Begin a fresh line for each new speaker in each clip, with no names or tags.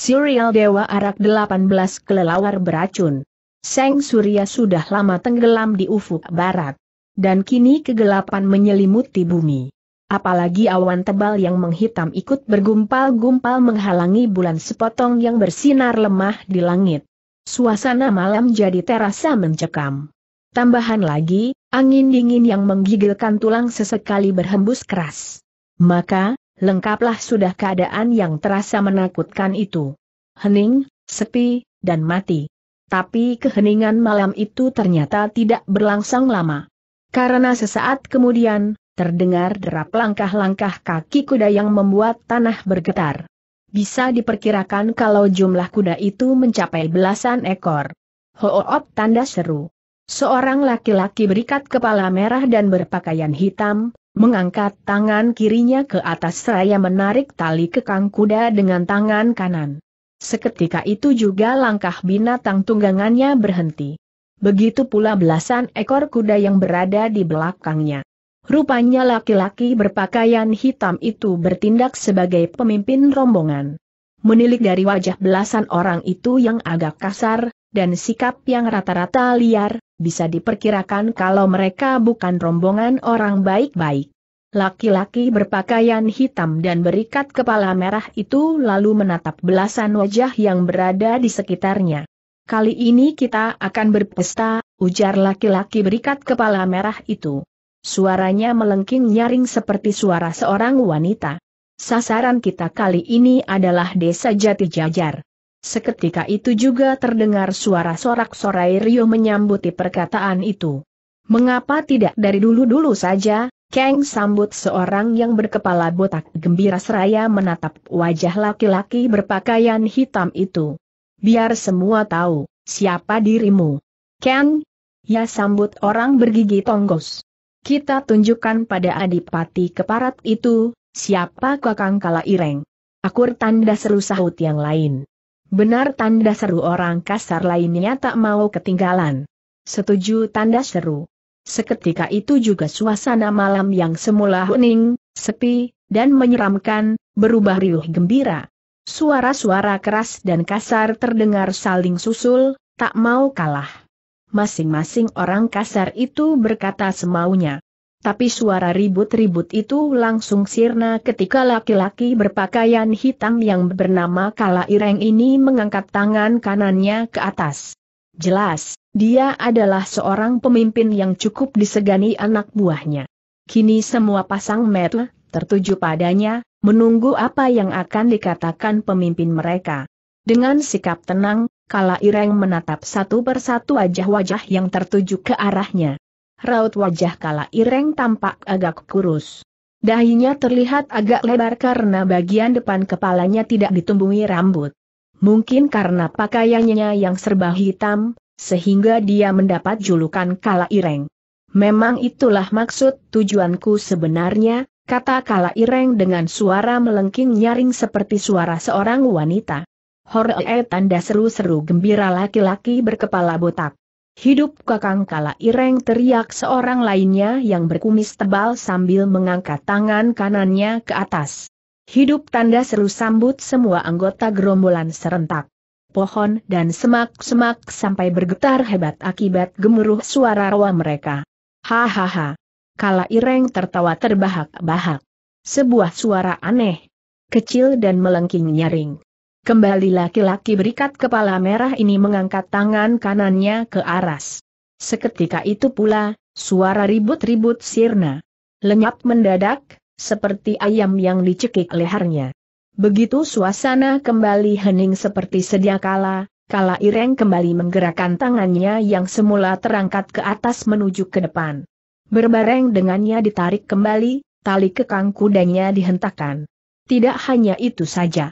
Surial Dewa Arak 18 Kelelawar Beracun. Seng Surya sudah lama tenggelam di ufuk barat. Dan kini kegelapan menyelimuti bumi. Apalagi awan tebal yang menghitam ikut bergumpal-gumpal menghalangi bulan sepotong yang bersinar lemah di langit. Suasana malam jadi terasa mencekam. Tambahan lagi, angin dingin yang menggigilkan tulang sesekali berhembus keras. Maka, lengkaplah sudah keadaan yang terasa menakutkan itu. Hening, sepi, dan mati. Tapi keheningan malam itu ternyata tidak berlangsung lama. Karena sesaat kemudian, terdengar derap langkah-langkah kaki kuda yang membuat tanah bergetar. Bisa diperkirakan kalau jumlah kuda itu mencapai belasan ekor. Hoop tanda seru. Seorang laki-laki berikat kepala merah dan berpakaian hitam, Mengangkat tangan kirinya ke atas seraya menarik tali kekang kuda dengan tangan kanan. Seketika itu juga langkah binatang tunggangannya berhenti. Begitu pula belasan ekor kuda yang berada di belakangnya. Rupanya laki-laki berpakaian hitam itu bertindak sebagai pemimpin rombongan. Menilik dari wajah belasan orang itu yang agak kasar, dan sikap yang rata-rata liar, bisa diperkirakan kalau mereka bukan rombongan orang baik-baik. Laki-laki berpakaian hitam dan berikat kepala merah itu lalu menatap belasan wajah yang berada di sekitarnya. Kali ini kita akan berpesta, ujar laki-laki berikat kepala merah itu. Suaranya melengking nyaring seperti suara seorang wanita. Sasaran kita kali ini adalah desa Jati Jajar. Seketika itu juga terdengar suara sorak-sorai Rio menyambut perkataan itu. Mengapa tidak dari dulu-dulu saja, Kang sambut seorang yang berkepala botak gembira seraya menatap wajah laki-laki berpakaian hitam itu. Biar semua tahu, siapa dirimu. Kang? Ya sambut orang bergigi tonggos. Kita tunjukkan pada adipati keparat itu, siapa kakang kala ireng. Akur tanda seru sahut yang lain. Benar tanda seru orang kasar lainnya tak mau ketinggalan. Setuju tanda seru. Seketika itu juga suasana malam yang semula hening, sepi, dan menyeramkan, berubah riuh gembira. Suara-suara keras dan kasar terdengar saling susul, tak mau kalah. Masing-masing orang kasar itu berkata semaunya. Tapi suara ribut-ribut itu langsung sirna ketika laki-laki berpakaian hitam yang bernama Kala Ireng ini mengangkat tangan kanannya ke atas. Jelas, dia adalah seorang pemimpin yang cukup disegani anak buahnya. Kini semua pasang mata tertuju padanya, menunggu apa yang akan dikatakan pemimpin mereka. Dengan sikap tenang, Kala Ireng menatap satu persatu wajah-wajah yang tertuju ke arahnya raut wajah kala ireng tampak agak kurus. Dahinya terlihat agak lebar karena bagian depan kepalanya tidak ditumbuhi rambut. Mungkin karena pakaiannya yang serba hitam, sehingga dia mendapat julukan kala ireng. Memang itulah maksud tujuanku sebenarnya, kata kala ireng dengan suara melengking nyaring seperti suara seorang wanita. Horee eh, tanda seru-seru gembira laki-laki berkepala botak. Hidup kakang kala ireng teriak seorang lainnya yang berkumis tebal sambil mengangkat tangan kanannya ke atas. Hidup tanda seru sambut semua anggota gerombolan serentak. Pohon dan semak-semak sampai bergetar hebat akibat gemuruh suara rawa mereka. Hahaha. Kala Ireng tertawa terbahak-bahak. Sebuah suara aneh, kecil dan melengking nyaring. Kembali laki-laki berikat kepala merah ini mengangkat tangan kanannya ke aras. Seketika itu pula, suara ribut-ribut sirna. Lenyap mendadak, seperti ayam yang dicekik lehernya. Begitu suasana kembali hening seperti sedia kala, kala Ireng kembali menggerakkan tangannya yang semula terangkat ke atas menuju ke depan. Berbareng dengannya ditarik kembali, tali kekang kudanya dihentakkan. Tidak hanya itu saja.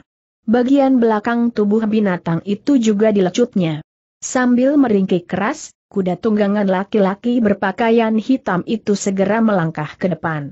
Bagian belakang tubuh binatang itu juga dilecutnya. Sambil meringkik keras, kuda tunggangan laki-laki berpakaian hitam itu segera melangkah ke depan.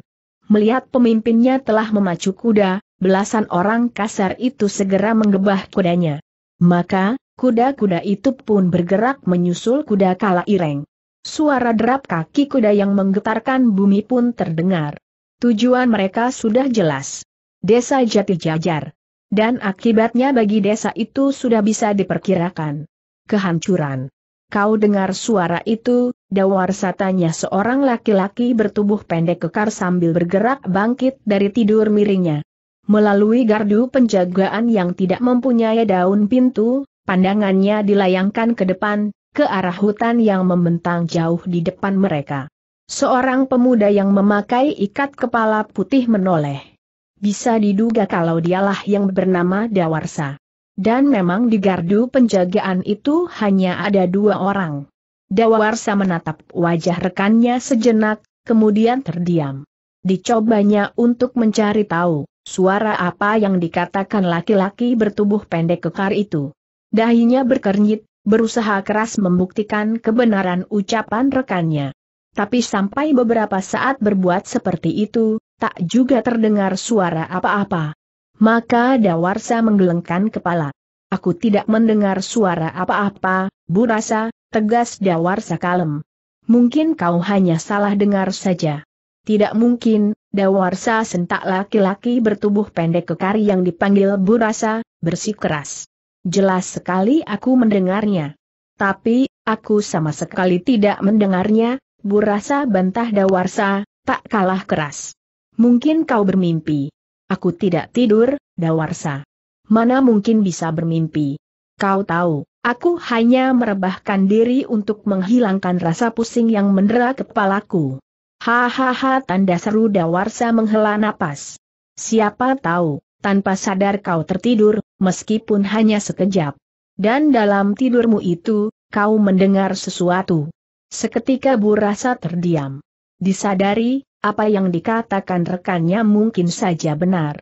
Melihat pemimpinnya telah memacu kuda, belasan orang kasar itu segera menggebah kudanya. Maka, kuda-kuda itu pun bergerak menyusul kuda kala ireng. Suara derap kaki kuda yang menggetarkan bumi pun terdengar. Tujuan mereka sudah jelas. Desa Jati Jajar. Dan akibatnya bagi desa itu sudah bisa diperkirakan. Kehancuran. Kau dengar suara itu, Dawarsa tanya seorang laki-laki bertubuh pendek kekar sambil bergerak bangkit dari tidur miringnya. Melalui gardu penjagaan yang tidak mempunyai daun pintu, pandangannya dilayangkan ke depan, ke arah hutan yang membentang jauh di depan mereka. Seorang pemuda yang memakai ikat kepala putih menoleh. Bisa diduga kalau dialah yang bernama Dawarsa. Dan memang di gardu penjagaan itu hanya ada dua orang. Dawarsa menatap wajah rekannya sejenak, kemudian terdiam. Dicobanya untuk mencari tahu, suara apa yang dikatakan laki-laki bertubuh pendek kekar itu. Dahinya berkernyit, berusaha keras membuktikan kebenaran ucapan rekannya. Tapi sampai beberapa saat berbuat seperti itu, tak juga terdengar suara apa-apa. Maka Dawarsa menggelengkan kepala. Aku tidak mendengar suara apa-apa, Bu Rasa, tegas Dawarsa kalem. Mungkin kau hanya salah dengar saja. Tidak mungkin, Dawarsa sentak laki-laki bertubuh pendek kekar yang dipanggil Bu Rasa, bersikeras. Jelas sekali aku mendengarnya. Tapi, aku sama sekali tidak mendengarnya, Bu Rasa bantah Dawarsa, tak kalah keras. Mungkin kau bermimpi. Aku tidak tidur, Dawarsa. Mana mungkin bisa bermimpi. Kau tahu, aku hanya merebahkan diri untuk menghilangkan rasa pusing yang mendera kepalaku. Hahaha tanda seru Dawarsa menghela napas. Siapa tahu, tanpa sadar kau tertidur, meskipun hanya sekejap. Dan dalam tidurmu itu, kau mendengar sesuatu. Seketika burasa terdiam. Disadari, apa yang dikatakan rekannya mungkin saja benar.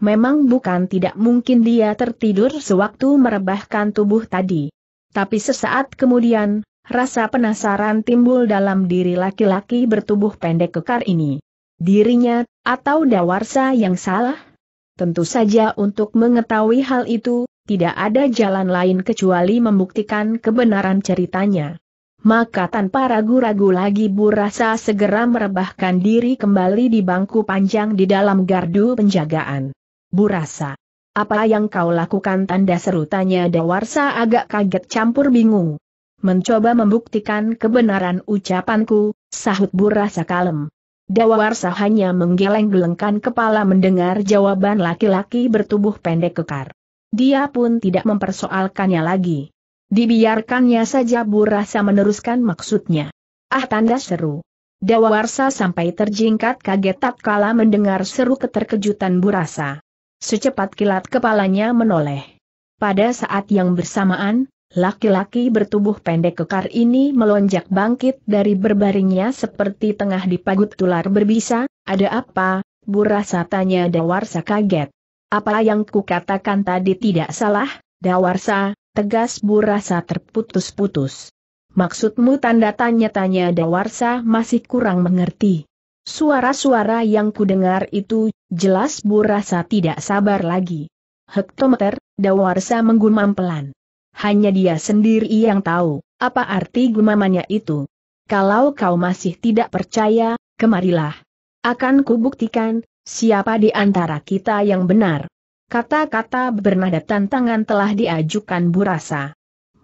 Memang bukan tidak mungkin dia tertidur sewaktu merebahkan tubuh tadi. Tapi sesaat kemudian, rasa penasaran timbul dalam diri laki-laki bertubuh pendek kekar ini. Dirinya, atau Dawarsa yang salah? Tentu saja untuk mengetahui hal itu, tidak ada jalan lain kecuali membuktikan kebenaran ceritanya maka tanpa ragu-ragu lagi Bu Rasa segera merebahkan diri kembali di bangku panjang di dalam gardu penjagaan. Bu apa yang kau lakukan tanda seru tanya Dawarsa agak kaget campur bingung. Mencoba membuktikan kebenaran ucapanku, sahut Bu Rasa kalem. Dawarsa hanya menggeleng-gelengkan kepala mendengar jawaban laki-laki bertubuh pendek kekar. Dia pun tidak mempersoalkannya lagi. Dibiarkannya saja Burasa meneruskan maksudnya. Ah tanda seru. Dawarsa sampai terjingkat kaget tak kala mendengar seru keterkejutan Burasa. Secepat kilat kepalanya menoleh. Pada saat yang bersamaan, laki-laki bertubuh pendek kekar ini melonjak bangkit dari berbaringnya seperti tengah dipagut tular berbisa, ada apa, Burasa tanya Dawarsa kaget. Apa yang kukatakan tadi tidak salah, Dawarsa, tegas Bu rasa terputus-putus. Maksudmu tanda tanya-tanya Dawarsa masih kurang mengerti. Suara-suara yang kudengar itu, jelas Bu rasa tidak sabar lagi. Hektometer, Dawarsa menggumam pelan. Hanya dia sendiri yang tahu, apa arti gumamannya itu. Kalau kau masih tidak percaya, kemarilah. Akan kubuktikan, siapa di antara kita yang benar. Kata-kata bernada tantangan telah diajukan Burasa.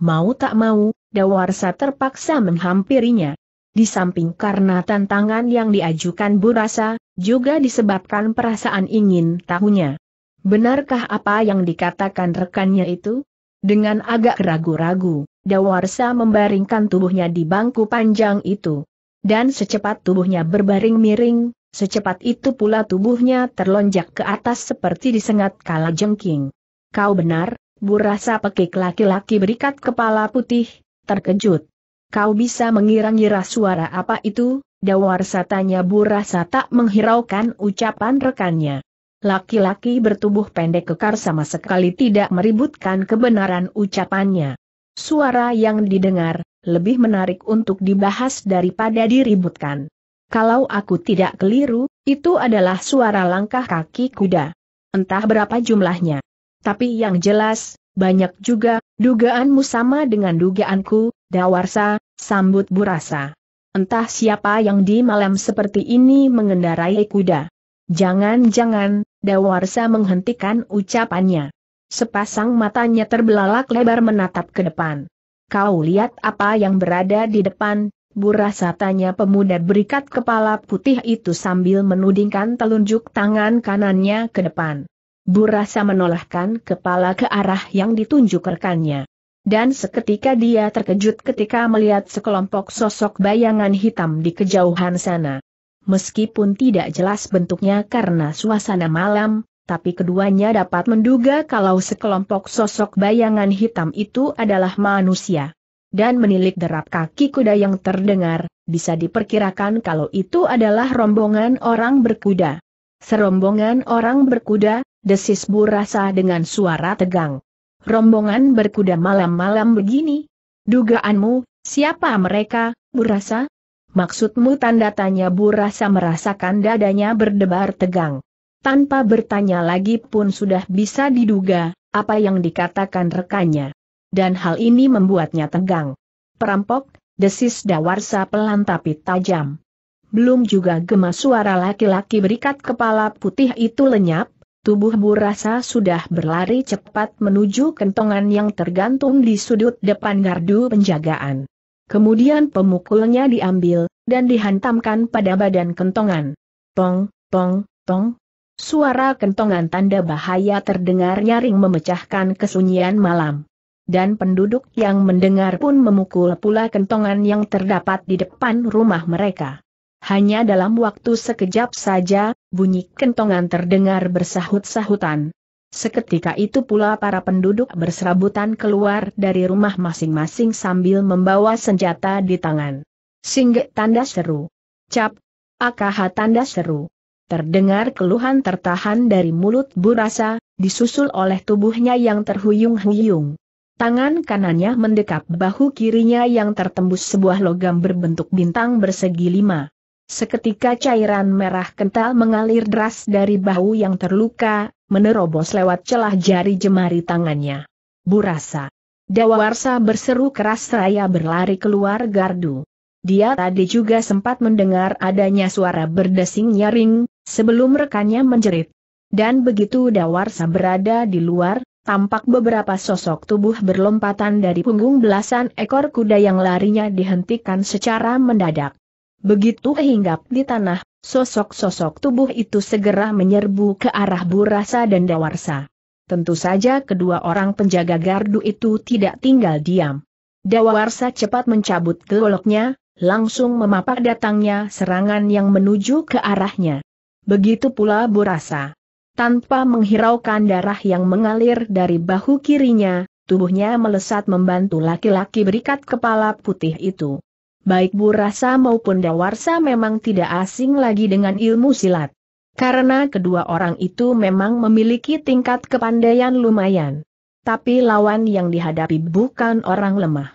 Mau tak mau, Dawarsa terpaksa menghampirinya. Di samping karena tantangan yang diajukan Burasa, juga disebabkan perasaan ingin tahunya. Benarkah apa yang dikatakan rekannya itu? Dengan agak ragu-ragu, Dawarsa membaringkan tubuhnya di bangku panjang itu. Dan secepat tubuhnya berbaring miring, Secepat itu pula tubuhnya terlonjak ke atas seperti disengat kala jengking. Kau benar, burasa pekik laki-laki berikat kepala putih, terkejut. Kau bisa mengira-ngira suara apa itu, dawarsa tanya burasa tak menghiraukan ucapan rekannya. Laki-laki bertubuh pendek kekar sama sekali tidak meributkan kebenaran ucapannya. Suara yang didengar, lebih menarik untuk dibahas daripada diributkan. Kalau aku tidak keliru, itu adalah suara langkah kaki kuda. Entah berapa jumlahnya. Tapi yang jelas, banyak juga, dugaanmu sama dengan dugaanku, Dawarsa, sambut Burasa. Entah siapa yang di malam seperti ini mengendarai kuda. Jangan-jangan, Dawarsa menghentikan ucapannya. Sepasang matanya terbelalak lebar menatap ke depan. Kau lihat apa yang berada di depan, buras tanya pemuda berikat kepala putih itu sambil menudingkan telunjuk tangan kanannya ke depan. Burasa menolakkan kepala ke arah yang ditunjuk rekannya. Dan seketika dia terkejut ketika melihat sekelompok sosok bayangan hitam di kejauhan sana. Meskipun tidak jelas bentuknya karena suasana malam, tapi keduanya dapat menduga kalau sekelompok sosok bayangan hitam itu adalah manusia dan menilik derap kaki kuda yang terdengar, bisa diperkirakan kalau itu adalah rombongan orang berkuda. Serombongan orang berkuda, desis Bu Rasa dengan suara tegang. Rombongan berkuda malam-malam begini? Dugaanmu, siapa mereka, Bu Rasa? Maksudmu tanda tanya Bu Rasa merasakan dadanya berdebar tegang. Tanpa bertanya lagi pun sudah bisa diduga, apa yang dikatakan rekannya dan hal ini membuatnya tegang. Perampok, desis Dawarsa pelan tapi tajam. Belum juga gemas suara laki-laki berikat kepala putih itu lenyap, tubuh Burasa sudah berlari cepat menuju kentongan yang tergantung di sudut depan gardu penjagaan. Kemudian pemukulnya diambil, dan dihantamkan pada badan kentongan. Tong, tong, tong. Suara kentongan tanda bahaya terdengar nyaring memecahkan kesunyian malam dan penduduk yang mendengar pun memukul pula kentongan yang terdapat di depan rumah mereka. Hanya dalam waktu sekejap saja, bunyi kentongan terdengar bersahut-sahutan. Seketika itu pula para penduduk berserabutan keluar dari rumah masing-masing sambil membawa senjata di tangan. Singge tanda seru. Cap. Akaha tanda seru. Terdengar keluhan tertahan dari mulut Burasa, disusul oleh tubuhnya yang terhuyung-huyung. Tangan kanannya mendekap bahu kirinya yang tertembus sebuah logam berbentuk bintang bersegi lima. Seketika cairan merah kental mengalir deras dari bahu yang terluka, menerobos lewat celah jari jemari tangannya. Burasa. Dawarsa berseru keras seraya berlari keluar gardu. Dia tadi juga sempat mendengar adanya suara berdesing nyaring, sebelum rekannya menjerit. Dan begitu Dawarsa berada di luar, tampak beberapa sosok tubuh berlompatan dari punggung belasan ekor kuda yang larinya dihentikan secara mendadak. Begitu hinggap di tanah, sosok-sosok tubuh itu segera menyerbu ke arah Burasa dan Dawarsa. Tentu saja kedua orang penjaga gardu itu tidak tinggal diam. Dawarsa cepat mencabut goloknya, langsung memapak datangnya serangan yang menuju ke arahnya. Begitu pula Burasa. Tanpa menghiraukan darah yang mengalir dari bahu kirinya, tubuhnya melesat membantu laki-laki berikat kepala putih itu. Baik Bu Rasa maupun Dawarsa memang tidak asing lagi dengan ilmu silat. Karena kedua orang itu memang memiliki tingkat kepandaian lumayan. Tapi lawan yang dihadapi bukan orang lemah.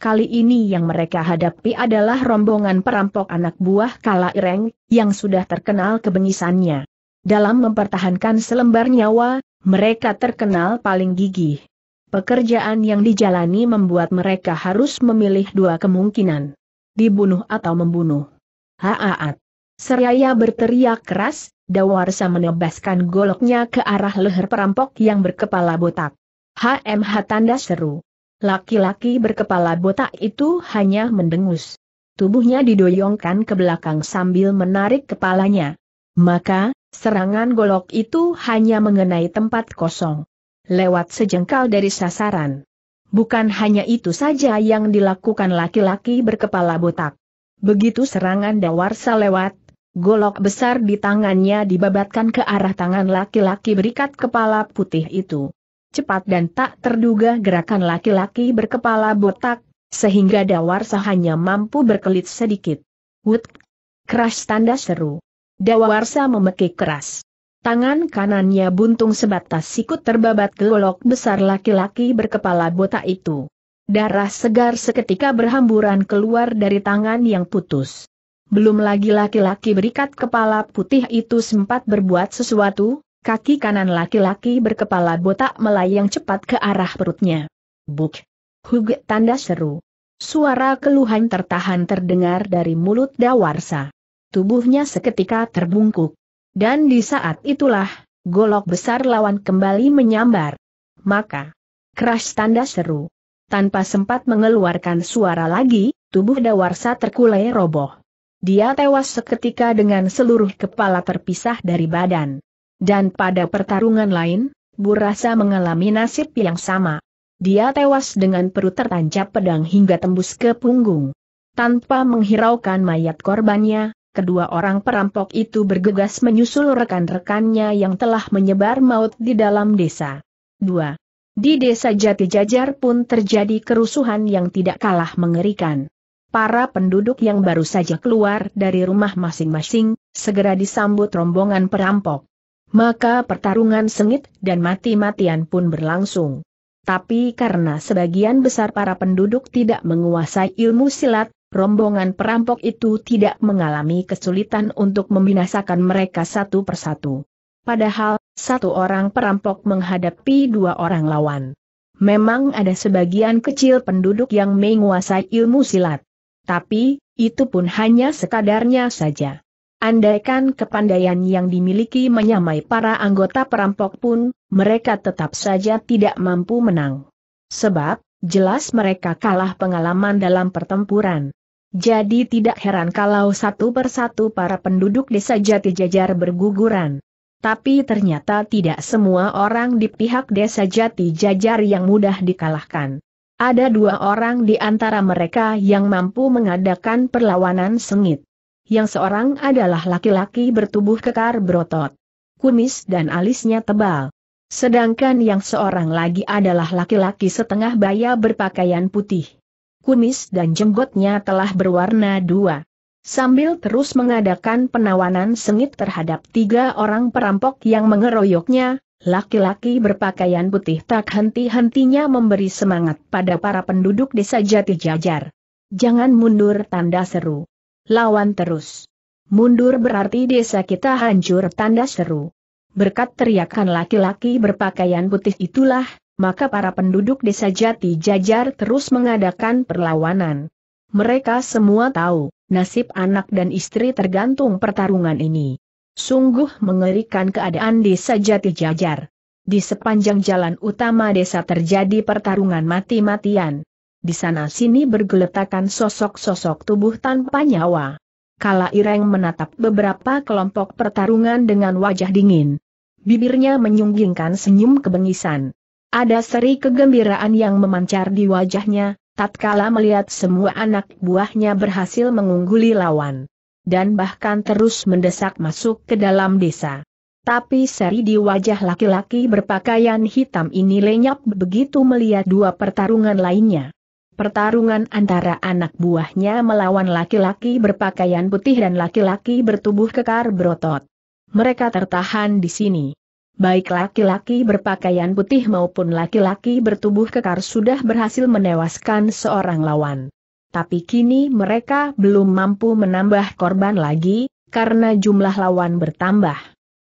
Kali ini yang mereka hadapi adalah rombongan perampok anak buah Kala Ireng, yang sudah terkenal kebengisannya. Dalam mempertahankan selembar nyawa, mereka terkenal paling gigih. Pekerjaan yang dijalani membuat mereka harus memilih dua kemungkinan. Dibunuh atau membunuh. Haaat. Seraya berteriak keras, Dawarsa menebaskan goloknya ke arah leher perampok yang berkepala botak. HMH tanda seru. Laki-laki berkepala botak itu hanya mendengus. Tubuhnya didoyongkan ke belakang sambil menarik kepalanya. Maka, Serangan golok itu hanya mengenai tempat kosong. Lewat sejengkal dari sasaran. Bukan hanya itu saja yang dilakukan laki-laki berkepala botak. Begitu serangan dawarsa lewat, golok besar di tangannya dibabatkan ke arah tangan laki-laki berikat kepala putih itu. Cepat dan tak terduga gerakan laki-laki berkepala botak, sehingga dawarsa hanya mampu berkelit sedikit. Wut! Crash tanda seru. Dawarsa memekik keras. Tangan kanannya buntung sebatas sikut terbabat golok besar laki-laki berkepala botak itu. Darah segar seketika berhamburan keluar dari tangan yang putus. Belum lagi laki-laki berikat kepala putih itu sempat berbuat sesuatu, kaki kanan laki-laki berkepala botak melayang cepat ke arah perutnya. Buk! Hug tanda seru. Suara keluhan tertahan terdengar dari mulut Dawarsa tubuhnya seketika terbungkuk. Dan di saat itulah, golok besar lawan kembali menyambar. Maka, crash tanda seru. Tanpa sempat mengeluarkan suara lagi, tubuh Dawarsa terkulai roboh. Dia tewas seketika dengan seluruh kepala terpisah dari badan. Dan pada pertarungan lain, Burasa mengalami nasib yang sama. Dia tewas dengan perut tertancap pedang hingga tembus ke punggung. Tanpa menghiraukan mayat korbannya, kedua orang perampok itu bergegas menyusul rekan-rekannya yang telah menyebar maut di dalam desa. 2. Di desa Jati Jajar pun terjadi kerusuhan yang tidak kalah mengerikan. Para penduduk yang baru saja keluar dari rumah masing-masing, segera disambut rombongan perampok. Maka pertarungan sengit dan mati-matian pun berlangsung. Tapi karena sebagian besar para penduduk tidak menguasai ilmu silat, rombongan perampok itu tidak mengalami kesulitan untuk membinasakan mereka satu persatu. Padahal, satu orang perampok menghadapi dua orang lawan. Memang ada sebagian kecil penduduk yang menguasai ilmu silat. Tapi, itu pun hanya sekadarnya saja. Andaikan kepandaian yang dimiliki menyamai para anggota perampok pun, mereka tetap saja tidak mampu menang. Sebab, jelas mereka kalah pengalaman dalam pertempuran. Jadi tidak heran kalau satu persatu para penduduk desa Jati Jajar berguguran. Tapi ternyata tidak semua orang di pihak desa Jati Jajar yang mudah dikalahkan. Ada dua orang di antara mereka yang mampu mengadakan perlawanan sengit. Yang seorang adalah laki-laki bertubuh kekar berotot. Kumis dan alisnya tebal. Sedangkan yang seorang lagi adalah laki-laki setengah baya berpakaian putih kumis dan jenggotnya telah berwarna dua. Sambil terus mengadakan penawanan sengit terhadap tiga orang perampok yang mengeroyoknya, laki-laki berpakaian putih tak henti-hentinya memberi semangat pada para penduduk desa Jati Jajar. Jangan mundur tanda seru. Lawan terus. Mundur berarti desa kita hancur tanda seru. Berkat teriakan laki-laki berpakaian putih itulah, maka para penduduk desa Jati Jajar terus mengadakan perlawanan. Mereka semua tahu, nasib anak dan istri tergantung pertarungan ini. Sungguh mengerikan keadaan desa Jati Jajar. Di sepanjang jalan utama desa terjadi pertarungan mati-matian. Di sana-sini bergeletakan sosok-sosok tubuh tanpa nyawa. Kala Ireng menatap beberapa kelompok pertarungan dengan wajah dingin. Bibirnya menyunggingkan senyum kebengisan. Ada seri kegembiraan yang memancar di wajahnya, tatkala melihat semua anak buahnya berhasil mengungguli lawan. Dan bahkan terus mendesak masuk ke dalam desa. Tapi seri di wajah laki-laki berpakaian hitam ini lenyap begitu melihat dua pertarungan lainnya. Pertarungan antara anak buahnya melawan laki-laki berpakaian putih dan laki-laki bertubuh kekar berotot. Mereka tertahan di sini baik laki-laki berpakaian putih maupun laki-laki bertubuh kekar sudah berhasil menewaskan seorang lawan. Tapi kini mereka belum mampu menambah korban lagi, karena jumlah lawan bertambah.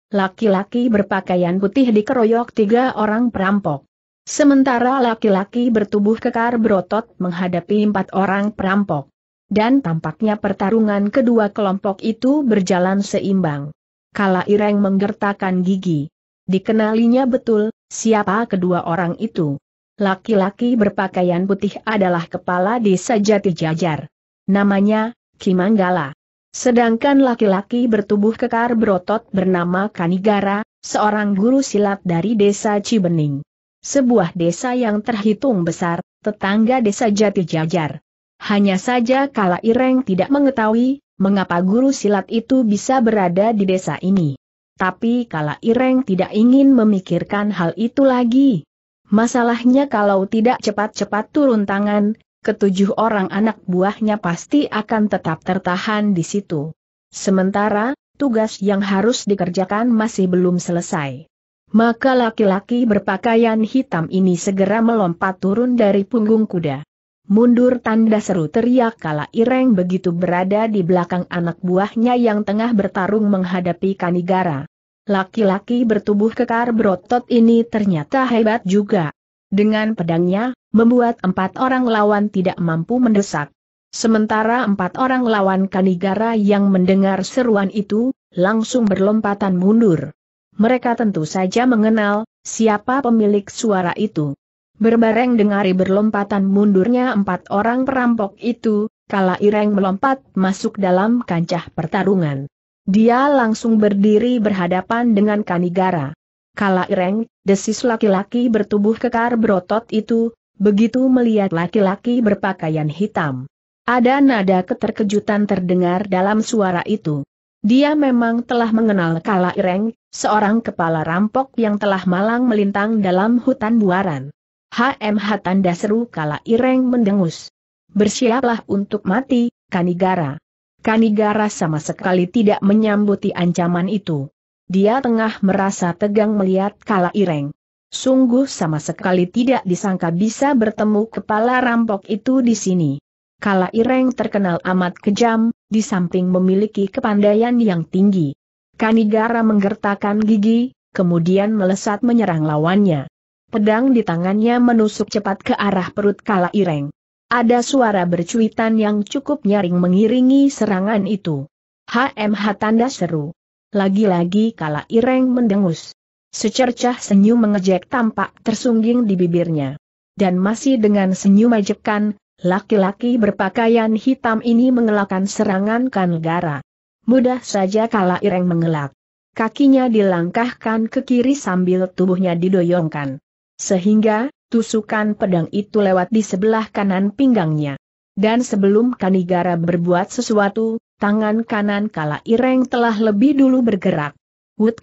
Laki-laki berpakaian putih dikeroyok tiga orang perampok. Sementara laki-laki bertubuh kekar berotot menghadapi empat orang perampok. Dan tampaknya pertarungan kedua kelompok itu berjalan seimbang. Kala Ireng menggertakkan gigi. Dikenalinya betul, siapa kedua orang itu. Laki-laki berpakaian putih adalah kepala desa Jati Jajar. Namanya, Kimanggala. Sedangkan laki-laki bertubuh kekar berotot bernama Kanigara, seorang guru silat dari desa Cibening. Sebuah desa yang terhitung besar, tetangga desa Jati Jajar. Hanya saja kala Ireng tidak mengetahui, mengapa guru silat itu bisa berada di desa ini. Tapi kala Ireng tidak ingin memikirkan hal itu lagi. Masalahnya kalau tidak cepat-cepat turun tangan, ketujuh orang anak buahnya pasti akan tetap tertahan di situ. Sementara, tugas yang harus dikerjakan masih belum selesai. Maka laki-laki berpakaian hitam ini segera melompat turun dari punggung kuda. Mundur tanda seru teriak kala Ireng begitu berada di belakang anak buahnya yang tengah bertarung menghadapi Kanigara. Laki-laki bertubuh kekar berotot ini ternyata hebat juga. Dengan pedangnya, membuat empat orang lawan tidak mampu mendesak. Sementara empat orang lawan Kanigara yang mendengar seruan itu, langsung berlompatan mundur. Mereka tentu saja mengenal, siapa pemilik suara itu. Berbareng dengari berlompatan mundurnya empat orang perampok itu, kala Ireng melompat masuk dalam kancah pertarungan. Dia langsung berdiri berhadapan dengan Kanigara. Kala Ireng, desis laki-laki bertubuh kekar berotot itu, begitu melihat laki-laki berpakaian hitam. Ada nada keterkejutan terdengar dalam suara itu. Dia memang telah mengenal Kala Ireng, seorang kepala rampok yang telah malang melintang dalam hutan buaran. HMH tanda seru kala Ireng mendengus. Bersiaplah untuk mati, Kanigara. Kanigara sama sekali tidak menyambuti ancaman itu. Dia tengah merasa tegang melihat kala Ireng. Sungguh sama sekali tidak disangka bisa bertemu kepala rampok itu di sini. Kala Ireng terkenal amat kejam, di samping memiliki kepandaian yang tinggi. Kanigara menggertakkan gigi, kemudian melesat menyerang lawannya. Pedang di tangannya menusuk cepat ke arah perut Kala Ireng. Ada suara bercuitan yang cukup nyaring mengiringi serangan itu. HMH tanda seru. Lagi-lagi Kala Ireng mendengus. Secercah senyum mengejek tampak tersungging di bibirnya. Dan masih dengan senyum ajekan, laki-laki berpakaian hitam ini mengelakkan serangan Kanegara. Mudah saja Kala Ireng mengelak. Kakinya dilangkahkan ke kiri sambil tubuhnya didoyongkan. Sehingga, tusukan pedang itu lewat di sebelah kanan pinggangnya. Dan sebelum Kanigara berbuat sesuatu, tangan kanan kala ireng telah lebih dulu bergerak. Wut,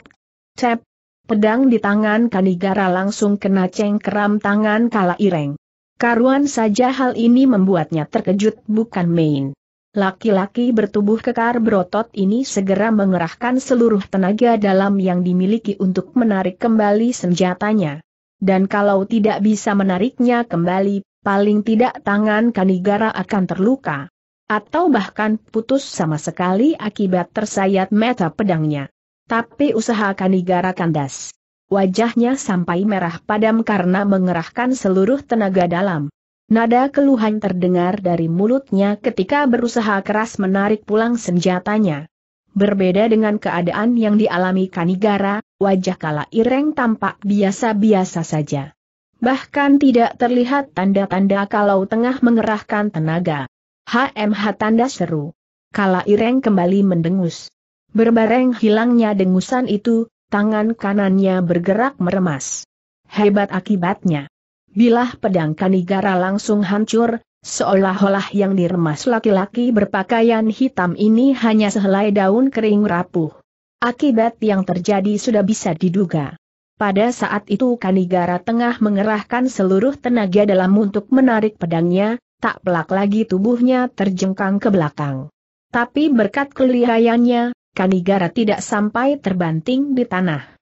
cep, pedang di tangan Kanigara langsung kena cengkeram tangan kala ireng. Karuan saja hal ini membuatnya terkejut bukan main. Laki-laki bertubuh kekar berotot ini segera mengerahkan seluruh tenaga dalam yang dimiliki untuk menarik kembali senjatanya. Dan kalau tidak bisa menariknya kembali, paling tidak tangan Kanigara akan terluka. Atau bahkan putus sama sekali akibat tersayat meta pedangnya. Tapi usaha Kanigara kandas. Wajahnya sampai merah padam karena mengerahkan seluruh tenaga dalam. Nada keluhan terdengar dari mulutnya ketika berusaha keras menarik pulang senjatanya. Berbeda dengan keadaan yang dialami Kanigara, wajah Kala Ireng tampak biasa-biasa saja. Bahkan tidak terlihat tanda-tanda kalau tengah mengerahkan tenaga. HMH tanda seru. Kala Ireng kembali mendengus. Berbareng hilangnya dengusan itu, tangan kanannya bergerak meremas. Hebat akibatnya. Bilah pedang Kanigara langsung hancur, Seolah-olah yang diremas laki-laki berpakaian hitam ini hanya sehelai daun kering rapuh. Akibat yang terjadi sudah bisa diduga. Pada saat itu Kanigara tengah mengerahkan seluruh tenaga dalam untuk menarik pedangnya, tak pelak lagi tubuhnya terjengkang ke belakang. Tapi berkat kelihayannya, Kanigara tidak sampai terbanting di tanah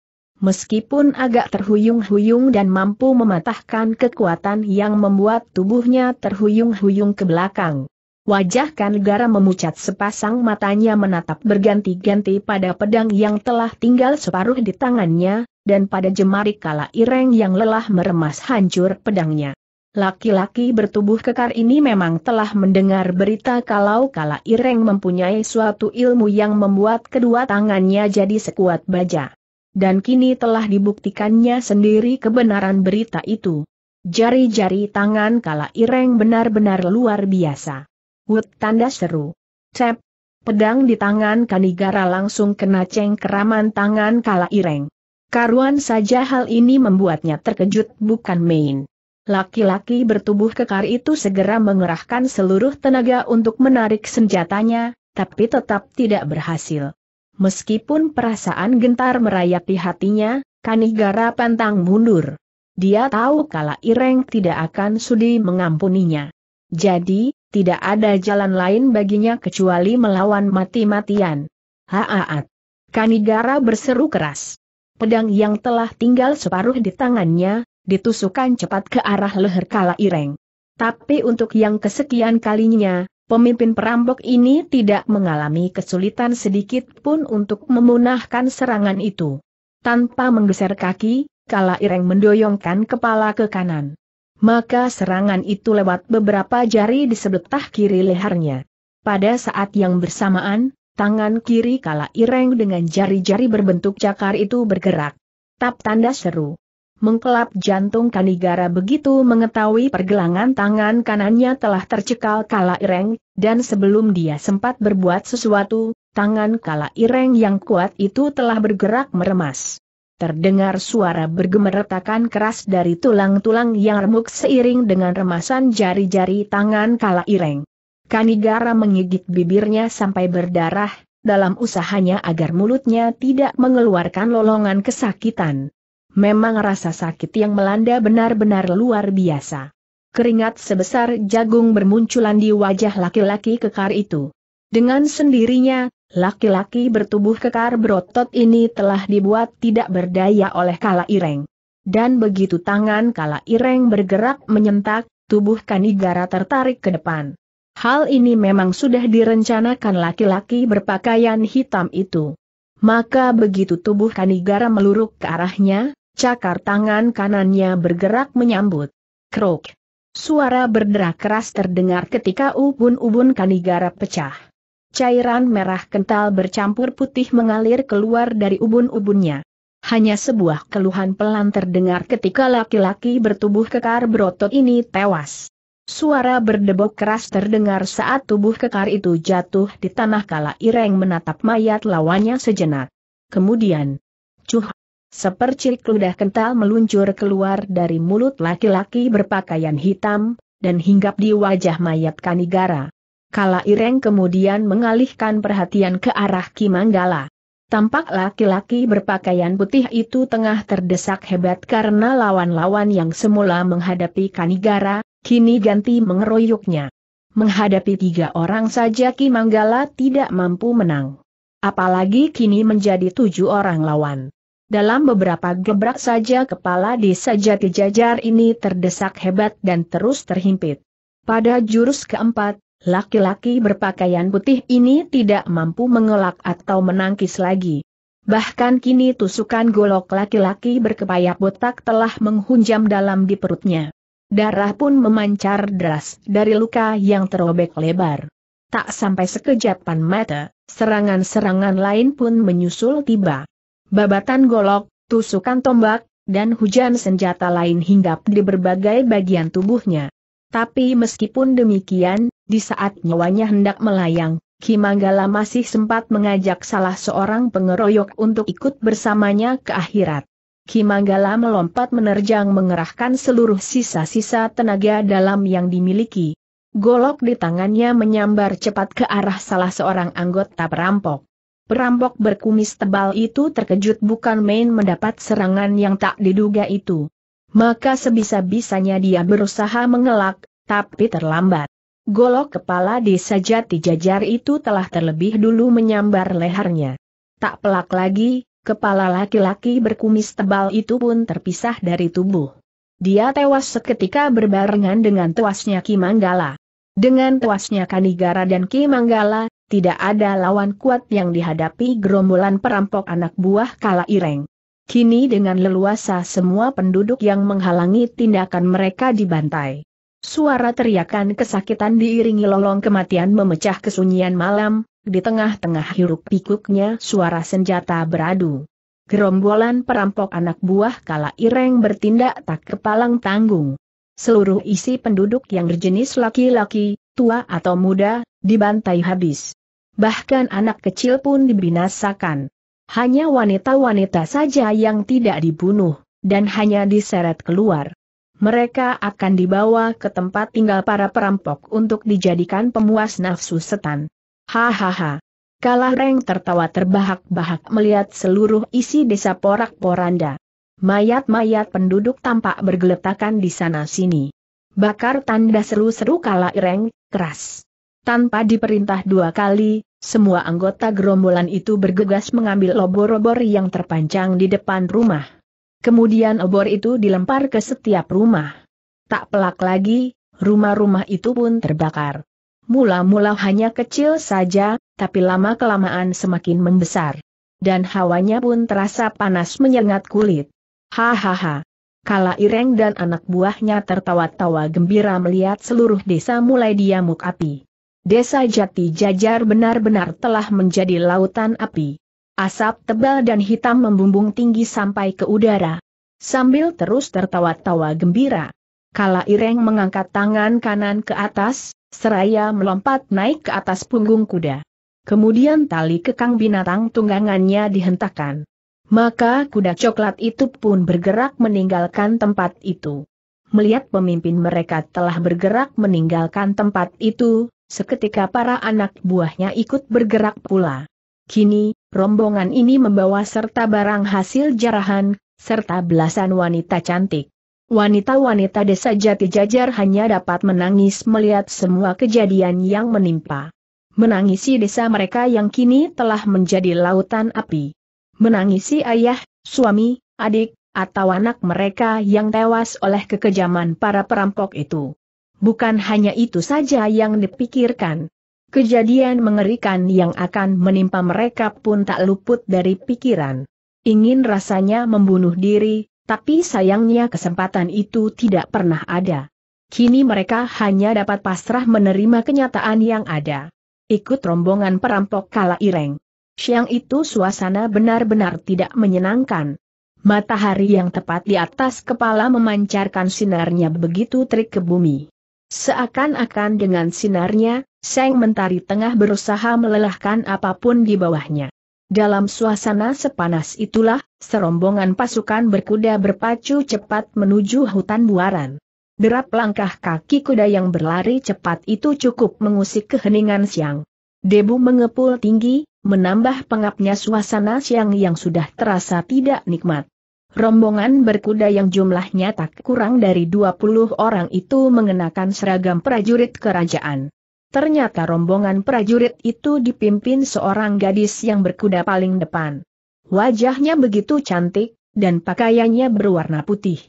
meskipun agak terhuyung-huyung dan mampu mematahkan kekuatan yang membuat tubuhnya terhuyung-huyung ke belakang. Wajah Kanegara memucat sepasang matanya menatap berganti-ganti pada pedang yang telah tinggal separuh di tangannya, dan pada jemari kala ireng yang lelah meremas hancur pedangnya. Laki-laki bertubuh kekar ini memang telah mendengar berita kalau Kala Ireng mempunyai suatu ilmu yang membuat kedua tangannya jadi sekuat baja dan kini telah dibuktikannya sendiri kebenaran berita itu. Jari-jari tangan kala ireng benar-benar luar biasa. Wut tanda seru. Cep. Pedang di tangan Kanigara langsung kena ceng cengkeraman tangan kala ireng. Karuan saja hal ini membuatnya terkejut bukan main. Laki-laki bertubuh kekar itu segera mengerahkan seluruh tenaga untuk menarik senjatanya, tapi tetap tidak berhasil. Meskipun perasaan gentar merayapi hatinya, Kanigara pantang mundur. Dia tahu kala Ireng tidak akan sudi mengampuninya. Jadi, tidak ada jalan lain baginya kecuali melawan mati-matian. Haaat! Kanigara berseru keras. Pedang yang telah tinggal separuh di tangannya, ditusukkan cepat ke arah leher kala Ireng. Tapi untuk yang kesekian kalinya, pemimpin perampok ini tidak mengalami kesulitan sedikit pun untuk memunahkan serangan itu. Tanpa menggeser kaki, Kala Ireng mendoyongkan kepala ke kanan. Maka serangan itu lewat beberapa jari di sebelah kiri lehernya. Pada saat yang bersamaan, tangan kiri Kala Ireng dengan jari-jari berbentuk cakar itu bergerak. Tap tanda seru. Mengkelap jantung Kanigara begitu mengetahui pergelangan tangan kanannya telah tercekal kala ireng, dan sebelum dia sempat berbuat sesuatu, tangan kala ireng yang kuat itu telah bergerak meremas. Terdengar suara bergemeretakan keras dari tulang-tulang yang remuk seiring dengan remasan jari-jari tangan kala ireng. Kanigara menggigit bibirnya sampai berdarah, dalam usahanya agar mulutnya tidak mengeluarkan lolongan kesakitan. Memang rasa sakit yang melanda benar-benar luar biasa. Keringat sebesar jagung bermunculan di wajah laki-laki kekar itu. Dengan sendirinya, laki-laki bertubuh kekar berotot ini telah dibuat tidak berdaya oleh kala ireng. Dan begitu tangan kala ireng bergerak menyentak, tubuh Kanigara tertarik ke depan. Hal ini memang sudah direncanakan laki-laki berpakaian hitam itu. Maka begitu tubuh Kanigara meluruk ke arahnya, Cakar tangan kanannya bergerak menyambut. Krok. Suara berderak keras terdengar ketika ubun-ubun kanigara pecah. Cairan merah kental bercampur putih mengalir keluar dari ubun-ubunnya. Hanya sebuah keluhan pelan terdengar ketika laki-laki bertubuh kekar berotot ini tewas. Suara berdebok keras terdengar saat tubuh kekar itu jatuh di tanah kala Ireng menatap mayat lawannya sejenak. Kemudian, cuh Sepercik ludah kental meluncur keluar dari mulut laki-laki berpakaian hitam, dan hinggap di wajah mayat Kanigara. Kala Ireng kemudian mengalihkan perhatian ke arah Kimanggala. Tampak laki-laki berpakaian putih itu tengah terdesak hebat karena lawan-lawan yang semula menghadapi Kanigara, kini ganti mengeroyoknya. Menghadapi tiga orang saja Ki tidak mampu menang. Apalagi kini menjadi tujuh orang lawan. Dalam beberapa gebrak saja kepala di sajati jajar ini terdesak hebat dan terus terhimpit. Pada jurus keempat, laki-laki berpakaian putih ini tidak mampu mengelak atau menangkis lagi. Bahkan kini tusukan golok laki-laki berkepayap botak telah menghunjam dalam di perutnya. Darah pun memancar deras dari luka yang terobek lebar. Tak sampai sekejapan mata, serangan-serangan lain pun menyusul tiba babatan golok, tusukan tombak, dan hujan senjata lain hinggap di berbagai bagian tubuhnya. Tapi meskipun demikian, di saat nyawanya hendak melayang, Kimanggala masih sempat mengajak salah seorang pengeroyok untuk ikut bersamanya ke akhirat. Kimanggala melompat menerjang mengerahkan seluruh sisa-sisa tenaga dalam yang dimiliki. Golok di tangannya menyambar cepat ke arah salah seorang anggota perampok. Perampok berkumis tebal itu terkejut bukan main mendapat serangan yang tak diduga itu. Maka sebisa-bisanya dia berusaha mengelak, tapi terlambat. Golok kepala di sajati jajar itu telah terlebih dulu menyambar lehernya. Tak pelak lagi, kepala laki-laki berkumis tebal itu pun terpisah dari tubuh. Dia tewas seketika berbarengan dengan tuasnya Kimanggala. Dengan tewasnya Kanigara dan Ki tidak ada lawan kuat yang dihadapi gerombolan perampok anak buah kala ireng. Kini dengan leluasa semua penduduk yang menghalangi tindakan mereka dibantai. Suara teriakan kesakitan diiringi lolong kematian memecah kesunyian malam, di tengah-tengah hiruk pikuknya suara senjata beradu. Gerombolan perampok anak buah kala ireng bertindak tak kepalang tanggung. Seluruh isi penduduk yang berjenis laki-laki, tua atau muda, dibantai habis bahkan anak kecil pun dibinasakan. Hanya wanita-wanita saja yang tidak dibunuh, dan hanya diseret keluar. Mereka akan dibawa ke tempat tinggal para perampok untuk dijadikan pemuas nafsu setan. Hahaha. Kalah Reng tertawa terbahak-bahak melihat seluruh isi desa porak-poranda. Mayat-mayat penduduk tampak bergeletakan di sana-sini. Bakar tanda seru-seru Kalah Reng, keras. Tanpa diperintah dua kali, semua anggota gerombolan itu bergegas mengambil obor-obor yang terpanjang di depan rumah. Kemudian obor itu dilempar ke setiap rumah. Tak pelak lagi, rumah-rumah itu pun terbakar. Mula-mula hanya kecil saja, tapi lama-kelamaan semakin membesar. Dan hawanya pun terasa panas menyengat kulit. Hahaha. Kala Ireng dan anak buahnya tertawa-tawa gembira melihat seluruh desa mulai diamuk api. Desa Jati Jajar benar-benar telah menjadi lautan api. Asap tebal dan hitam membumbung tinggi sampai ke udara. Sambil terus tertawa-tawa gembira. Kala Ireng mengangkat tangan kanan ke atas, seraya melompat naik ke atas punggung kuda. Kemudian tali kekang binatang tunggangannya dihentakkan. Maka kuda coklat itu pun bergerak meninggalkan tempat itu melihat pemimpin mereka telah bergerak meninggalkan tempat itu, seketika para anak buahnya ikut bergerak pula. Kini, rombongan ini membawa serta barang hasil jarahan, serta belasan wanita cantik. Wanita-wanita desa jati jajar hanya dapat menangis melihat semua kejadian yang menimpa. Menangisi desa mereka yang kini telah menjadi lautan api. Menangisi ayah, suami, adik, atau anak mereka yang tewas oleh kekejaman para perampok itu. Bukan hanya itu saja yang dipikirkan. Kejadian mengerikan yang akan menimpa mereka pun tak luput dari pikiran. Ingin rasanya membunuh diri, tapi sayangnya kesempatan itu tidak pernah ada. Kini mereka hanya dapat pasrah menerima kenyataan yang ada. Ikut rombongan perampok kala ireng. Siang itu suasana benar-benar tidak menyenangkan. Matahari yang tepat di atas kepala memancarkan sinarnya begitu terik ke bumi. Seakan-akan dengan sinarnya, Seng Mentari tengah berusaha melelahkan apapun di bawahnya. Dalam suasana sepanas itulah, serombongan pasukan berkuda berpacu cepat menuju hutan buaran. Derap langkah kaki kuda yang berlari cepat itu cukup mengusik keheningan siang. Debu mengepul tinggi, menambah pengapnya suasana siang yang sudah terasa tidak nikmat. Rombongan berkuda yang jumlahnya tak kurang dari 20 orang itu mengenakan seragam prajurit kerajaan. Ternyata rombongan prajurit itu dipimpin seorang gadis yang berkuda paling depan. Wajahnya begitu cantik, dan pakaiannya berwarna putih.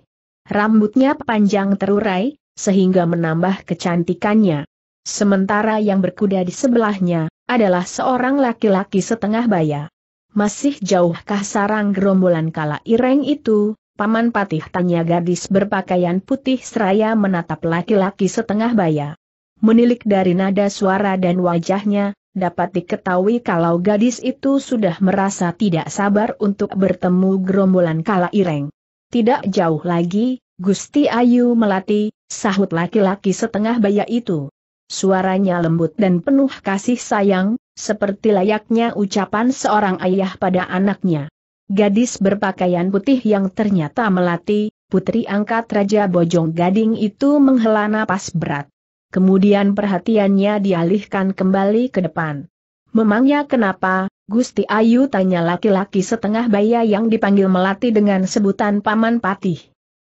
Rambutnya panjang terurai, sehingga menambah kecantikannya. Sementara yang berkuda di sebelahnya, adalah seorang laki-laki setengah bayar. Masih jauhkah sarang gerombolan kala ireng itu? Paman Patih tanya gadis berpakaian putih seraya menatap laki-laki setengah baya. Menilik dari nada suara dan wajahnya, dapat diketahui kalau gadis itu sudah merasa tidak sabar untuk bertemu gerombolan kala ireng. Tidak jauh lagi, Gusti Ayu Melati, sahut laki-laki setengah baya itu. Suaranya lembut dan penuh kasih sayang, seperti layaknya ucapan seorang ayah pada anaknya. Gadis berpakaian putih yang ternyata melati, putri angkat Raja Bojong Gading itu menghela napas berat. Kemudian perhatiannya dialihkan kembali ke depan. Memangnya kenapa, Gusti Ayu tanya laki-laki setengah baya yang dipanggil Melati dengan sebutan Paman Patih.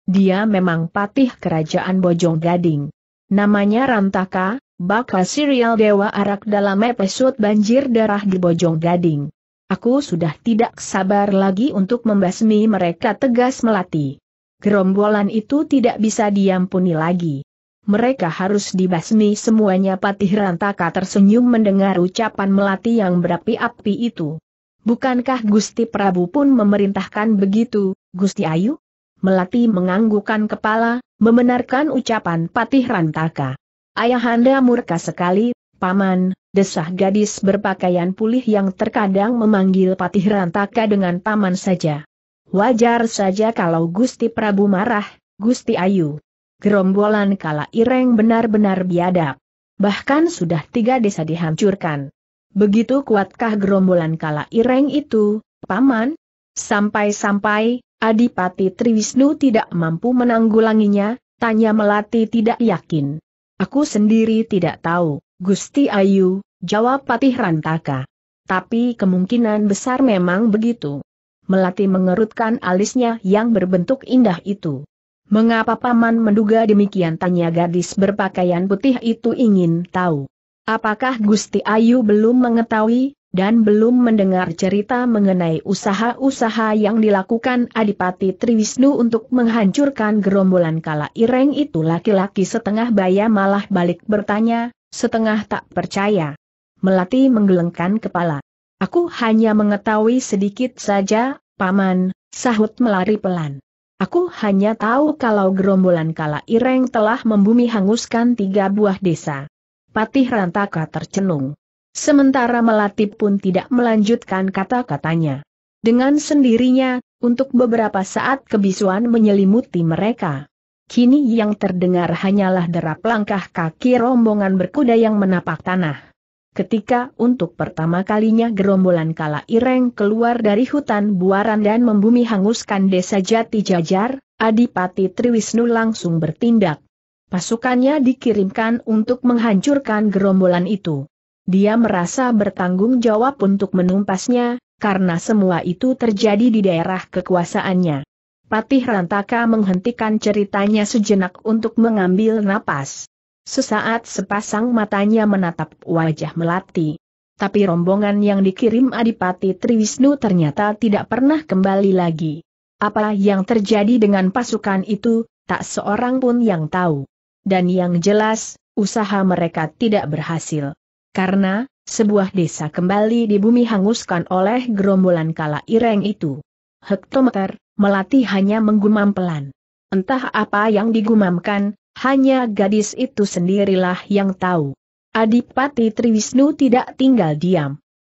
Dia memang patih kerajaan Bojong Gading. Namanya Rantaka, bakal serial Dewa Arak dalam episode Banjir Darah di Bojong Gading. Aku sudah tidak sabar lagi untuk membasmi mereka tegas melati. Gerombolan itu tidak bisa diampuni lagi. Mereka harus dibasmi semuanya Patih Rantaka tersenyum mendengar ucapan melati yang berapi-api itu. Bukankah Gusti Prabu pun memerintahkan begitu, Gusti Ayu? Melati menganggukkan kepala, membenarkan ucapan Patih Rantaka. Ayahanda murka sekali, Paman, desah gadis berpakaian pulih yang terkadang memanggil Patih Rantaka dengan Paman saja. Wajar saja kalau Gusti Prabu marah, Gusti Ayu. Gerombolan kala ireng benar-benar biadab. Bahkan sudah tiga desa dihancurkan. Begitu kuatkah gerombolan kala ireng itu, Paman? Sampai-sampai, Adipati Triwisnu tidak mampu menanggulanginya, tanya Melati tidak yakin. Aku sendiri tidak tahu, Gusti Ayu, jawab Patih Rantaka. Tapi kemungkinan besar memang begitu. Melati mengerutkan alisnya yang berbentuk indah itu. Mengapa Paman menduga demikian tanya gadis berpakaian putih itu ingin tahu. Apakah Gusti Ayu belum mengetahui dan belum mendengar cerita mengenai usaha-usaha yang dilakukan Adipati Triwisnu untuk menghancurkan gerombolan kala ireng itu laki-laki setengah baya malah balik bertanya, setengah tak percaya. Melati menggelengkan kepala. Aku hanya mengetahui sedikit saja, Paman, sahut melari pelan. Aku hanya tahu kalau gerombolan kala ireng telah membumi hanguskan tiga buah desa. Patih Rantaka tercenung. Sementara Melati pun tidak melanjutkan kata-katanya. Dengan sendirinya, untuk beberapa saat kebisuan menyelimuti mereka. Kini yang terdengar hanyalah derap langkah kaki rombongan berkuda yang menapak tanah. Ketika untuk pertama kalinya gerombolan kala ireng keluar dari hutan buaran dan membumi hanguskan desa Jati Jajar, Adipati Triwisnu langsung bertindak. Pasukannya dikirimkan untuk menghancurkan gerombolan itu. Dia merasa bertanggung jawab untuk menumpasnya, karena semua itu terjadi di daerah kekuasaannya. Patih Rantaka menghentikan ceritanya sejenak untuk mengambil napas. Sesaat sepasang matanya menatap wajah Melati. Tapi rombongan yang dikirim Adipati Triwisnu ternyata tidak pernah kembali lagi. Apa yang terjadi dengan pasukan itu, tak seorang pun yang tahu. Dan yang jelas, usaha mereka tidak berhasil karena, sebuah desa kembali di bumi hanguskan oleh gerombolan kala ireng itu. Hektometer, Melati hanya menggumam pelan. Entah apa yang digumamkan, hanya gadis itu sendirilah yang tahu. Adipati Triwisnu tidak tinggal diam.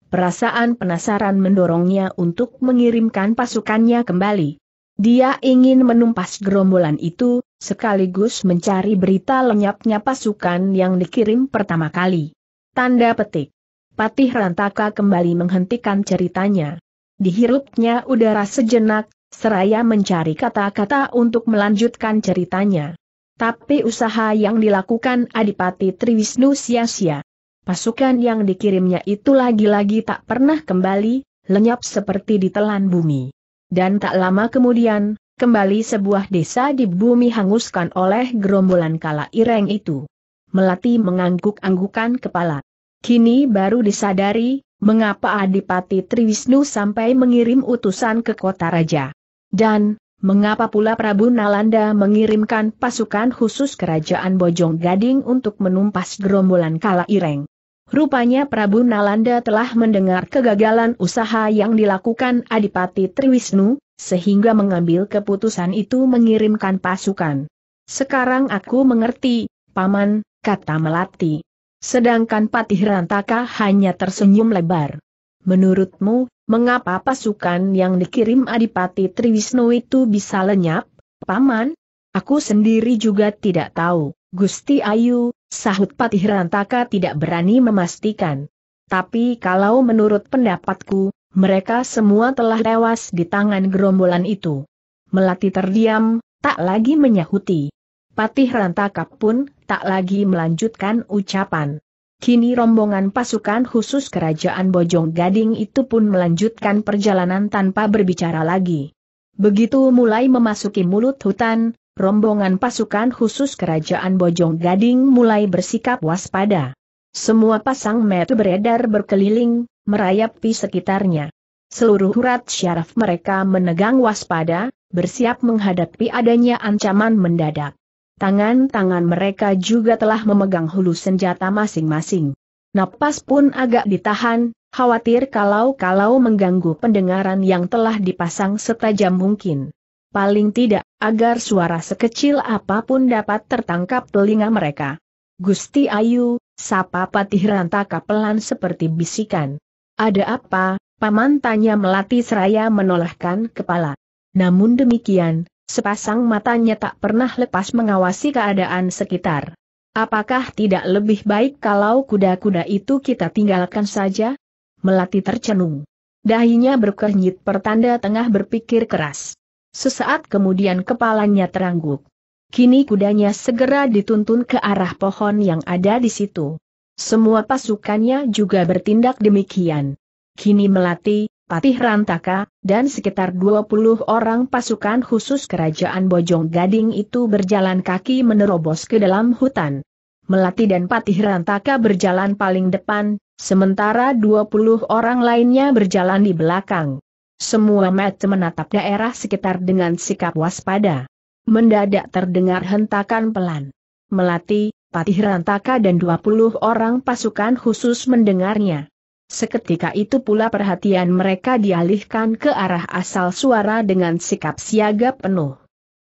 Perasaan penasaran mendorongnya untuk mengirimkan pasukannya kembali. Dia ingin menumpas gerombolan itu, sekaligus mencari berita lenyapnya pasukan yang dikirim pertama kali. Tanda petik. Patih Rantaka kembali menghentikan ceritanya. Dihirupnya udara sejenak, seraya mencari kata-kata untuk melanjutkan ceritanya. Tapi usaha yang dilakukan Adipati Triwisnu sia-sia. Pasukan yang dikirimnya itu lagi-lagi tak pernah kembali, lenyap seperti ditelan bumi. Dan tak lama kemudian, kembali sebuah desa di bumi hanguskan oleh gerombolan kala ireng itu. Melati mengangguk-anggukan kepala. Kini baru disadari, mengapa Adipati Triwisnu sampai mengirim utusan ke kota raja. Dan, mengapa pula Prabu Nalanda mengirimkan pasukan khusus kerajaan Bojong Gading untuk menumpas gerombolan Kala Ireng. Rupanya Prabu Nalanda telah mendengar kegagalan usaha yang dilakukan Adipati Triwisnu, sehingga mengambil keputusan itu mengirimkan pasukan. Sekarang aku mengerti, Paman, kata Melati. Sedangkan Patih Rantaka hanya tersenyum lebar. Menurutmu, mengapa pasukan yang dikirim Adipati Triwisnu itu bisa lenyap, Paman? Aku sendiri juga tidak tahu, Gusti Ayu, sahut Patih Rantaka tidak berani memastikan. Tapi kalau menurut pendapatku, mereka semua telah tewas di tangan gerombolan itu. Melati terdiam, tak lagi menyahuti. Patih Rantakap pun tak lagi melanjutkan ucapan. Kini rombongan pasukan khusus kerajaan Bojong Gading itu pun melanjutkan perjalanan tanpa berbicara lagi. Begitu mulai memasuki mulut hutan, rombongan pasukan khusus kerajaan Bojong Gading mulai bersikap waspada. Semua pasang metu beredar berkeliling, merayapi sekitarnya. Seluruh urat syaraf mereka menegang waspada, bersiap menghadapi adanya ancaman mendadak tangan-tangan mereka juga telah memegang hulu senjata masing-masing. Napas pun agak ditahan, khawatir kalau-kalau mengganggu pendengaran yang telah dipasang setajam mungkin. Paling tidak, agar suara sekecil apapun dapat tertangkap telinga mereka. Gusti Ayu, sapa Patih Rantaka pelan seperti bisikan. Ada apa, paman tanya Melati Seraya menolehkan kepala. Namun demikian, Sepasang matanya tak pernah lepas mengawasi keadaan sekitar. Apakah tidak lebih baik kalau kuda-kuda itu kita tinggalkan saja? Melati tercenung. Dahinya berkernyit pertanda tengah berpikir keras. Sesaat kemudian kepalanya terangguk. Kini kudanya segera dituntun ke arah pohon yang ada di situ. Semua pasukannya juga bertindak demikian. Kini Melati, Patih Rantaka, dan sekitar 20 orang pasukan khusus kerajaan Bojong Gading itu berjalan kaki menerobos ke dalam hutan. Melati dan Patih Rantaka berjalan paling depan, sementara 20 orang lainnya berjalan di belakang. Semua mata menatap daerah sekitar dengan sikap waspada. Mendadak terdengar hentakan pelan. Melati, Patih Rantaka dan 20 orang pasukan khusus mendengarnya. Seketika itu pula perhatian mereka dialihkan ke arah asal suara dengan sikap siaga penuh.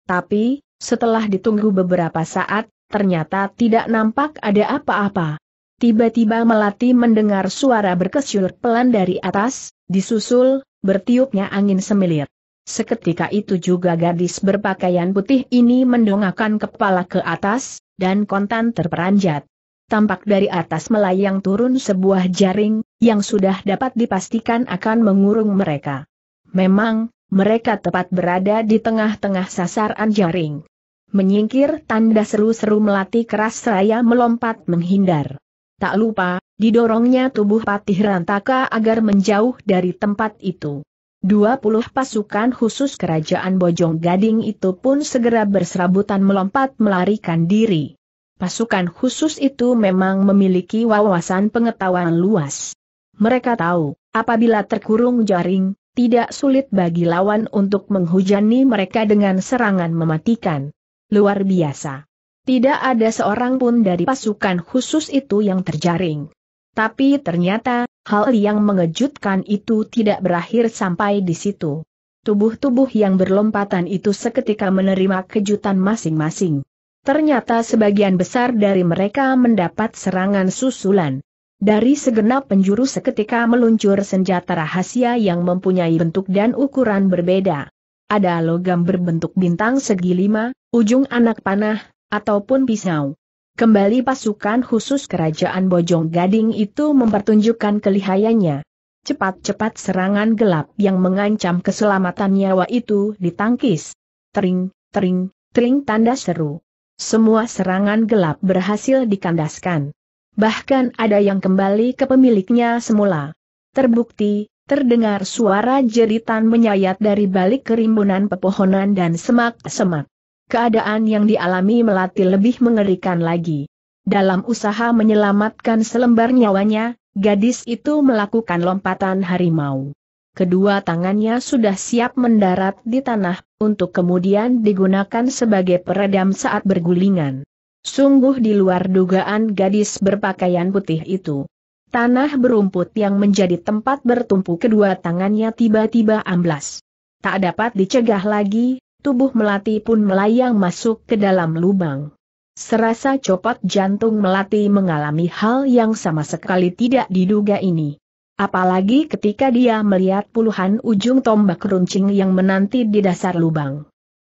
Tapi, setelah ditunggu beberapa saat, ternyata tidak nampak ada apa-apa. Tiba-tiba Melati mendengar suara berkesyur pelan dari atas, disusul, bertiupnya angin semilir. Seketika itu juga gadis berpakaian putih ini mendongakkan kepala ke atas, dan kontan terperanjat tampak dari atas melayang turun sebuah jaring, yang sudah dapat dipastikan akan mengurung mereka. Memang, mereka tepat berada di tengah-tengah sasaran jaring. Menyingkir tanda seru-seru melatih keras seraya melompat menghindar. Tak lupa, didorongnya tubuh Patih Rantaka agar menjauh dari tempat itu. 20 pasukan khusus kerajaan Bojong Gading itu pun segera berserabutan melompat melarikan diri. Pasukan khusus itu memang memiliki wawasan pengetahuan luas. Mereka tahu, apabila terkurung jaring, tidak sulit bagi lawan untuk menghujani mereka dengan serangan mematikan. Luar biasa. Tidak ada seorang pun dari pasukan khusus itu yang terjaring. Tapi ternyata, hal yang mengejutkan itu tidak berakhir sampai di situ. Tubuh-tubuh yang berlompatan itu seketika menerima kejutan masing-masing. Ternyata sebagian besar dari mereka mendapat serangan susulan. Dari segenap penjuru seketika meluncur senjata rahasia yang mempunyai bentuk dan ukuran berbeda. Ada logam berbentuk bintang segi lima, ujung anak panah, ataupun pisau. Kembali pasukan khusus kerajaan Bojong Gading itu mempertunjukkan kelihayannya. Cepat-cepat serangan gelap yang mengancam keselamatan nyawa itu ditangkis. Tering, tering, tering tanda seru semua serangan gelap berhasil dikandaskan. Bahkan ada yang kembali ke pemiliknya semula. Terbukti, terdengar suara jeritan menyayat dari balik kerimbunan pepohonan dan semak-semak. Keadaan yang dialami Melati lebih mengerikan lagi. Dalam usaha menyelamatkan selembar nyawanya, gadis itu melakukan lompatan harimau kedua tangannya sudah siap mendarat di tanah, untuk kemudian digunakan sebagai peredam saat bergulingan. Sungguh di luar dugaan gadis berpakaian putih itu. Tanah berumput yang menjadi tempat bertumpu kedua tangannya tiba-tiba amblas. Tak dapat dicegah lagi, tubuh Melati pun melayang masuk ke dalam lubang. Serasa copot jantung Melati mengalami hal yang sama sekali tidak diduga ini. Apalagi ketika dia melihat puluhan ujung tombak runcing yang menanti di dasar lubang.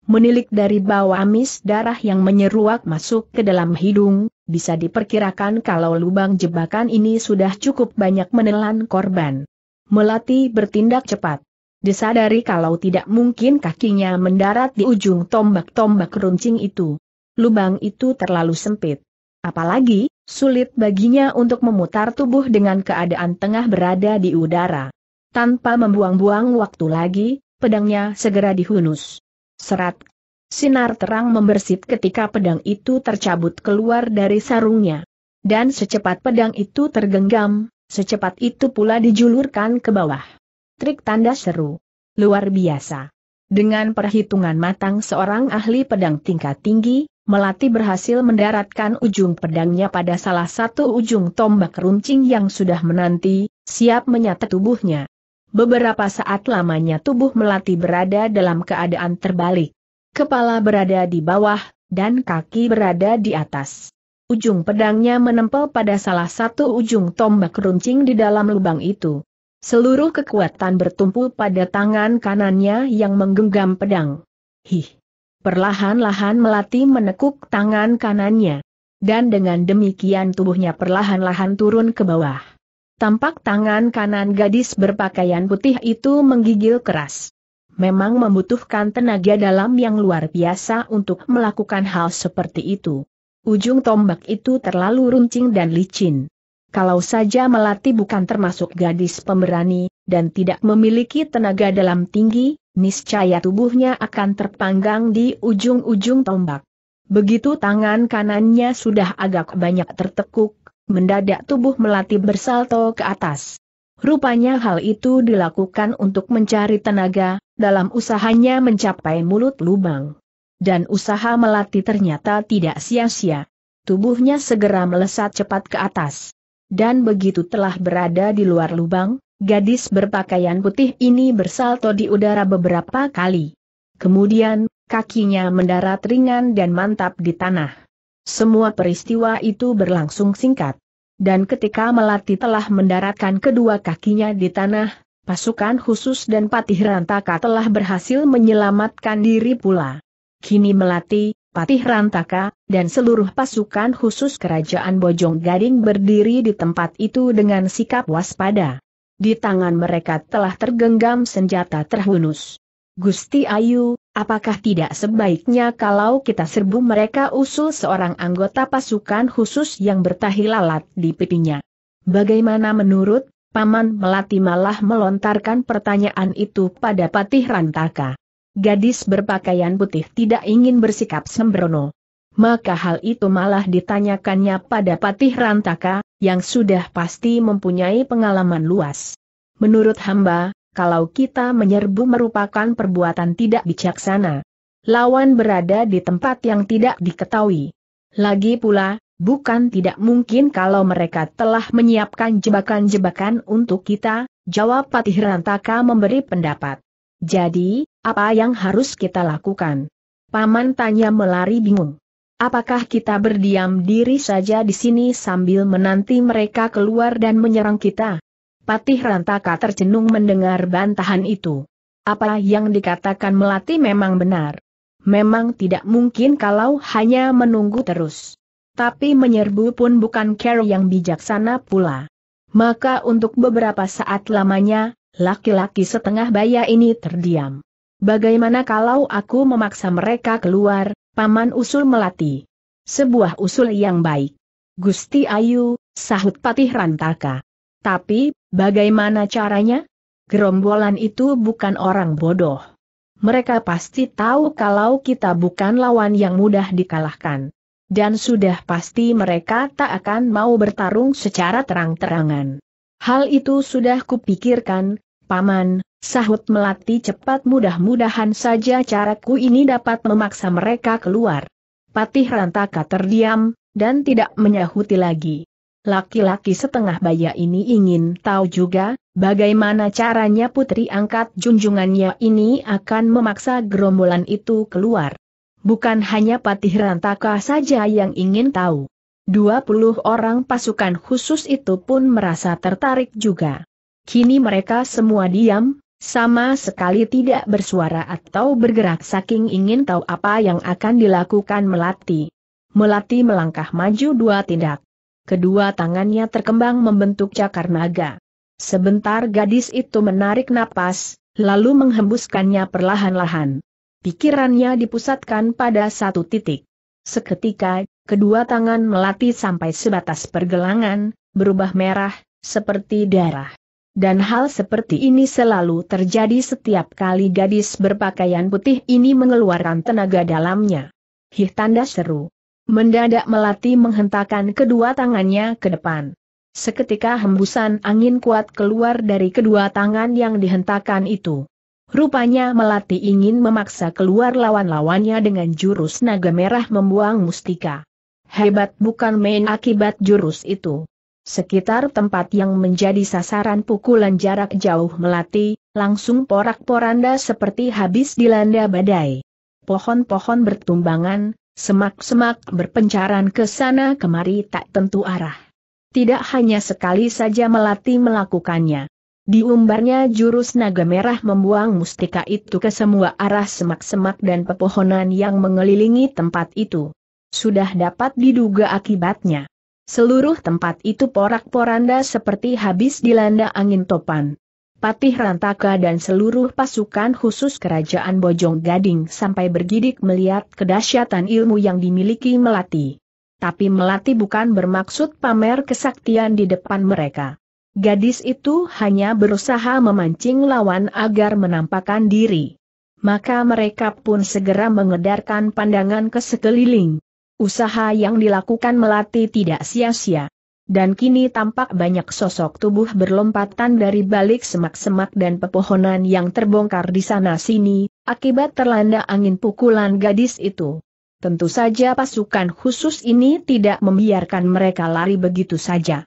Menilik dari bawah amis darah yang menyeruak masuk ke dalam hidung, bisa diperkirakan kalau lubang jebakan ini sudah cukup banyak menelan korban. Melati bertindak cepat. Disadari kalau tidak mungkin kakinya mendarat di ujung tombak-tombak runcing itu. Lubang itu terlalu sempit. Apalagi, Sulit baginya untuk memutar tubuh dengan keadaan tengah berada di udara. Tanpa membuang-buang waktu lagi, pedangnya segera dihunus. Serat. Sinar terang membersit ketika pedang itu tercabut keluar dari sarungnya. Dan secepat pedang itu tergenggam, secepat itu pula dijulurkan ke bawah. Trik tanda seru. Luar biasa. Dengan perhitungan matang seorang ahli pedang tingkat tinggi, Melati berhasil mendaratkan ujung pedangnya pada salah satu ujung tombak runcing yang sudah menanti, siap menyata tubuhnya. Beberapa saat lamanya tubuh Melati berada dalam keadaan terbalik. Kepala berada di bawah, dan kaki berada di atas. Ujung pedangnya menempel pada salah satu ujung tombak runcing di dalam lubang itu. Seluruh kekuatan bertumpu pada tangan kanannya yang menggenggam pedang. Hih! Perlahan-lahan Melati menekuk tangan kanannya. Dan dengan demikian tubuhnya perlahan-lahan turun ke bawah. Tampak tangan kanan gadis berpakaian putih itu menggigil keras. Memang membutuhkan tenaga dalam yang luar biasa untuk melakukan hal seperti itu. Ujung tombak itu terlalu runcing dan licin. Kalau saja Melati bukan termasuk gadis pemberani, dan tidak memiliki tenaga dalam tinggi, niscaya tubuhnya akan terpanggang di ujung-ujung tombak. Begitu tangan kanannya sudah agak banyak tertekuk, mendadak tubuh melati bersalto ke atas. Rupanya hal itu dilakukan untuk mencari tenaga, dalam usahanya mencapai mulut lubang. Dan usaha melati ternyata tidak sia-sia. Tubuhnya segera melesat cepat ke atas. Dan begitu telah berada di luar lubang, Gadis berpakaian putih ini bersalto di udara beberapa kali. Kemudian, kakinya mendarat ringan dan mantap di tanah. Semua peristiwa itu berlangsung singkat. Dan ketika Melati telah mendaratkan kedua kakinya di tanah, pasukan khusus dan Patih Rantaka telah berhasil menyelamatkan diri pula. Kini Melati, Patih Rantaka, dan seluruh pasukan khusus kerajaan Bojong Gading berdiri di tempat itu dengan sikap waspada. Di tangan mereka telah tergenggam senjata terhunus. Gusti Ayu, apakah tidak sebaiknya kalau kita serbu mereka usul seorang anggota pasukan khusus yang bertahi lalat di pipinya? Bagaimana menurut, Paman Melati malah melontarkan pertanyaan itu pada Patih Rantaka. Gadis berpakaian putih tidak ingin bersikap sembrono maka hal itu malah ditanyakannya pada Patih Rantaka, yang sudah pasti mempunyai pengalaman luas. Menurut hamba, kalau kita menyerbu merupakan perbuatan tidak bijaksana. Lawan berada di tempat yang tidak diketahui. Lagi pula, bukan tidak mungkin kalau mereka telah menyiapkan jebakan-jebakan untuk kita, jawab Patih Rantaka memberi pendapat. Jadi, apa yang harus kita lakukan? Paman tanya melari bingung. Apakah kita berdiam diri saja di sini sambil menanti mereka keluar dan menyerang kita? Patih Rantaka tercenung mendengar bantahan itu. Apa yang dikatakan Melati memang benar. Memang tidak mungkin kalau hanya menunggu terus. Tapi menyerbu pun bukan care yang bijaksana pula. Maka untuk beberapa saat lamanya, laki-laki setengah baya ini terdiam. Bagaimana kalau aku memaksa mereka keluar, Paman usul melati. Sebuah usul yang baik. Gusti Ayu, sahut Patih Rantaka. Tapi, bagaimana caranya? Gerombolan itu bukan orang bodoh. Mereka pasti tahu kalau kita bukan lawan yang mudah dikalahkan. Dan sudah pasti mereka tak akan mau bertarung secara terang-terangan. Hal itu sudah kupikirkan, Paman, Sahut melati cepat mudah-mudahan saja caraku ini dapat memaksa mereka keluar. Patih Rantaka terdiam, dan tidak menyahuti lagi. Laki-laki setengah baya ini ingin tahu juga, bagaimana caranya putri angkat junjungannya ini akan memaksa gerombolan itu keluar. Bukan hanya Patih Rantaka saja yang ingin tahu. 20 orang pasukan khusus itu pun merasa tertarik juga. Kini mereka semua diam, sama sekali tidak bersuara atau bergerak saking ingin tahu apa yang akan dilakukan Melati. Melati melangkah maju dua tindak. Kedua tangannya terkembang membentuk cakar naga. Sebentar gadis itu menarik napas, lalu menghembuskannya perlahan-lahan. Pikirannya dipusatkan pada satu titik. Seketika, kedua tangan melati sampai sebatas pergelangan, berubah merah, seperti darah. Dan hal seperti ini selalu terjadi setiap kali gadis berpakaian putih ini mengeluarkan tenaga dalamnya. Hih tanda seru. Mendadak Melati menghentakkan kedua tangannya ke depan. Seketika hembusan angin kuat keluar dari kedua tangan yang dihentakkan itu. Rupanya Melati ingin memaksa keluar lawan-lawannya dengan jurus naga merah membuang mustika. Hebat bukan main akibat jurus itu. Sekitar tempat yang menjadi sasaran pukulan jarak jauh melati, langsung porak-poranda seperti habis dilanda badai. Pohon-pohon bertumbangan, semak-semak berpencaran ke sana kemari tak tentu arah. Tidak hanya sekali saja melati melakukannya. Diumbarnya jurus naga merah membuang mustika itu ke semua arah semak-semak dan pepohonan yang mengelilingi tempat itu. Sudah dapat diduga akibatnya. Seluruh tempat itu porak-poranda seperti habis dilanda angin topan. Patih Rantaka dan seluruh pasukan khusus kerajaan Bojong Gading sampai bergidik melihat kedahsyatan ilmu yang dimiliki Melati. Tapi Melati bukan bermaksud pamer kesaktian di depan mereka. Gadis itu hanya berusaha memancing lawan agar menampakkan diri. Maka mereka pun segera mengedarkan pandangan ke sekeliling. Usaha yang dilakukan Melati tidak sia-sia. Dan kini tampak banyak sosok tubuh berlompatan dari balik semak-semak dan pepohonan yang terbongkar di sana-sini, akibat terlanda angin pukulan gadis itu. Tentu saja pasukan khusus ini tidak membiarkan mereka lari begitu saja.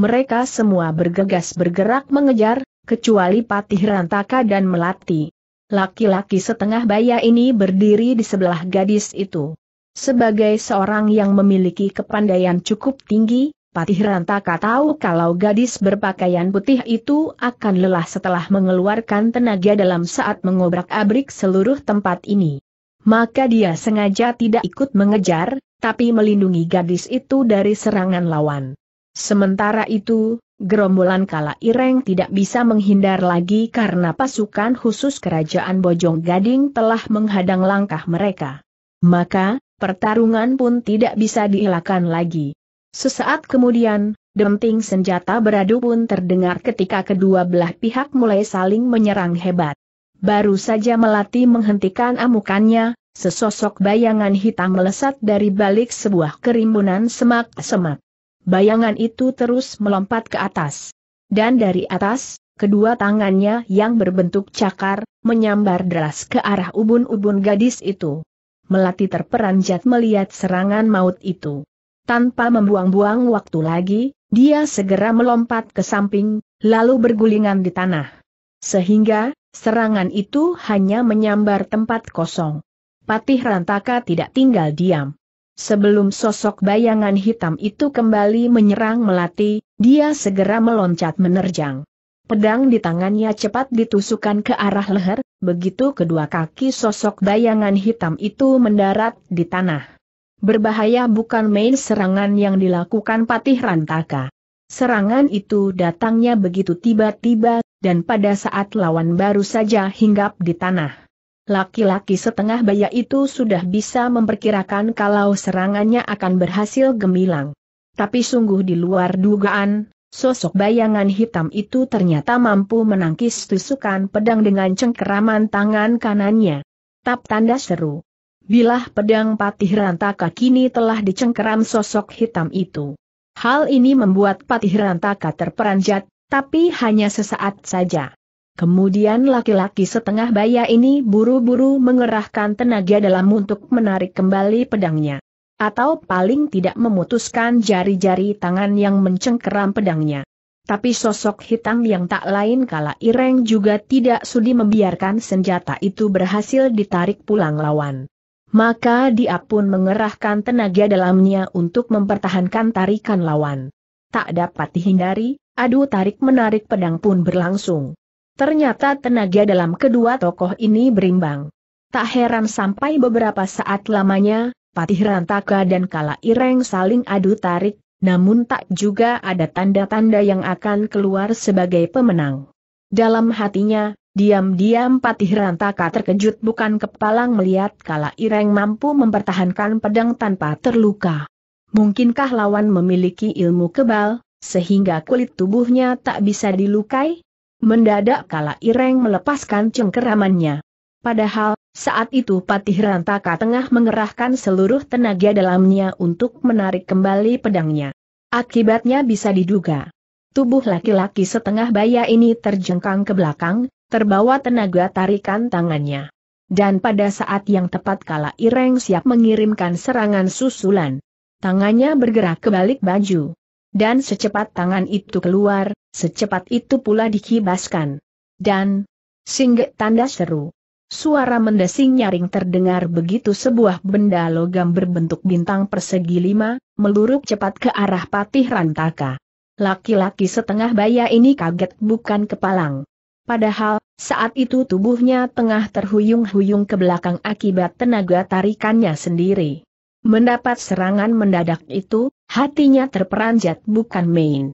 Mereka semua bergegas bergerak mengejar, kecuali Patih Rantaka dan Melati. Laki-laki setengah baya ini berdiri di sebelah gadis itu. Sebagai seorang yang memiliki kepandaian cukup tinggi, Patih Rantaka tahu kalau gadis berpakaian putih itu akan lelah setelah mengeluarkan tenaga dalam saat mengobrak-abrik seluruh tempat ini. Maka dia sengaja tidak ikut mengejar, tapi melindungi gadis itu dari serangan lawan. Sementara itu, gerombolan kala ireng tidak bisa menghindar lagi karena pasukan khusus kerajaan Bojong Gading telah menghadang langkah mereka. Maka, Pertarungan pun tidak bisa dielakkan lagi. Sesaat kemudian, denting senjata beradu pun terdengar ketika kedua belah pihak mulai saling menyerang hebat. Baru saja Melati menghentikan amukannya, sesosok bayangan hitam melesat dari balik sebuah kerimbunan semak-semak. Bayangan itu terus melompat ke atas. Dan dari atas, kedua tangannya yang berbentuk cakar, menyambar deras ke arah ubun-ubun gadis itu. Melati terperanjat melihat serangan maut itu. Tanpa membuang-buang waktu lagi, dia segera melompat ke samping, lalu bergulingan di tanah. Sehingga, serangan itu hanya menyambar tempat kosong. Patih Rantaka tidak tinggal diam. Sebelum sosok bayangan hitam itu kembali menyerang Melati, dia segera meloncat menerjang. Pedang di tangannya cepat ditusukkan ke arah leher, begitu kedua kaki sosok bayangan hitam itu mendarat di tanah. Berbahaya bukan main serangan yang dilakukan Patih Rantaka. Serangan itu datangnya begitu tiba-tiba, dan pada saat lawan baru saja hinggap di tanah. Laki-laki setengah baya itu sudah bisa memperkirakan kalau serangannya akan berhasil gemilang. Tapi sungguh di luar dugaan, Sosok bayangan hitam itu ternyata mampu menangkis tusukan pedang dengan cengkeraman tangan kanannya. Tap tanda seru. Bilah pedang Patih Rantaka kini telah dicengkeram sosok hitam itu. Hal ini membuat Patih Rantaka terperanjat, tapi hanya sesaat saja. Kemudian laki-laki setengah baya ini buru-buru mengerahkan tenaga dalam untuk menarik kembali pedangnya. Atau paling tidak memutuskan jari-jari tangan yang mencengkeram pedangnya. Tapi sosok hitam yang tak lain kala Ireng juga tidak sudi membiarkan senjata itu berhasil ditarik pulang lawan. Maka dia pun mengerahkan tenaga dalamnya untuk mempertahankan tarikan lawan. Tak dapat dihindari, adu tarik-menarik pedang pun berlangsung. Ternyata tenaga dalam kedua tokoh ini berimbang. Tak heran sampai beberapa saat lamanya, Patih Rantaka dan Kala Ireng saling adu tarik, namun tak juga ada tanda-tanda yang akan keluar sebagai pemenang. Dalam hatinya, diam-diam Patih Rantaka terkejut bukan kepalang melihat Kala Ireng mampu mempertahankan pedang tanpa terluka. Mungkinkah lawan memiliki ilmu kebal, sehingga kulit tubuhnya tak bisa dilukai? Mendadak kala Ireng melepaskan cengkeramannya. Padahal, saat itu Patih Rantaka tengah mengerahkan seluruh tenaga dalamnya untuk menarik kembali pedangnya. Akibatnya bisa diduga. Tubuh laki-laki setengah baya ini terjengkang ke belakang, terbawa tenaga tarikan tangannya. Dan pada saat yang tepat kala Ireng siap mengirimkan serangan susulan. Tangannya bergerak ke balik baju. Dan secepat tangan itu keluar, secepat itu pula dikibaskan. Dan, singgit tanda seru. Suara mendesing nyaring terdengar begitu sebuah benda logam berbentuk bintang persegi lima, meluruk cepat ke arah patih rantaka. Laki-laki setengah baya ini kaget bukan kepalang. Padahal, saat itu tubuhnya tengah terhuyung-huyung ke belakang akibat tenaga tarikannya sendiri. Mendapat serangan mendadak itu, hatinya terperanjat bukan main.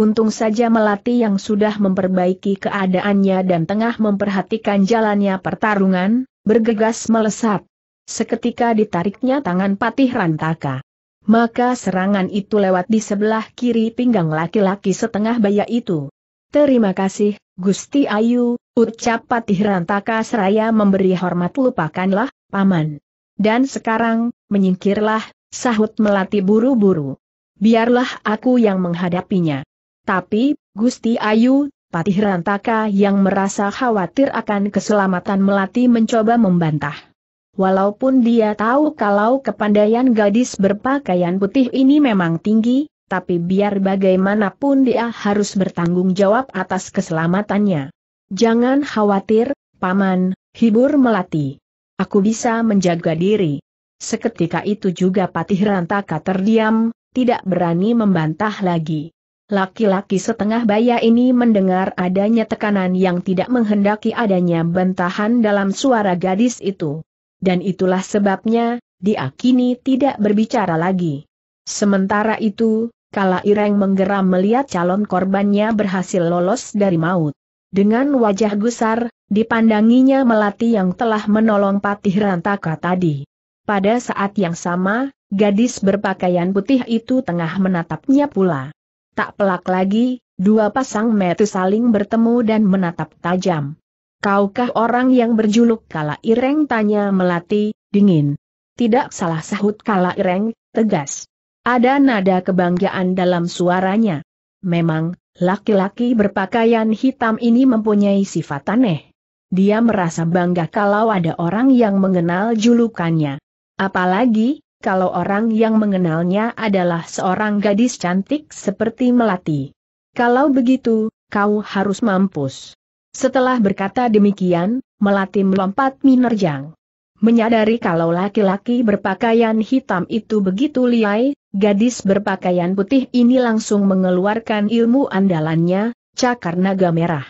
Untung saja Melati yang sudah memperbaiki keadaannya dan tengah memperhatikan jalannya pertarungan, bergegas melesat. Seketika ditariknya tangan Patih Rantaka. Maka serangan itu lewat di sebelah kiri pinggang laki-laki setengah baya itu. Terima kasih, Gusti Ayu, ucap Patih Rantaka seraya memberi hormat lupakanlah, Paman. Dan sekarang, menyingkirlah, sahut Melati buru-buru. Biarlah aku yang menghadapinya. Tapi, Gusti Ayu, Patih Rantaka yang merasa khawatir akan keselamatan Melati mencoba membantah. Walaupun dia tahu kalau kepandaian gadis berpakaian putih ini memang tinggi, tapi biar bagaimanapun dia harus bertanggung jawab atas keselamatannya. Jangan khawatir, Paman, hibur Melati. Aku bisa menjaga diri. Seketika itu juga Patih Rantaka terdiam, tidak berani membantah lagi. Laki-laki setengah baya ini mendengar adanya tekanan yang tidak menghendaki adanya bentahan dalam suara gadis itu. Dan itulah sebabnya, diakini tidak berbicara lagi. Sementara itu, kala Ireng menggeram melihat calon korbannya berhasil lolos dari maut. Dengan wajah gusar, dipandanginya Melati yang telah menolong Patih Rantaka tadi. Pada saat yang sama, gadis berpakaian putih itu tengah menatapnya pula. Tak pelak lagi, dua pasang mata saling bertemu dan menatap tajam. Kaukah orang yang berjuluk Kala Ireng tanya Melati, dingin. Tidak salah sahut Kala Ireng, tegas. Ada nada kebanggaan dalam suaranya. Memang, laki-laki berpakaian hitam ini mempunyai sifat aneh. Dia merasa bangga kalau ada orang yang mengenal julukannya. Apalagi, kalau orang yang mengenalnya adalah seorang gadis cantik seperti Melati. Kalau begitu, kau harus mampus. Setelah berkata demikian, Melati melompat minerjang. Menyadari kalau laki-laki berpakaian hitam itu begitu liai, gadis berpakaian putih ini langsung mengeluarkan ilmu andalannya, cakar naga merah.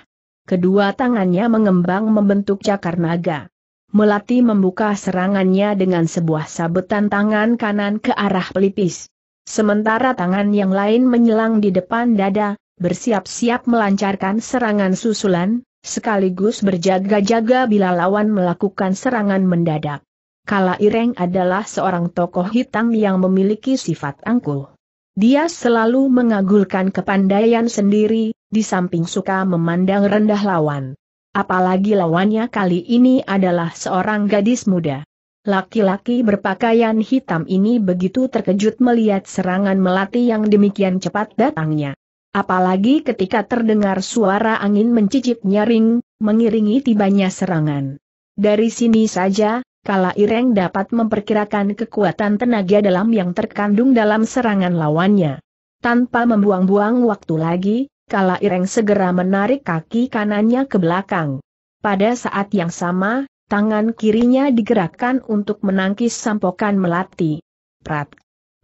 Kedua tangannya mengembang membentuk cakar naga. Melati membuka serangannya dengan sebuah sabetan tangan kanan ke arah pelipis. Sementara tangan yang lain menyelang di depan dada, bersiap-siap melancarkan serangan susulan, sekaligus berjaga-jaga bila lawan melakukan serangan mendadak. Kala Ireng adalah seorang tokoh hitam yang memiliki sifat angkuh. Dia selalu mengagulkan kepandaian sendiri, di samping suka memandang rendah lawan. Apalagi lawannya kali ini adalah seorang gadis muda. Laki-laki berpakaian hitam ini begitu terkejut melihat serangan melati yang demikian cepat datangnya. Apalagi ketika terdengar suara angin mencicip nyaring, mengiringi tibanya serangan. Dari sini saja, kala Ireng dapat memperkirakan kekuatan tenaga dalam yang terkandung dalam serangan lawannya. Tanpa membuang-buang waktu lagi, Kala Ireng segera menarik kaki kanannya ke belakang. Pada saat yang sama, tangan kirinya digerakkan untuk menangkis sampokan melati. Prat.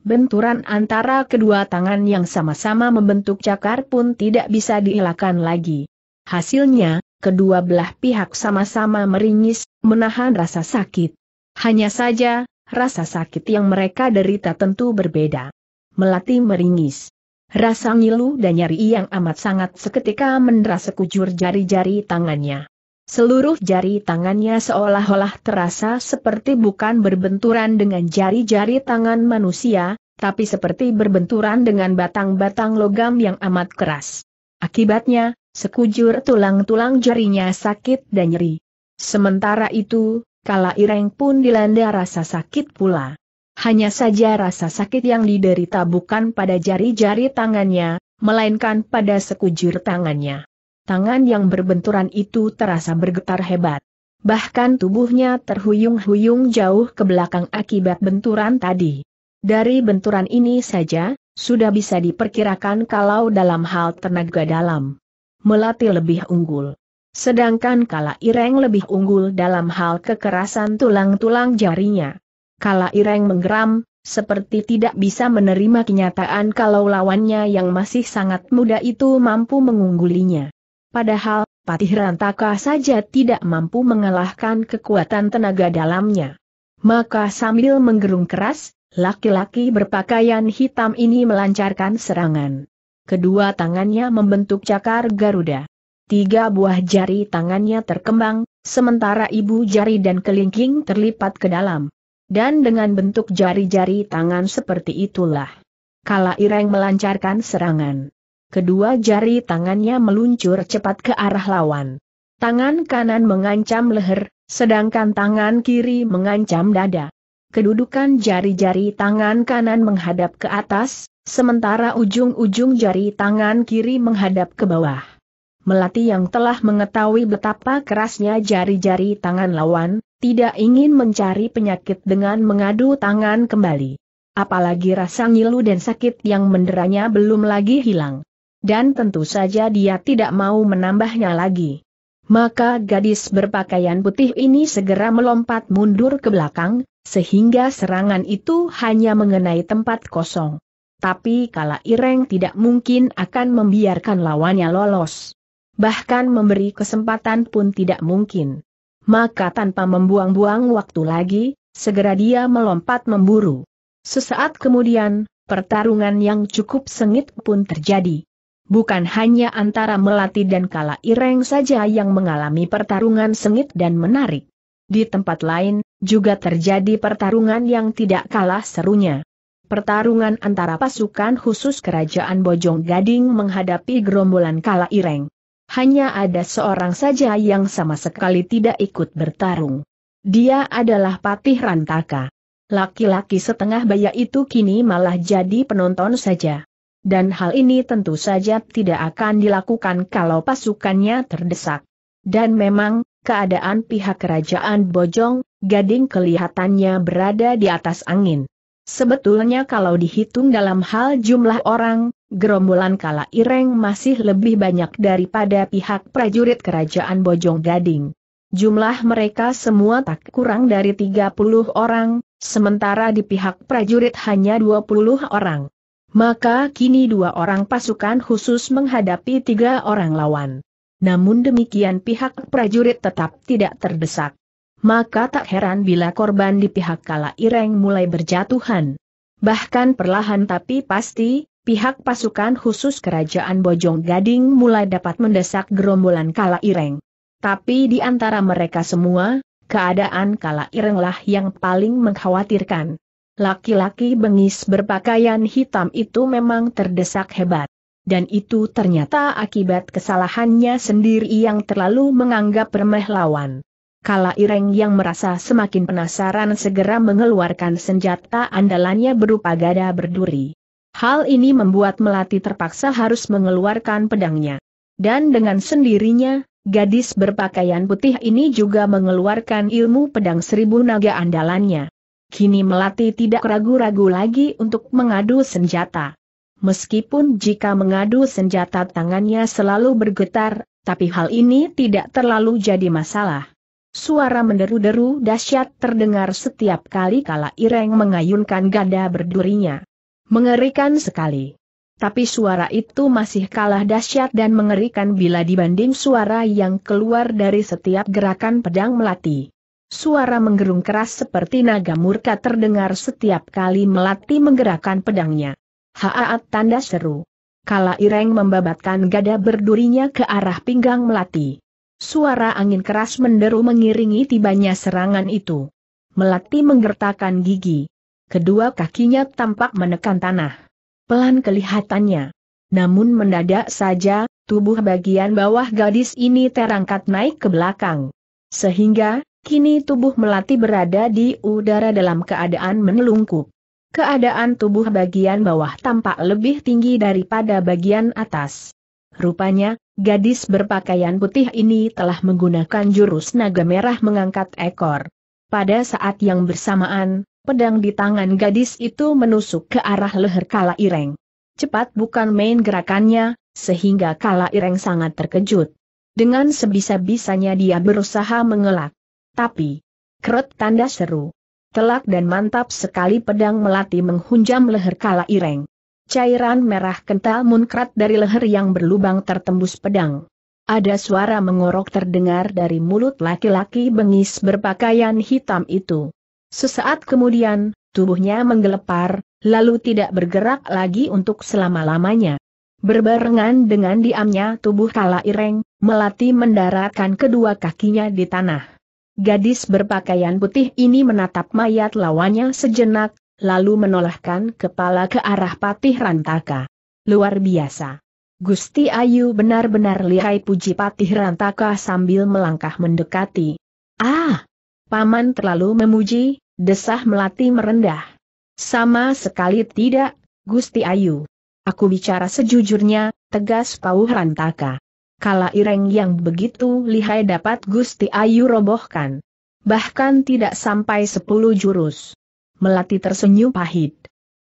Benturan antara kedua tangan yang sama-sama membentuk cakar pun tidak bisa dielakkan lagi. Hasilnya, kedua belah pihak sama-sama meringis, menahan rasa sakit. Hanya saja, rasa sakit yang mereka derita tentu berbeda. Melati meringis. Rasa ngilu dan nyeri yang amat sangat seketika mendera sekujur jari-jari tangannya. Seluruh jari tangannya seolah-olah terasa seperti bukan berbenturan dengan jari-jari tangan manusia, tapi seperti berbenturan dengan batang-batang logam yang amat keras. Akibatnya, sekujur tulang-tulang jarinya sakit dan nyeri. Sementara itu, Kala Ireng pun dilanda rasa sakit pula. Hanya saja rasa sakit yang diderita bukan pada jari-jari tangannya, melainkan pada sekujur tangannya. Tangan yang berbenturan itu terasa bergetar hebat. Bahkan tubuhnya terhuyung-huyung jauh ke belakang akibat benturan tadi. Dari benturan ini saja, sudah bisa diperkirakan kalau dalam hal tenaga dalam. Melati lebih unggul. Sedangkan kala Ireng lebih unggul dalam hal kekerasan tulang-tulang jarinya kala Ireng menggeram, seperti tidak bisa menerima kenyataan kalau lawannya yang masih sangat muda itu mampu mengunggulinya. Padahal, Patih Rantaka saja tidak mampu mengalahkan kekuatan tenaga dalamnya. Maka sambil menggerung keras, laki-laki berpakaian hitam ini melancarkan serangan. Kedua tangannya membentuk cakar Garuda. Tiga buah jari tangannya terkembang, sementara ibu jari dan kelingking terlipat ke dalam. Dan dengan bentuk jari-jari tangan seperti itulah. Kala Ireng melancarkan serangan. Kedua jari tangannya meluncur cepat ke arah lawan. Tangan kanan mengancam leher, sedangkan tangan kiri mengancam dada. Kedudukan jari-jari tangan kanan menghadap ke atas, sementara ujung-ujung jari tangan kiri menghadap ke bawah. Melati yang telah mengetahui betapa kerasnya jari-jari tangan lawan, tidak ingin mencari penyakit dengan mengadu tangan kembali. Apalagi rasa ngilu dan sakit yang menderanya belum lagi hilang. Dan tentu saja dia tidak mau menambahnya lagi. Maka gadis berpakaian putih ini segera melompat mundur ke belakang, sehingga serangan itu hanya mengenai tempat kosong. Tapi kala Ireng tidak mungkin akan membiarkan lawannya lolos. Bahkan memberi kesempatan pun tidak mungkin. Maka tanpa membuang-buang waktu lagi, segera dia melompat memburu. Sesaat kemudian, pertarungan yang cukup sengit pun terjadi. Bukan hanya antara Melati dan Kala Ireng saja yang mengalami pertarungan sengit dan menarik. Di tempat lain, juga terjadi pertarungan yang tidak kalah serunya. Pertarungan antara pasukan khusus kerajaan Bojong Gading menghadapi gerombolan Kala Ireng. Hanya ada seorang saja yang sama sekali tidak ikut bertarung. Dia adalah Patih Rantaka. Laki-laki setengah baya itu kini malah jadi penonton saja. Dan hal ini tentu saja tidak akan dilakukan kalau pasukannya terdesak. Dan memang, keadaan pihak kerajaan Bojong, Gading kelihatannya berada di atas angin. Sebetulnya kalau dihitung dalam hal jumlah orang, gerombolan kala ireng masih lebih banyak daripada pihak prajurit kerajaan Bojong Gading. Jumlah mereka semua tak kurang dari 30 orang, sementara di pihak prajurit hanya 20 orang. Maka kini dua orang pasukan khusus menghadapi tiga orang lawan. Namun demikian pihak prajurit tetap tidak terdesak maka tak heran bila korban di pihak kala ireng mulai berjatuhan. Bahkan perlahan tapi pasti, pihak pasukan khusus kerajaan Bojong Gading mulai dapat mendesak gerombolan kala ireng. Tapi di antara mereka semua, keadaan kala irenglah yang paling mengkhawatirkan. Laki-laki bengis berpakaian hitam itu memang terdesak hebat. Dan itu ternyata akibat kesalahannya sendiri yang terlalu menganggap remeh lawan. Kala Ireng yang merasa semakin penasaran segera mengeluarkan senjata andalannya berupa gada berduri. Hal ini membuat Melati terpaksa harus mengeluarkan pedangnya. Dan dengan sendirinya, gadis berpakaian putih ini juga mengeluarkan ilmu pedang seribu naga andalannya. Kini Melati tidak ragu-ragu lagi untuk mengadu senjata. Meskipun jika mengadu senjata tangannya selalu bergetar, tapi hal ini tidak terlalu jadi masalah. Suara menderu-deru dahsyat terdengar setiap kali kala Ireng mengayunkan gada berdurinya. Mengerikan sekali. Tapi suara itu masih kalah dahsyat dan mengerikan bila dibanding suara yang keluar dari setiap gerakan pedang melati. Suara menggerung keras seperti naga murka terdengar setiap kali melati menggerakkan pedangnya. Haat tanda seru. Kala Ireng membabatkan gada berdurinya ke arah pinggang melati. Suara angin keras menderu mengiringi tibanya serangan itu. Melati menggertakkan gigi. Kedua kakinya tampak menekan tanah. Pelan kelihatannya. Namun mendadak saja, tubuh bagian bawah gadis ini terangkat naik ke belakang. Sehingga, kini tubuh Melati berada di udara dalam keadaan menelungkup. Keadaan tubuh bagian bawah tampak lebih tinggi daripada bagian atas. Rupanya, gadis berpakaian putih ini telah menggunakan jurus naga merah mengangkat ekor. Pada saat yang bersamaan, pedang di tangan gadis itu menusuk ke arah leher Kala Ireng. Cepat bukan main gerakannya, sehingga Kala Ireng sangat terkejut. Dengan sebisa-bisanya dia berusaha mengelak. Tapi, kerut tanda seru. Telak dan mantap sekali pedang melati menghunjam leher Kala Ireng. Cairan merah kental munkrat dari leher yang berlubang tertembus pedang. Ada suara mengorok terdengar dari mulut laki-laki bengis berpakaian hitam itu. Sesaat kemudian, tubuhnya menggelepar, lalu tidak bergerak lagi untuk selama-lamanya. Berbarengan dengan diamnya tubuh kala ireng, melati mendaratkan kedua kakinya di tanah. Gadis berpakaian putih ini menatap mayat lawannya sejenak, lalu menolehkan kepala ke arah Patih Rantaka. Luar biasa. Gusti Ayu benar-benar lihai puji Patih Rantaka sambil melangkah mendekati. Ah! Paman terlalu memuji, desah melati merendah. Sama sekali tidak, Gusti Ayu. Aku bicara sejujurnya, tegas Pauh Rantaka. Kala ireng yang begitu lihai dapat Gusti Ayu robohkan. Bahkan tidak sampai sepuluh jurus. Melati tersenyum pahit.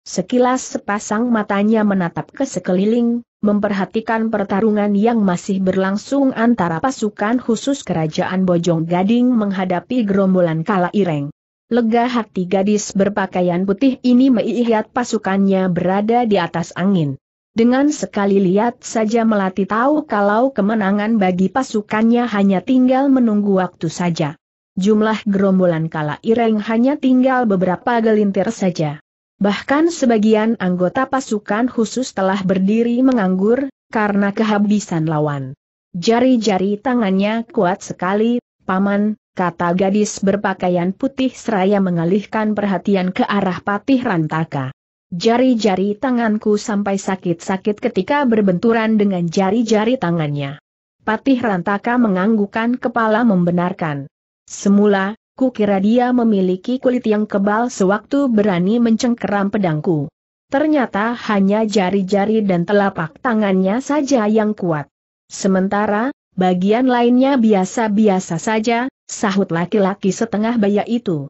Sekilas sepasang matanya menatap ke sekeliling, memperhatikan pertarungan yang masih berlangsung antara pasukan khusus kerajaan Bojong Gading menghadapi gerombolan Kala Ireng. Lega hati gadis berpakaian putih ini melihat pasukannya berada di atas angin. Dengan sekali lihat saja Melati tahu kalau kemenangan bagi pasukannya hanya tinggal menunggu waktu saja jumlah gerombolan kala ireng hanya tinggal beberapa gelintir saja. Bahkan sebagian anggota pasukan khusus telah berdiri menganggur, karena kehabisan lawan. Jari-jari tangannya kuat sekali, paman, kata gadis berpakaian putih seraya mengalihkan perhatian ke arah patih rantaka. Jari-jari tanganku sampai sakit-sakit ketika berbenturan dengan jari-jari tangannya. Patih rantaka menganggukan kepala membenarkan. Semula, kukira dia memiliki kulit yang kebal sewaktu berani mencengkeram pedangku. Ternyata hanya jari-jari dan telapak tangannya saja yang kuat. Sementara, bagian lainnya biasa-biasa saja, sahut laki-laki setengah baya itu.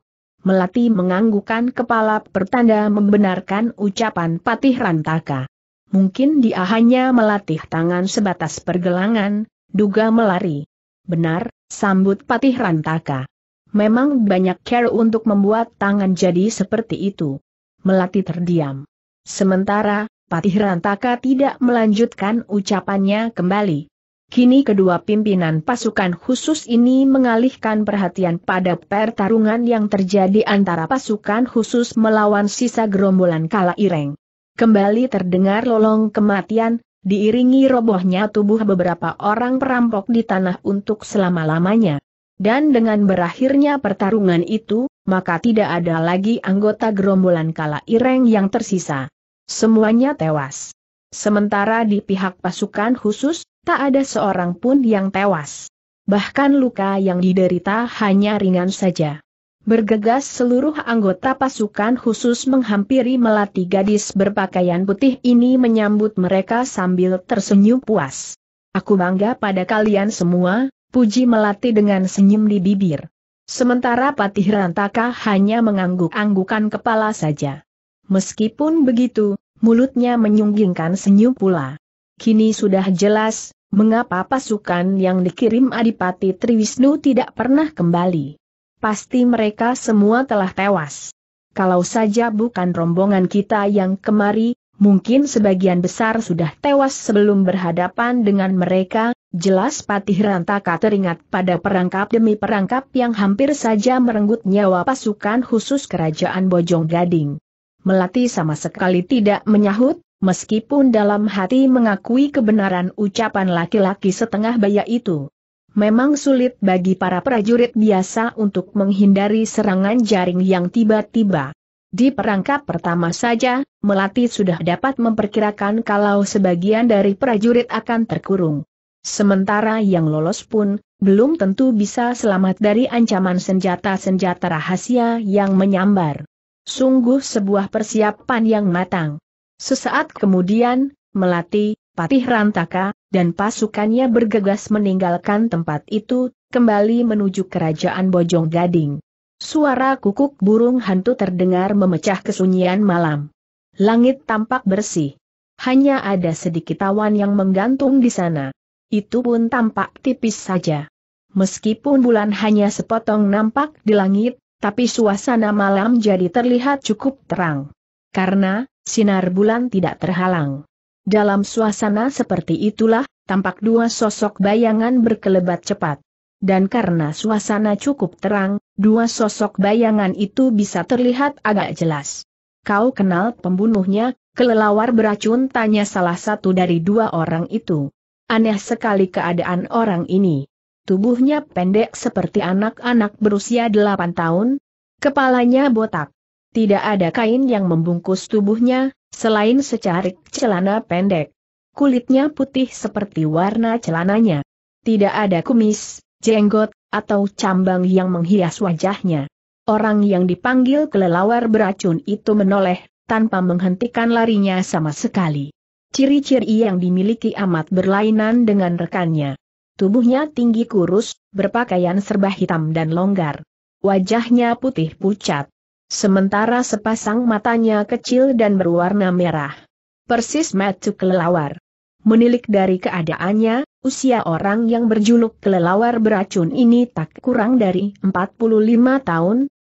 Melati menganggukkan kepala pertanda membenarkan ucapan Patih Rantaka. Mungkin dia hanya melatih tangan sebatas pergelangan, duga melari. Benar, Sambut patih rantaka. Memang banyak care untuk membuat tangan jadi seperti itu. Melati terdiam. Sementara, patih rantaka tidak melanjutkan ucapannya kembali. Kini kedua pimpinan pasukan khusus ini mengalihkan perhatian pada pertarungan yang terjadi antara pasukan khusus melawan sisa gerombolan kala ireng. Kembali terdengar lolong kematian, diiringi robohnya tubuh beberapa orang perampok di tanah untuk selama-lamanya. Dan dengan berakhirnya pertarungan itu, maka tidak ada lagi anggota gerombolan kala ireng yang tersisa. Semuanya tewas. Sementara di pihak pasukan khusus, tak ada seorang pun yang tewas. Bahkan luka yang diderita hanya ringan saja. Bergegas seluruh anggota pasukan khusus menghampiri melati gadis berpakaian putih ini menyambut mereka sambil tersenyum puas. Aku bangga pada kalian semua, puji melati dengan senyum di bibir. Sementara Patih Rantaka hanya mengangguk-anggukan kepala saja. Meskipun begitu, mulutnya menyunggingkan senyum pula. Kini sudah jelas, mengapa pasukan yang dikirim Adipati Triwisnu tidak pernah kembali pasti mereka semua telah tewas. Kalau saja bukan rombongan kita yang kemari, mungkin sebagian besar sudah tewas sebelum berhadapan dengan mereka, jelas Patih Rantaka teringat pada perangkap demi perangkap yang hampir saja merenggut nyawa pasukan khusus kerajaan Bojong Gading. Melati sama sekali tidak menyahut, meskipun dalam hati mengakui kebenaran ucapan laki-laki setengah baya itu. Memang sulit bagi para prajurit biasa untuk menghindari serangan jaring yang tiba-tiba. Di perangkap pertama saja, Melati sudah dapat memperkirakan kalau sebagian dari prajurit akan terkurung. Sementara yang lolos pun, belum tentu bisa selamat dari ancaman senjata-senjata rahasia yang menyambar. Sungguh sebuah persiapan yang matang. Sesaat kemudian, Melati, Patih Rantaka, dan pasukannya bergegas meninggalkan tempat itu, kembali menuju kerajaan Bojong Gading. Suara kukuk burung hantu terdengar memecah kesunyian malam. Langit tampak bersih. Hanya ada sedikit awan yang menggantung di sana. Itu pun tampak tipis saja. Meskipun bulan hanya sepotong nampak di langit, tapi suasana malam jadi terlihat cukup terang. Karena, sinar bulan tidak terhalang. Dalam suasana seperti itulah, tampak dua sosok bayangan berkelebat cepat. Dan karena suasana cukup terang, dua sosok bayangan itu bisa terlihat agak jelas. Kau kenal pembunuhnya, kelelawar beracun tanya salah satu dari dua orang itu. Aneh sekali keadaan orang ini. Tubuhnya pendek seperti anak-anak berusia delapan tahun, kepalanya botak. Tidak ada kain yang membungkus tubuhnya, Selain secarik celana pendek, kulitnya putih seperti warna celananya. Tidak ada kumis, jenggot, atau cambang yang menghias wajahnya. Orang yang dipanggil kelelawar beracun itu menoleh, tanpa menghentikan larinya sama sekali. Ciri-ciri yang dimiliki amat berlainan dengan rekannya. Tubuhnya tinggi kurus, berpakaian serba hitam dan longgar. Wajahnya putih pucat sementara sepasang matanya kecil dan berwarna merah. Persis metu kelelawar. Menilik dari keadaannya, usia orang yang berjuluk kelelawar beracun ini tak kurang dari 45 tahun.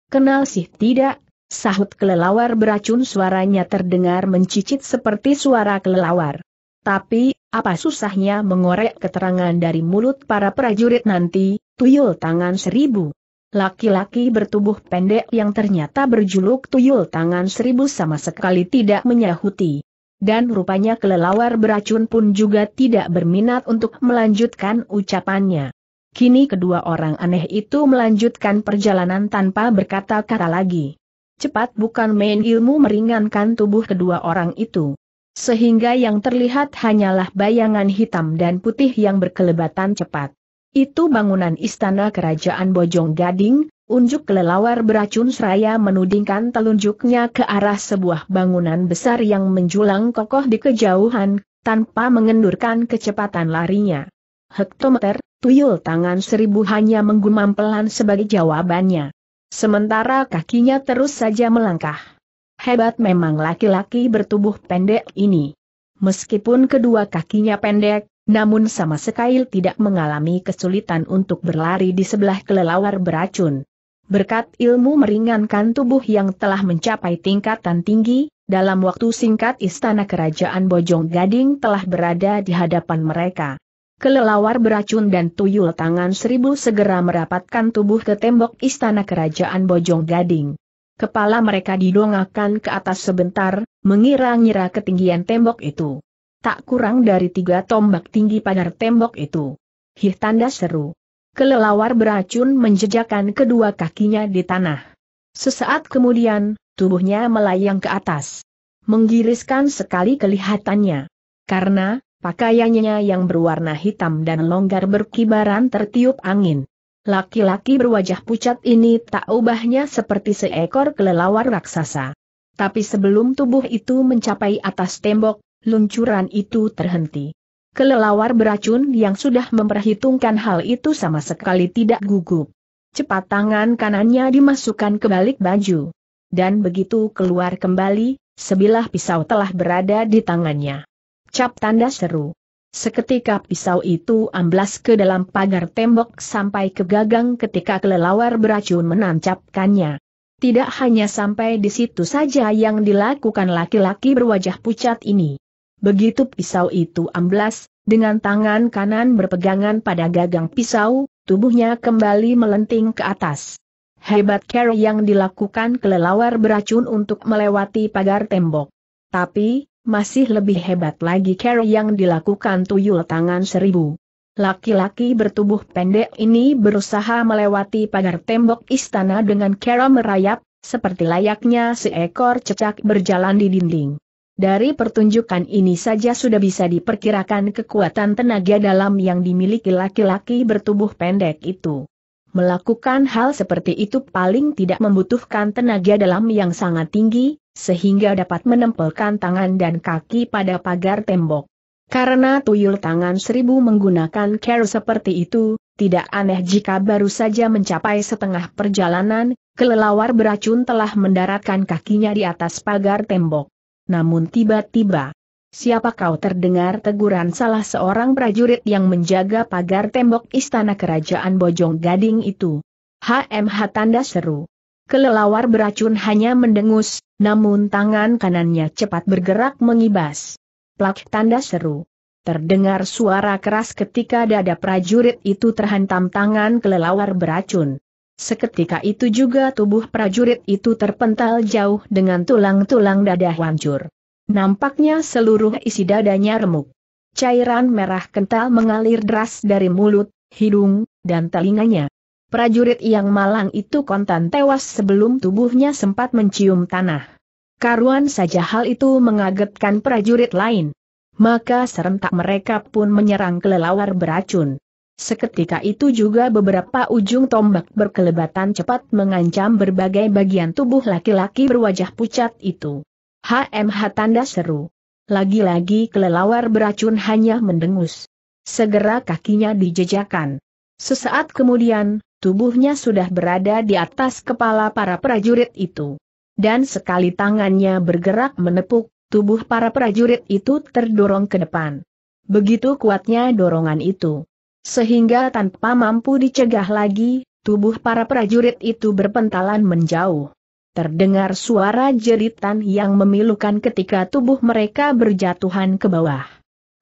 Kenal sih tidak, sahut kelelawar beracun suaranya terdengar mencicit seperti suara kelelawar. Tapi, apa susahnya mengorek keterangan dari mulut para prajurit nanti, tuyul tangan seribu. Laki-laki bertubuh pendek yang ternyata berjuluk tuyul tangan seribu sama sekali tidak menyahuti. Dan rupanya kelelawar beracun pun juga tidak berminat untuk melanjutkan ucapannya. Kini kedua orang aneh itu melanjutkan perjalanan tanpa berkata-kata lagi. Cepat bukan main ilmu meringankan tubuh kedua orang itu sehingga yang terlihat hanyalah bayangan hitam dan putih yang berkelebatan cepat. Itu bangunan istana kerajaan Bojong Gading, unjuk kelelawar beracun seraya menudingkan telunjuknya ke arah sebuah bangunan besar yang menjulang kokoh di kejauhan, tanpa mengendurkan kecepatan larinya. Hektometer, tuyul tangan seribu hanya menggumam pelan sebagai jawabannya. Sementara kakinya terus saja melangkah. Hebat memang laki-laki bertubuh pendek ini. Meskipun kedua kakinya pendek, namun sama sekali tidak mengalami kesulitan untuk berlari di sebelah kelelawar beracun. Berkat ilmu meringankan tubuh yang telah mencapai tingkatan tinggi, dalam waktu singkat istana kerajaan Bojong Gading telah berada di hadapan mereka. Kelelawar beracun dan tuyul tangan seribu segera merapatkan tubuh ke tembok istana kerajaan Bojong Gading. Kepala mereka didongakkan ke atas sebentar, mengira-ngira ketinggian tembok itu. Tak kurang dari tiga tombak tinggi pagar tembok itu. Hih tanda seru. Kelelawar beracun menjejakkan kedua kakinya di tanah. Sesaat kemudian, tubuhnya melayang ke atas. Menggiriskan sekali kelihatannya. Karena, pakaiannya yang berwarna hitam dan longgar berkibaran tertiup angin. Laki-laki berwajah pucat ini tak ubahnya seperti seekor kelelawar raksasa. Tapi sebelum tubuh itu mencapai atas tembok, luncuran itu terhenti. Kelelawar beracun yang sudah memperhitungkan hal itu sama sekali tidak gugup. Cepat tangan kanannya dimasukkan ke balik baju. Dan begitu keluar kembali, sebilah pisau telah berada di tangannya. Cap tanda seru. Seketika pisau itu amblas ke dalam pagar tembok sampai ke gagang ketika kelelawar beracun menancapkannya. Tidak hanya sampai di situ saja yang dilakukan laki-laki berwajah pucat ini. Begitu pisau itu amblas, dengan tangan kanan berpegangan pada gagang pisau, tubuhnya kembali melenting ke atas. Hebat care yang dilakukan kelelawar beracun untuk melewati pagar tembok. Tapi, masih lebih hebat lagi care yang dilakukan tuyul tangan seribu. Laki-laki bertubuh pendek ini berusaha melewati pagar tembok istana dengan kera merayap, seperti layaknya seekor cecak berjalan di dinding. Dari pertunjukan ini saja sudah bisa diperkirakan kekuatan tenaga dalam yang dimiliki laki-laki bertubuh pendek itu. Melakukan hal seperti itu paling tidak membutuhkan tenaga dalam yang sangat tinggi, sehingga dapat menempelkan tangan dan kaki pada pagar tembok. Karena tuyul tangan seribu menggunakan care seperti itu, tidak aneh jika baru saja mencapai setengah perjalanan, kelelawar beracun telah mendaratkan kakinya di atas pagar tembok. Namun tiba-tiba, siapa kau terdengar teguran salah seorang prajurit yang menjaga pagar tembok istana kerajaan Bojong Gading itu. HMH tanda seru. Kelelawar beracun hanya mendengus, namun tangan kanannya cepat bergerak mengibas. Plak tanda seru. Terdengar suara keras ketika dada prajurit itu terhantam tangan kelelawar beracun. Seketika itu juga tubuh prajurit itu terpental jauh dengan tulang-tulang dada hancur. Nampaknya seluruh isi dadanya remuk. Cairan merah kental mengalir deras dari mulut, hidung, dan telinganya. Prajurit yang malang itu kontan tewas sebelum tubuhnya sempat mencium tanah. Karuan saja hal itu mengagetkan prajurit lain. Maka serentak mereka pun menyerang kelelawar beracun. Seketika itu juga beberapa ujung tombak berkelebatan cepat mengancam berbagai bagian tubuh laki-laki berwajah pucat itu. HMH tanda seru. Lagi-lagi kelelawar beracun hanya mendengus. Segera kakinya dijejakan. Sesaat kemudian, tubuhnya sudah berada di atas kepala para prajurit itu. Dan sekali tangannya bergerak menepuk, tubuh para prajurit itu terdorong ke depan. Begitu kuatnya dorongan itu. Sehingga tanpa mampu dicegah lagi, tubuh para prajurit itu berpentalan menjauh. Terdengar suara jeritan yang memilukan ketika tubuh mereka berjatuhan ke bawah.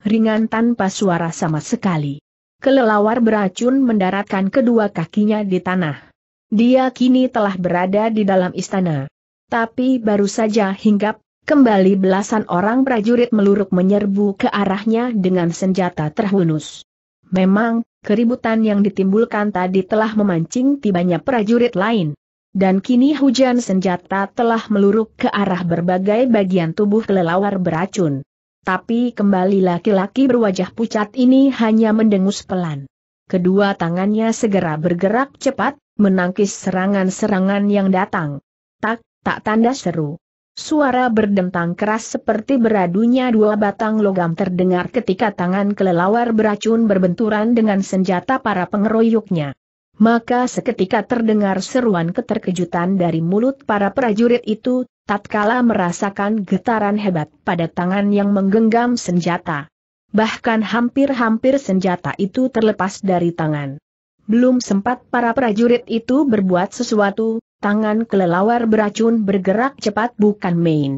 Ringan tanpa suara sama sekali. Kelelawar beracun mendaratkan kedua kakinya di tanah. Dia kini telah berada di dalam istana. Tapi baru saja hinggap, kembali belasan orang prajurit meluruk menyerbu ke arahnya dengan senjata terhunus. Memang, keributan yang ditimbulkan tadi telah memancing tibanya prajurit lain. Dan kini hujan senjata telah meluruk ke arah berbagai bagian tubuh kelelawar beracun. Tapi kembali laki-laki berwajah pucat ini hanya mendengus pelan. Kedua tangannya segera bergerak cepat, menangkis serangan-serangan yang datang. Tak, tak tanda seru. Suara berdentang keras seperti beradunya dua batang logam terdengar ketika tangan kelelawar beracun berbenturan dengan senjata para pengeroyoknya. Maka seketika terdengar seruan keterkejutan dari mulut para prajurit itu, tatkala merasakan getaran hebat pada tangan yang menggenggam senjata. Bahkan hampir-hampir senjata itu terlepas dari tangan. Belum sempat para prajurit itu berbuat sesuatu, tangan kelelawar beracun bergerak cepat bukan main.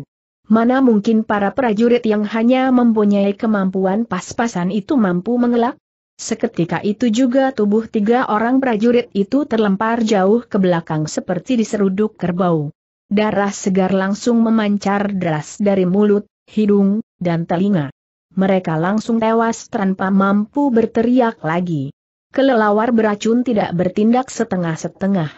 Mana mungkin para prajurit yang hanya mempunyai kemampuan pas-pasan itu mampu mengelak? Seketika itu juga tubuh tiga orang prajurit itu terlempar jauh ke belakang seperti diseruduk kerbau. Darah segar langsung memancar deras dari mulut, hidung, dan telinga. Mereka langsung tewas tanpa mampu berteriak lagi kelelawar beracun tidak bertindak setengah-setengah.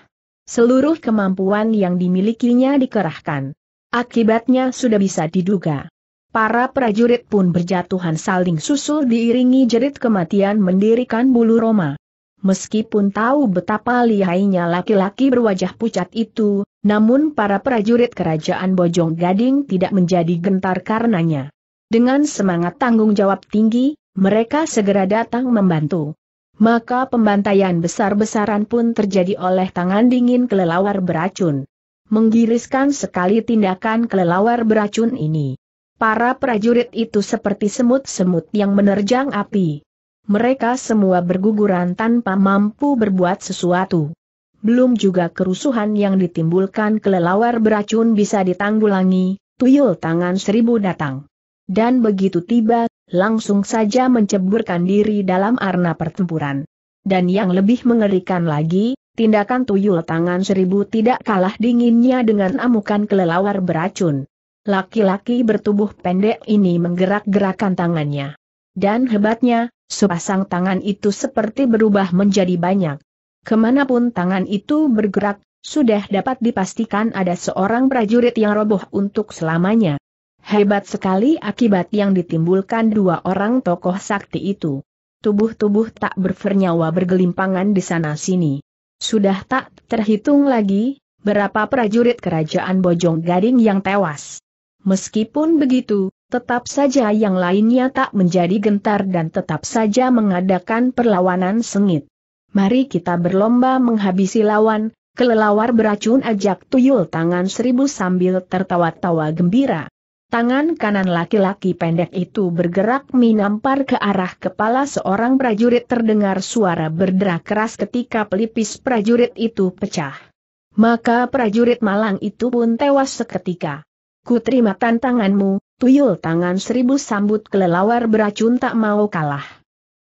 Seluruh kemampuan yang dimilikinya dikerahkan. Akibatnya sudah bisa diduga. Para prajurit pun berjatuhan saling susul diiringi jerit kematian mendirikan bulu Roma. Meskipun tahu betapa lihainya laki-laki berwajah pucat itu, namun para prajurit kerajaan Bojong Gading tidak menjadi gentar karenanya. Dengan semangat tanggung jawab tinggi, mereka segera datang membantu maka pembantaian besar-besaran pun terjadi oleh tangan dingin kelelawar beracun. Menggiriskan sekali tindakan kelelawar beracun ini. Para prajurit itu seperti semut-semut yang menerjang api. Mereka semua berguguran tanpa mampu berbuat sesuatu. Belum juga kerusuhan yang ditimbulkan kelelawar beracun bisa ditanggulangi, tuyul tangan seribu datang. Dan begitu tiba langsung saja menceburkan diri dalam arena pertempuran. Dan yang lebih mengerikan lagi, tindakan tuyul tangan seribu tidak kalah dinginnya dengan amukan kelelawar beracun. Laki-laki bertubuh pendek ini menggerak-gerakan tangannya. Dan hebatnya, sepasang tangan itu seperti berubah menjadi banyak. Kemanapun tangan itu bergerak, sudah dapat dipastikan ada seorang prajurit yang roboh untuk selamanya. Hebat sekali akibat yang ditimbulkan dua orang tokoh sakti itu. Tubuh-tubuh tak bernyawa bergelimpangan di sana-sini. Sudah tak terhitung lagi, berapa prajurit kerajaan Bojong Gading yang tewas. Meskipun begitu, tetap saja yang lainnya tak menjadi gentar dan tetap saja mengadakan perlawanan sengit. Mari kita berlomba menghabisi lawan, kelelawar beracun ajak tuyul tangan seribu sambil tertawa-tawa gembira. Tangan kanan laki-laki pendek itu bergerak menampar ke arah kepala seorang prajurit terdengar suara berderak keras ketika pelipis prajurit itu pecah. Maka prajurit malang itu pun tewas seketika. Ku terima tantanganmu, tuyul tangan seribu sambut kelelawar beracun tak mau kalah.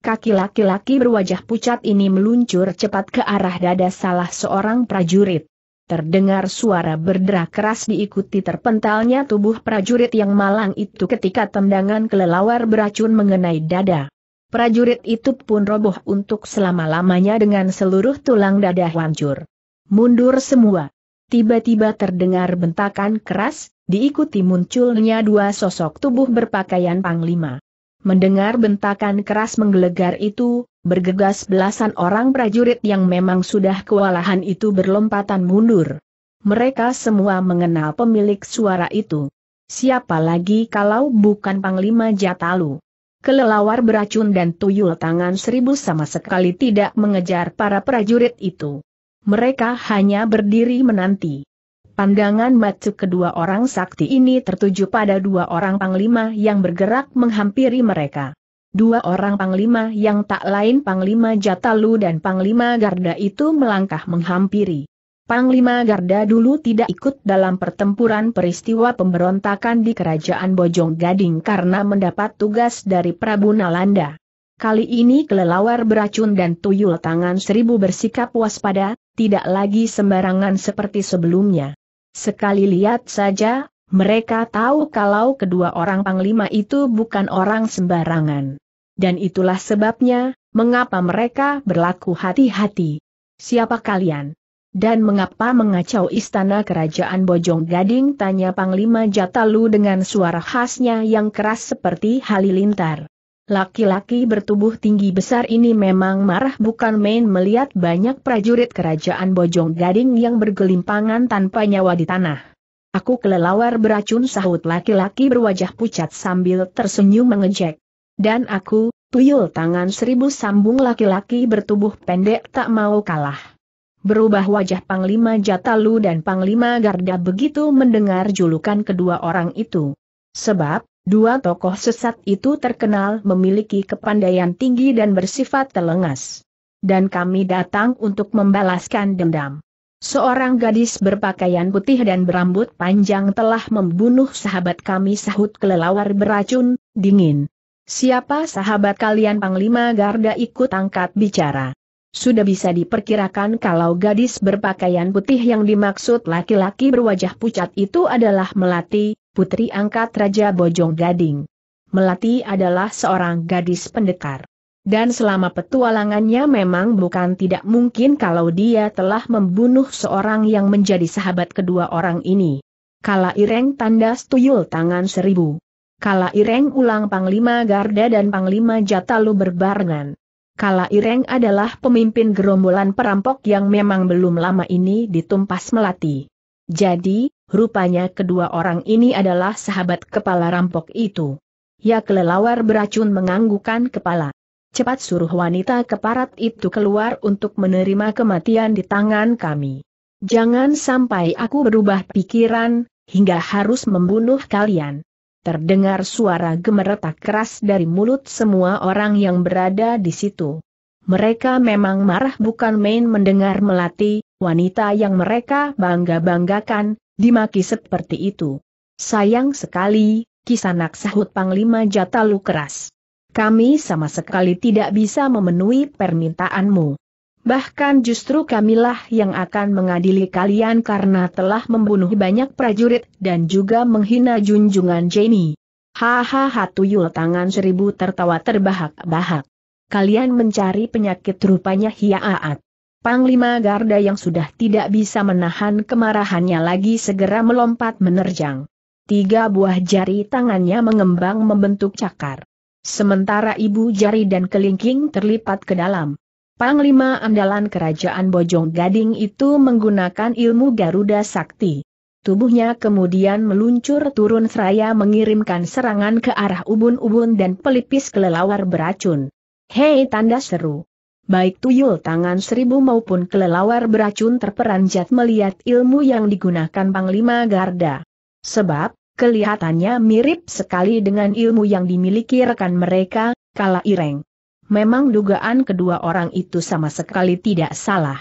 Kaki laki-laki berwajah pucat ini meluncur cepat ke arah dada salah seorang prajurit. Terdengar suara berderak keras diikuti terpentalnya tubuh prajurit yang malang itu ketika tendangan kelelawar beracun mengenai dada. Prajurit itu pun roboh untuk selama-lamanya dengan seluruh tulang dada hancur. Mundur semua. Tiba-tiba terdengar bentakan keras, diikuti munculnya dua sosok tubuh berpakaian panglima. Mendengar bentakan keras menggelegar itu, bergegas belasan orang prajurit yang memang sudah kewalahan itu berlompatan mundur. Mereka semua mengenal pemilik suara itu. Siapa lagi kalau bukan Panglima Jatalu? Kelelawar beracun dan tuyul tangan seribu sama sekali tidak mengejar para prajurit itu. Mereka hanya berdiri menanti. Pandangan mata kedua orang sakti ini tertuju pada dua orang panglima yang bergerak menghampiri mereka. Dua orang panglima yang tak lain Panglima Jatalu dan Panglima Garda itu melangkah menghampiri. Panglima Garda dulu tidak ikut dalam pertempuran peristiwa pemberontakan di Kerajaan Bojong Gading karena mendapat tugas dari Prabu Nalanda. Kali ini kelelawar beracun dan tuyul tangan seribu bersikap waspada, tidak lagi sembarangan seperti sebelumnya. Sekali lihat saja, mereka tahu kalau kedua orang panglima itu bukan orang sembarangan. Dan itulah sebabnya, mengapa mereka berlaku hati-hati. Siapa kalian? Dan mengapa mengacau istana kerajaan Bojong Gading? Tanya Panglima Jatalu dengan suara khasnya yang keras seperti halilintar. Laki-laki bertubuh tinggi besar ini memang marah bukan main melihat banyak prajurit kerajaan Bojong Gading yang bergelimpangan tanpa nyawa di tanah. Aku kelelawar beracun sahut laki-laki berwajah pucat sambil tersenyum mengejek. Dan aku, tuyul tangan seribu sambung laki-laki bertubuh pendek tak mau kalah. Berubah wajah Panglima Jatalu dan Panglima Garda begitu mendengar julukan kedua orang itu. Sebab, dua tokoh sesat itu terkenal memiliki kepandaian tinggi dan bersifat telengas. Dan kami datang untuk membalaskan dendam. Seorang gadis berpakaian putih dan berambut panjang telah membunuh sahabat kami sahut kelelawar beracun, dingin. Siapa sahabat kalian Panglima Garda ikut angkat bicara. Sudah bisa diperkirakan kalau gadis berpakaian putih yang dimaksud laki-laki berwajah pucat itu adalah Melati, putri angkat Raja Bojong Gading. Melati adalah seorang gadis pendekar. Dan selama petualangannya memang bukan tidak mungkin kalau dia telah membunuh seorang yang menjadi sahabat kedua orang ini. Kala Ireng tandas tuyul tangan seribu. Kala Ireng ulang Panglima Garda dan Panglima Jatalu berbarengan. Kala Ireng adalah pemimpin gerombolan perampok yang memang belum lama ini ditumpas Melati. Jadi, rupanya kedua orang ini adalah sahabat kepala rampok itu. Ya kelelawar beracun menganggukan kepala. Cepat suruh wanita keparat itu keluar untuk menerima kematian di tangan kami. Jangan sampai aku berubah pikiran, hingga harus membunuh kalian terdengar suara gemeretak keras dari mulut semua orang yang berada di situ. Mereka memang marah bukan main mendengar melati, wanita yang mereka bangga-banggakan, dimaki seperti itu. Sayang sekali, kisanak sahut Panglima Jatalu keras. Kami sama sekali tidak bisa memenuhi permintaanmu. Bahkan justru kamilah yang akan mengadili kalian karena telah membunuh banyak prajurit dan juga menghina junjungan Jenny. Hahaha tuyul tangan seribu tertawa terbahak-bahak. Kalian mencari penyakit rupanya hiaat. Panglima Garda yang sudah tidak bisa menahan kemarahannya lagi segera melompat menerjang. Tiga buah jari tangannya mengembang membentuk cakar. Sementara ibu jari dan kelingking terlipat ke dalam. Panglima andalan kerajaan Bojong Gading itu menggunakan ilmu Garuda Sakti. Tubuhnya kemudian meluncur turun seraya mengirimkan serangan ke arah ubun-ubun dan pelipis kelelawar beracun. Hei tanda seru. Baik tuyul tangan seribu maupun kelelawar beracun terperanjat melihat ilmu yang digunakan Panglima Garda. Sebab, kelihatannya mirip sekali dengan ilmu yang dimiliki rekan mereka, Kala Ireng. Memang dugaan kedua orang itu sama sekali tidak salah.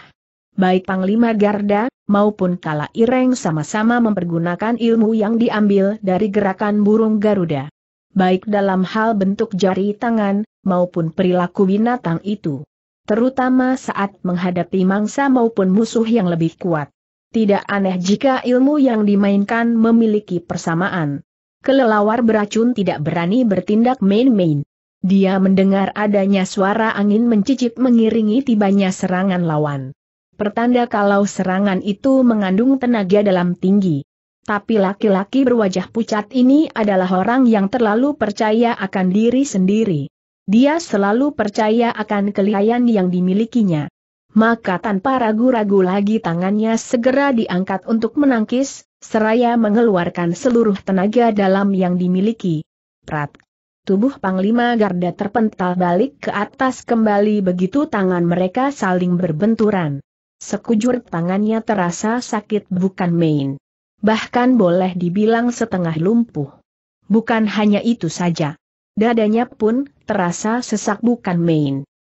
Baik Panglima Garda, maupun Kala Ireng sama-sama mempergunakan ilmu yang diambil dari gerakan burung Garuda. Baik dalam hal bentuk jari tangan, maupun perilaku binatang itu. Terutama saat menghadapi mangsa maupun musuh yang lebih kuat. Tidak aneh jika ilmu yang dimainkan memiliki persamaan. Kelelawar beracun tidak berani bertindak main-main. Dia mendengar adanya suara angin mencicip mengiringi tibanya serangan lawan. Pertanda kalau serangan itu mengandung tenaga dalam tinggi. Tapi laki-laki berwajah pucat ini adalah orang yang terlalu percaya akan diri sendiri. Dia selalu percaya akan kelihayan yang dimilikinya. Maka tanpa ragu-ragu lagi tangannya segera diangkat untuk menangkis, seraya mengeluarkan seluruh tenaga dalam yang dimiliki. Prat Tubuh Panglima Garda terpental balik ke atas kembali begitu tangan mereka saling berbenturan. Sekujur tangannya terasa sakit bukan main. Bahkan boleh dibilang setengah lumpuh. Bukan hanya itu saja. Dadanya pun terasa sesak bukan main.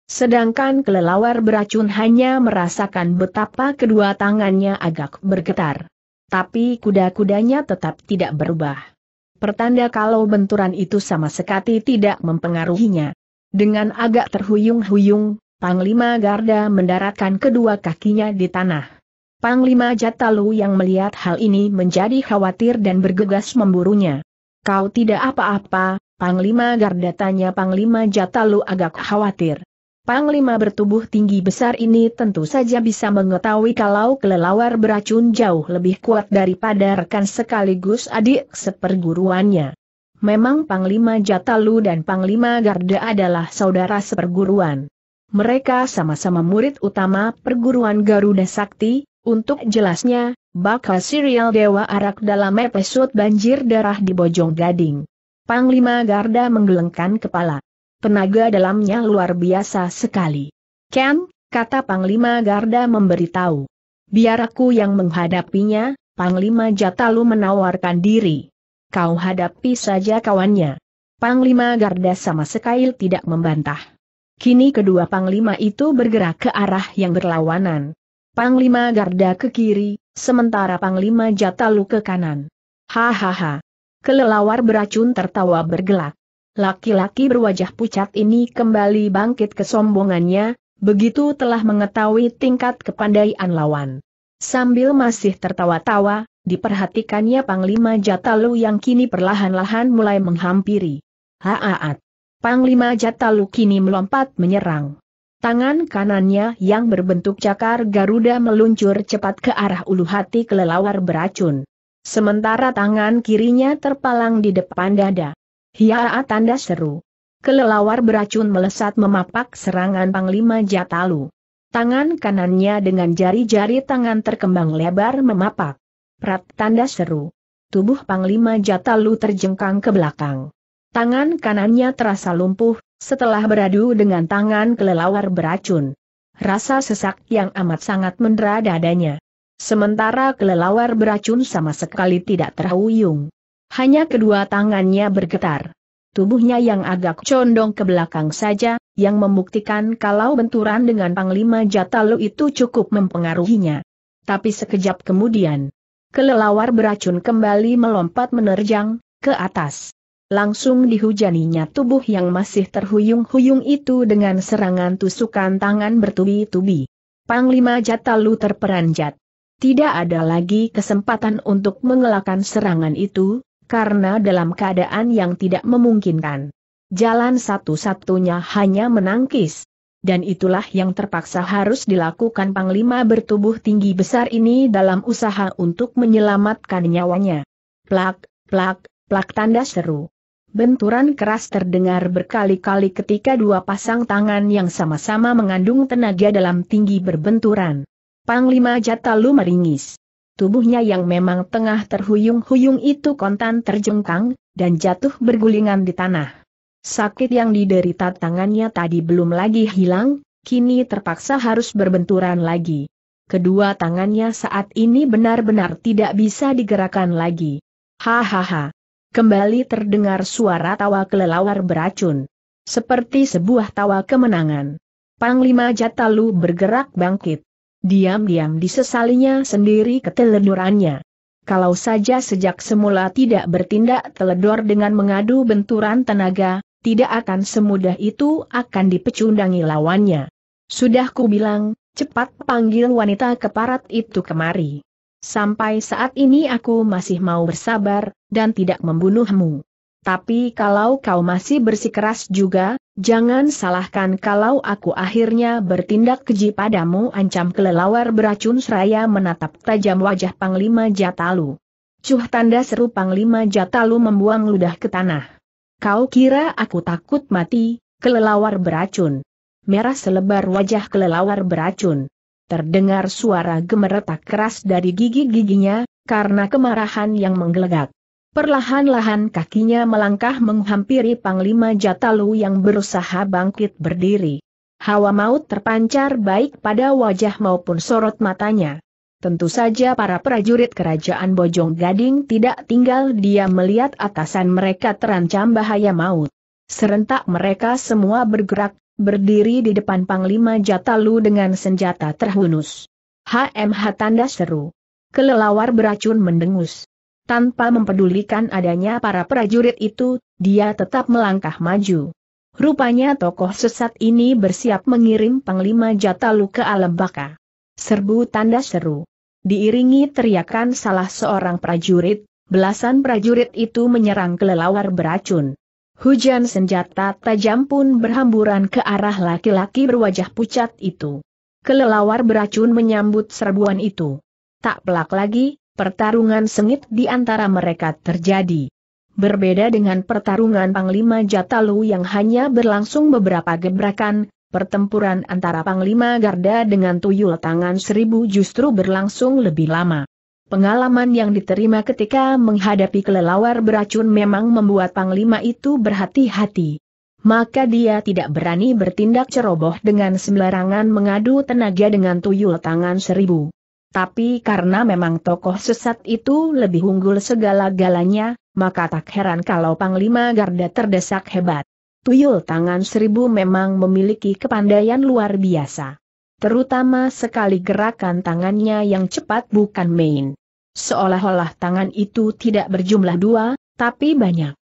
Sedangkan kelelawar beracun hanya merasakan betapa kedua tangannya agak bergetar. Tapi kuda-kudanya tetap tidak berubah. Pertanda kalau benturan itu sama sekali tidak mempengaruhinya. Dengan agak terhuyung-huyung, Panglima Garda mendaratkan kedua kakinya di tanah. Panglima Jatalu yang melihat hal ini menjadi khawatir dan bergegas memburunya. Kau tidak apa-apa, Panglima Garda tanya Panglima Jatalu agak khawatir. Panglima bertubuh tinggi besar ini tentu saja bisa mengetahui kalau kelelawar beracun jauh lebih kuat daripada rekan sekaligus adik seperguruannya. Memang Panglima Jatalu dan Panglima Garda adalah saudara seperguruan. Mereka sama-sama murid utama perguruan Garuda Sakti, untuk jelasnya, bakal serial Dewa Arak dalam episode Banjir Darah di Bojong Gading. Panglima Garda menggelengkan kepala tenaga dalamnya luar biasa sekali. Ken, kata Panglima Garda memberitahu. Biar aku yang menghadapinya, Panglima Jatalu menawarkan diri. Kau hadapi saja kawannya. Panglima Garda sama sekali tidak membantah. Kini kedua Panglima itu bergerak ke arah yang berlawanan. Panglima Garda ke kiri, sementara Panglima Jatalu ke kanan. Hahaha. Kelelawar beracun tertawa bergelak. Laki-laki berwajah pucat ini kembali bangkit kesombongannya, begitu telah mengetahui tingkat kepandaian lawan. Sambil masih tertawa-tawa, diperhatikannya Panglima Jatalu yang kini perlahan-lahan mulai menghampiri. Haaat! Panglima Jatalu kini melompat menyerang. Tangan kanannya yang berbentuk cakar Garuda meluncur cepat ke arah ulu hati kelelawar beracun. Sementara tangan kirinya terpalang di depan dada. Hiaa tanda seru. Kelelawar beracun melesat memapak serangan Panglima Jatalu. Tangan kanannya dengan jari-jari tangan terkembang lebar memapak. Prat tanda seru. Tubuh Panglima Jatalu terjengkang ke belakang. Tangan kanannya terasa lumpuh, setelah beradu dengan tangan kelelawar beracun. Rasa sesak yang amat sangat mendera dadanya. Sementara kelelawar beracun sama sekali tidak terhuyung. Hanya kedua tangannya bergetar. Tubuhnya yang agak condong ke belakang saja, yang membuktikan kalau benturan dengan Panglima Jatalu itu cukup mempengaruhinya. Tapi sekejap kemudian, kelelawar beracun kembali melompat menerjang, ke atas. Langsung dihujaninya tubuh yang masih terhuyung-huyung itu dengan serangan tusukan tangan bertubi-tubi. Panglima Jatalu terperanjat. Tidak ada lagi kesempatan untuk mengelakkan serangan itu, karena dalam keadaan yang tidak memungkinkan. Jalan satu-satunya hanya menangkis. Dan itulah yang terpaksa harus dilakukan Panglima bertubuh tinggi besar ini dalam usaha untuk menyelamatkan nyawanya. Plak, plak, plak tanda seru. Benturan keras terdengar berkali-kali ketika dua pasang tangan yang sama-sama mengandung tenaga dalam tinggi berbenturan. Panglima Jatalu meringis. Tubuhnya yang memang tengah terhuyung-huyung itu kontan terjengkang, dan jatuh bergulingan di tanah. Sakit yang diderita tangannya tadi belum lagi hilang, kini terpaksa harus berbenturan lagi. Kedua tangannya saat ini benar-benar tidak bisa digerakkan lagi. Hahaha. Kembali terdengar suara tawa kelelawar beracun. Seperti sebuah tawa kemenangan. Panglima Jatalu bergerak bangkit. Diam-diam disesalinya sendiri keteledurannya. Kalau saja sejak semula tidak bertindak teledor dengan mengadu benturan tenaga, tidak akan semudah itu akan dipecundangi lawannya. Sudah ku bilang, cepat panggil wanita keparat itu kemari. Sampai saat ini aku masih mau bersabar, dan tidak membunuhmu. Tapi kalau kau masih bersikeras juga, jangan salahkan kalau aku akhirnya bertindak keji padamu ancam kelelawar beracun seraya menatap tajam wajah Panglima Jatalu. Cuh tanda seru Panglima Jatalu membuang ludah ke tanah. Kau kira aku takut mati, kelelawar beracun. Merah selebar wajah kelelawar beracun. Terdengar suara gemeretak keras dari gigi-giginya, karena kemarahan yang menggelegak. Perlahan-lahan kakinya melangkah menghampiri Panglima Jatalu yang berusaha bangkit berdiri. Hawa maut terpancar baik pada wajah maupun sorot matanya. Tentu saja para prajurit kerajaan Bojong Gading tidak tinggal dia melihat atasan mereka terancam bahaya maut. Serentak mereka semua bergerak, berdiri di depan Panglima Jatalu dengan senjata terhunus. HMH tanda seru. Kelelawar beracun mendengus. Tanpa mempedulikan adanya para prajurit itu, dia tetap melangkah maju. Rupanya tokoh sesat ini bersiap mengirim Panglima Jatalu ke alam baka. Serbu tanda seru. Diiringi teriakan salah seorang prajurit, belasan prajurit itu menyerang kelelawar beracun. Hujan senjata tajam pun berhamburan ke arah laki-laki berwajah pucat itu. Kelelawar beracun menyambut serbuan itu. Tak pelak lagi, pertarungan sengit di antara mereka terjadi. Berbeda dengan pertarungan Panglima Jatalu yang hanya berlangsung beberapa gebrakan, pertempuran antara Panglima Garda dengan tuyul tangan seribu justru berlangsung lebih lama. Pengalaman yang diterima ketika menghadapi kelelawar beracun memang membuat Panglima itu berhati-hati. Maka dia tidak berani bertindak ceroboh dengan sembarangan mengadu tenaga dengan tuyul tangan seribu. Tapi karena memang tokoh sesat itu lebih unggul segala-galanya, maka tak heran kalau Panglima Garda terdesak hebat. Tuyul tangan seribu memang memiliki kepandaian luar biasa. Terutama sekali gerakan tangannya yang cepat bukan main. Seolah-olah tangan itu tidak berjumlah dua, tapi banyak.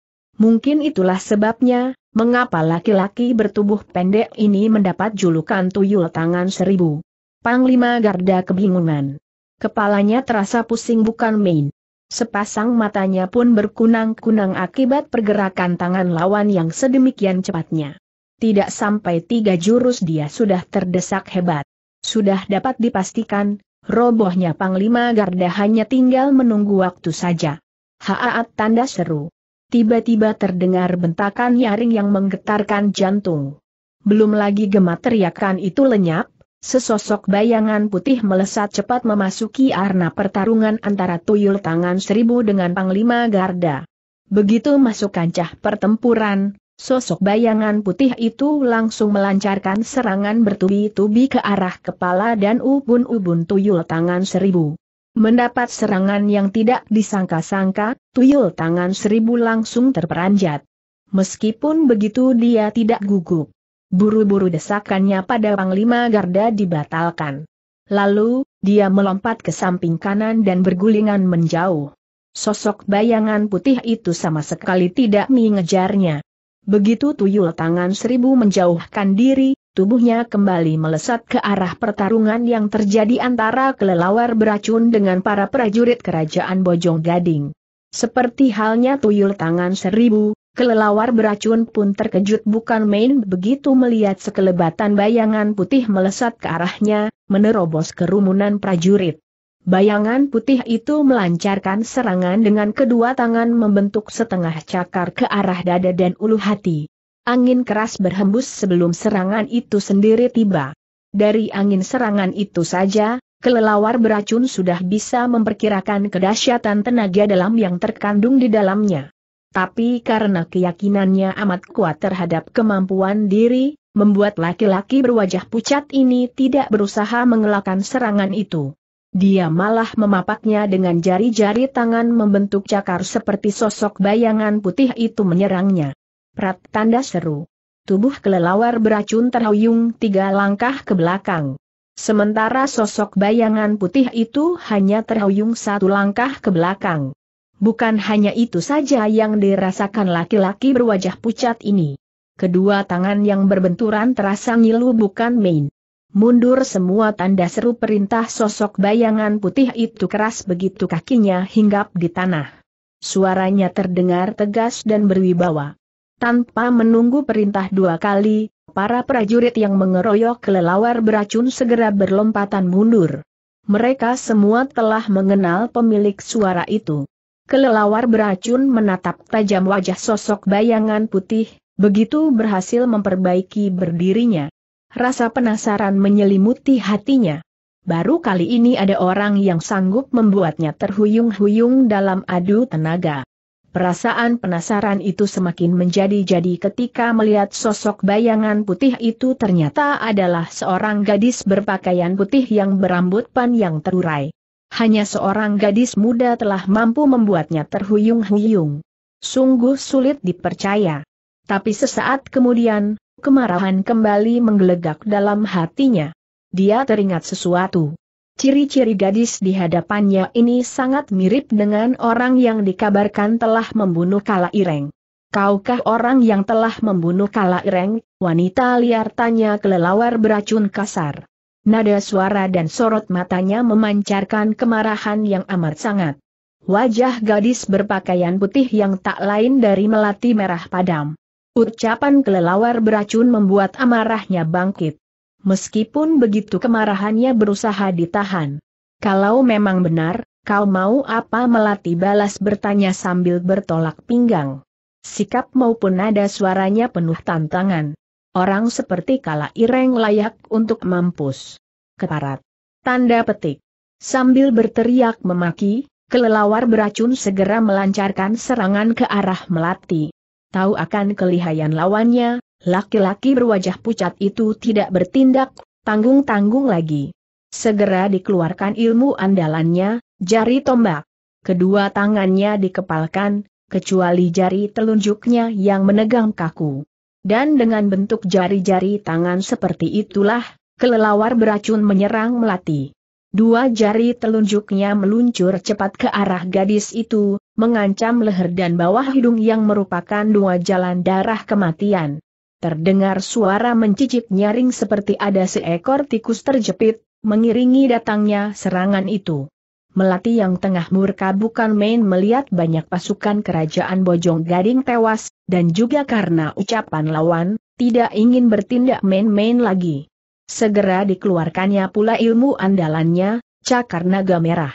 Mungkin itulah sebabnya, mengapa laki-laki bertubuh pendek ini mendapat julukan tuyul tangan seribu. Panglima Garda kebingungan. Kepalanya terasa pusing bukan main. Sepasang matanya pun berkunang-kunang akibat pergerakan tangan lawan yang sedemikian cepatnya. Tidak sampai tiga jurus dia sudah terdesak hebat. Sudah dapat dipastikan, robohnya Panglima Garda hanya tinggal menunggu waktu saja. Haat tanda seru. Tiba-tiba terdengar bentakan nyaring yang menggetarkan jantung. Belum lagi gemat teriakan itu lenyap, Sesosok bayangan putih melesat cepat memasuki arena pertarungan antara tuyul tangan seribu dengan panglima garda. Begitu masuk kancah pertempuran, sosok bayangan putih itu langsung melancarkan serangan bertubi-tubi ke arah kepala dan ubun-ubun tuyul tangan seribu. Mendapat serangan yang tidak disangka-sangka, tuyul tangan seribu langsung terperanjat. Meskipun begitu dia tidak gugup buru-buru desakannya pada Panglima Garda dibatalkan. Lalu, dia melompat ke samping kanan dan bergulingan menjauh. Sosok bayangan putih itu sama sekali tidak mengejarnya. Begitu tuyul tangan seribu menjauhkan diri, tubuhnya kembali melesat ke arah pertarungan yang terjadi antara kelelawar beracun dengan para prajurit kerajaan Bojong Gading. Seperti halnya tuyul tangan seribu, Kelelawar beracun pun terkejut bukan main begitu melihat sekelebatan bayangan putih melesat ke arahnya, menerobos kerumunan prajurit. Bayangan putih itu melancarkan serangan dengan kedua tangan membentuk setengah cakar ke arah dada dan ulu hati. Angin keras berhembus sebelum serangan itu sendiri tiba. Dari angin serangan itu saja, kelelawar beracun sudah bisa memperkirakan kedahsyatan tenaga dalam yang terkandung di dalamnya tapi karena keyakinannya amat kuat terhadap kemampuan diri, membuat laki-laki berwajah pucat ini tidak berusaha mengelakkan serangan itu. Dia malah memapaknya dengan jari-jari tangan membentuk cakar seperti sosok bayangan putih itu menyerangnya. Prat tanda seru. Tubuh kelelawar beracun terhuyung tiga langkah ke belakang. Sementara sosok bayangan putih itu hanya terhuyung satu langkah ke belakang. Bukan hanya itu saja yang dirasakan laki-laki berwajah pucat ini. Kedua tangan yang berbenturan terasa ngilu bukan main. Mundur semua tanda seru perintah sosok bayangan putih itu keras begitu kakinya hinggap di tanah. Suaranya terdengar tegas dan berwibawa. Tanpa menunggu perintah dua kali, para prajurit yang mengeroyok kelelawar beracun segera berlompatan mundur. Mereka semua telah mengenal pemilik suara itu. Kelelawar beracun menatap tajam wajah sosok bayangan putih, begitu berhasil memperbaiki berdirinya. Rasa penasaran menyelimuti hatinya. Baru kali ini ada orang yang sanggup membuatnya terhuyung-huyung dalam adu tenaga. Perasaan penasaran itu semakin menjadi-jadi ketika melihat sosok bayangan putih itu ternyata adalah seorang gadis berpakaian putih yang berambut panjang terurai hanya seorang gadis muda telah mampu membuatnya terhuyung-huyung. Sungguh sulit dipercaya. Tapi sesaat kemudian, kemarahan kembali menggelegak dalam hatinya. Dia teringat sesuatu. Ciri-ciri gadis di hadapannya ini sangat mirip dengan orang yang dikabarkan telah membunuh Kala Ireng. Kaukah orang yang telah membunuh Kala Ireng, wanita liar tanya kelelawar beracun kasar. Nada suara dan sorot matanya memancarkan kemarahan yang amat sangat. Wajah gadis berpakaian putih yang tak lain dari melati merah padam. Ucapan kelelawar beracun membuat amarahnya bangkit. Meskipun begitu kemarahannya berusaha ditahan. Kalau memang benar, kau mau apa melati balas bertanya sambil bertolak pinggang. Sikap maupun nada suaranya penuh tantangan. Orang seperti kala ireng layak untuk mampus. Keparat. Tanda petik. Sambil berteriak memaki, kelelawar beracun segera melancarkan serangan ke arah Melati. Tahu akan kelihayan lawannya, laki-laki berwajah pucat itu tidak bertindak, tanggung-tanggung lagi. Segera dikeluarkan ilmu andalannya, jari tombak. Kedua tangannya dikepalkan, kecuali jari telunjuknya yang menegang kaku dan dengan bentuk jari-jari tangan seperti itulah, kelelawar beracun menyerang Melati. Dua jari telunjuknya meluncur cepat ke arah gadis itu, mengancam leher dan bawah hidung yang merupakan dua jalan darah kematian. Terdengar suara mencicik nyaring seperti ada seekor tikus terjepit, mengiringi datangnya serangan itu. Melati yang tengah murka bukan main melihat banyak pasukan kerajaan Bojong Gading tewas, dan juga karena ucapan lawan, tidak ingin bertindak main-main lagi. Segera dikeluarkannya pula ilmu andalannya, cakar naga merah.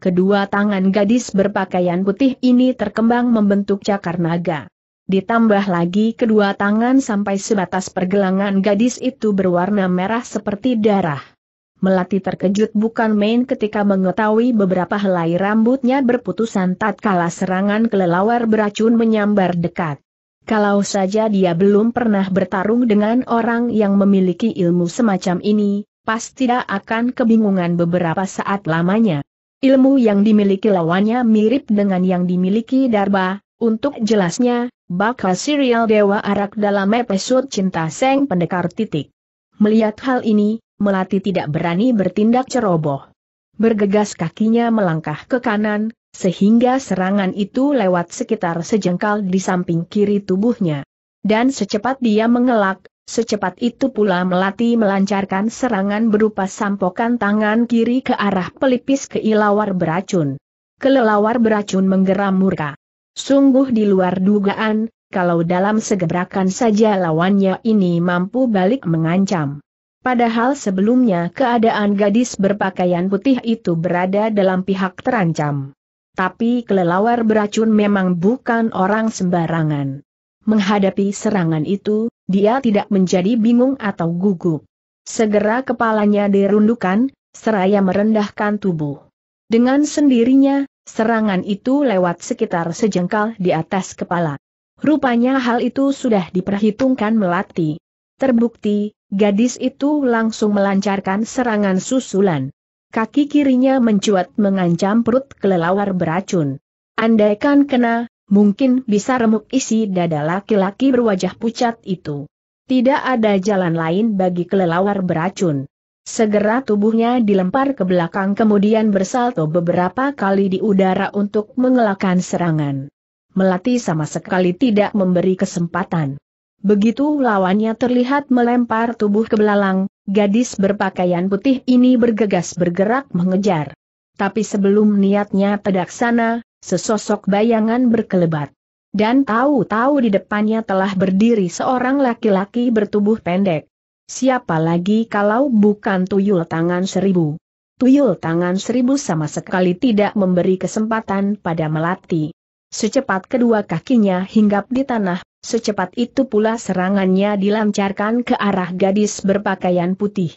Kedua tangan gadis berpakaian putih ini terkembang membentuk cakar naga. Ditambah lagi kedua tangan sampai sebatas pergelangan gadis itu berwarna merah seperti darah. Melati terkejut bukan main ketika mengetahui beberapa helai rambutnya berputusan tatkala serangan kelelawar beracun menyambar dekat. Kalau saja dia belum pernah bertarung dengan orang yang memiliki ilmu semacam ini, pasti tidak akan kebingungan beberapa saat lamanya. Ilmu yang dimiliki lawannya mirip dengan yang dimiliki Darba, untuk jelasnya, bakal serial Dewa Arak dalam episode Cinta Seng Pendekar Titik. Melihat hal ini, Melati tidak berani bertindak ceroboh. Bergegas kakinya melangkah ke kanan, sehingga serangan itu lewat sekitar sejengkal di samping kiri tubuhnya. Dan secepat dia mengelak, secepat itu pula Melati melancarkan serangan berupa sampokan tangan kiri ke arah pelipis keilawar beracun. Kelelawar beracun menggeram murka. Sungguh di luar dugaan, kalau dalam segebrakan saja lawannya ini mampu balik mengancam. Padahal sebelumnya keadaan gadis berpakaian putih itu berada dalam pihak terancam. Tapi kelelawar beracun memang bukan orang sembarangan. Menghadapi serangan itu, dia tidak menjadi bingung atau gugup. Segera kepalanya dirundukan, seraya merendahkan tubuh. Dengan sendirinya, serangan itu lewat sekitar sejengkal di atas kepala. Rupanya hal itu sudah diperhitungkan melati. Terbukti, Gadis itu langsung melancarkan serangan susulan. Kaki kirinya mencuat mengancam perut kelelawar beracun. Andaikan kena, mungkin bisa remuk isi dada laki-laki berwajah pucat itu. Tidak ada jalan lain bagi kelelawar beracun. Segera tubuhnya dilempar ke belakang kemudian bersalto beberapa kali di udara untuk mengelakkan serangan. Melati sama sekali tidak memberi kesempatan. Begitu lawannya terlihat melempar tubuh ke belalang, gadis berpakaian putih ini bergegas bergerak mengejar. Tapi sebelum niatnya terlaksana, sesosok bayangan berkelebat. Dan tahu-tahu di depannya telah berdiri seorang laki-laki bertubuh pendek. Siapa lagi kalau bukan tuyul tangan seribu? Tuyul tangan seribu sama sekali tidak memberi kesempatan pada Melati. Secepat kedua kakinya hinggap di tanah, Secepat itu pula serangannya dilancarkan ke arah gadis berpakaian putih.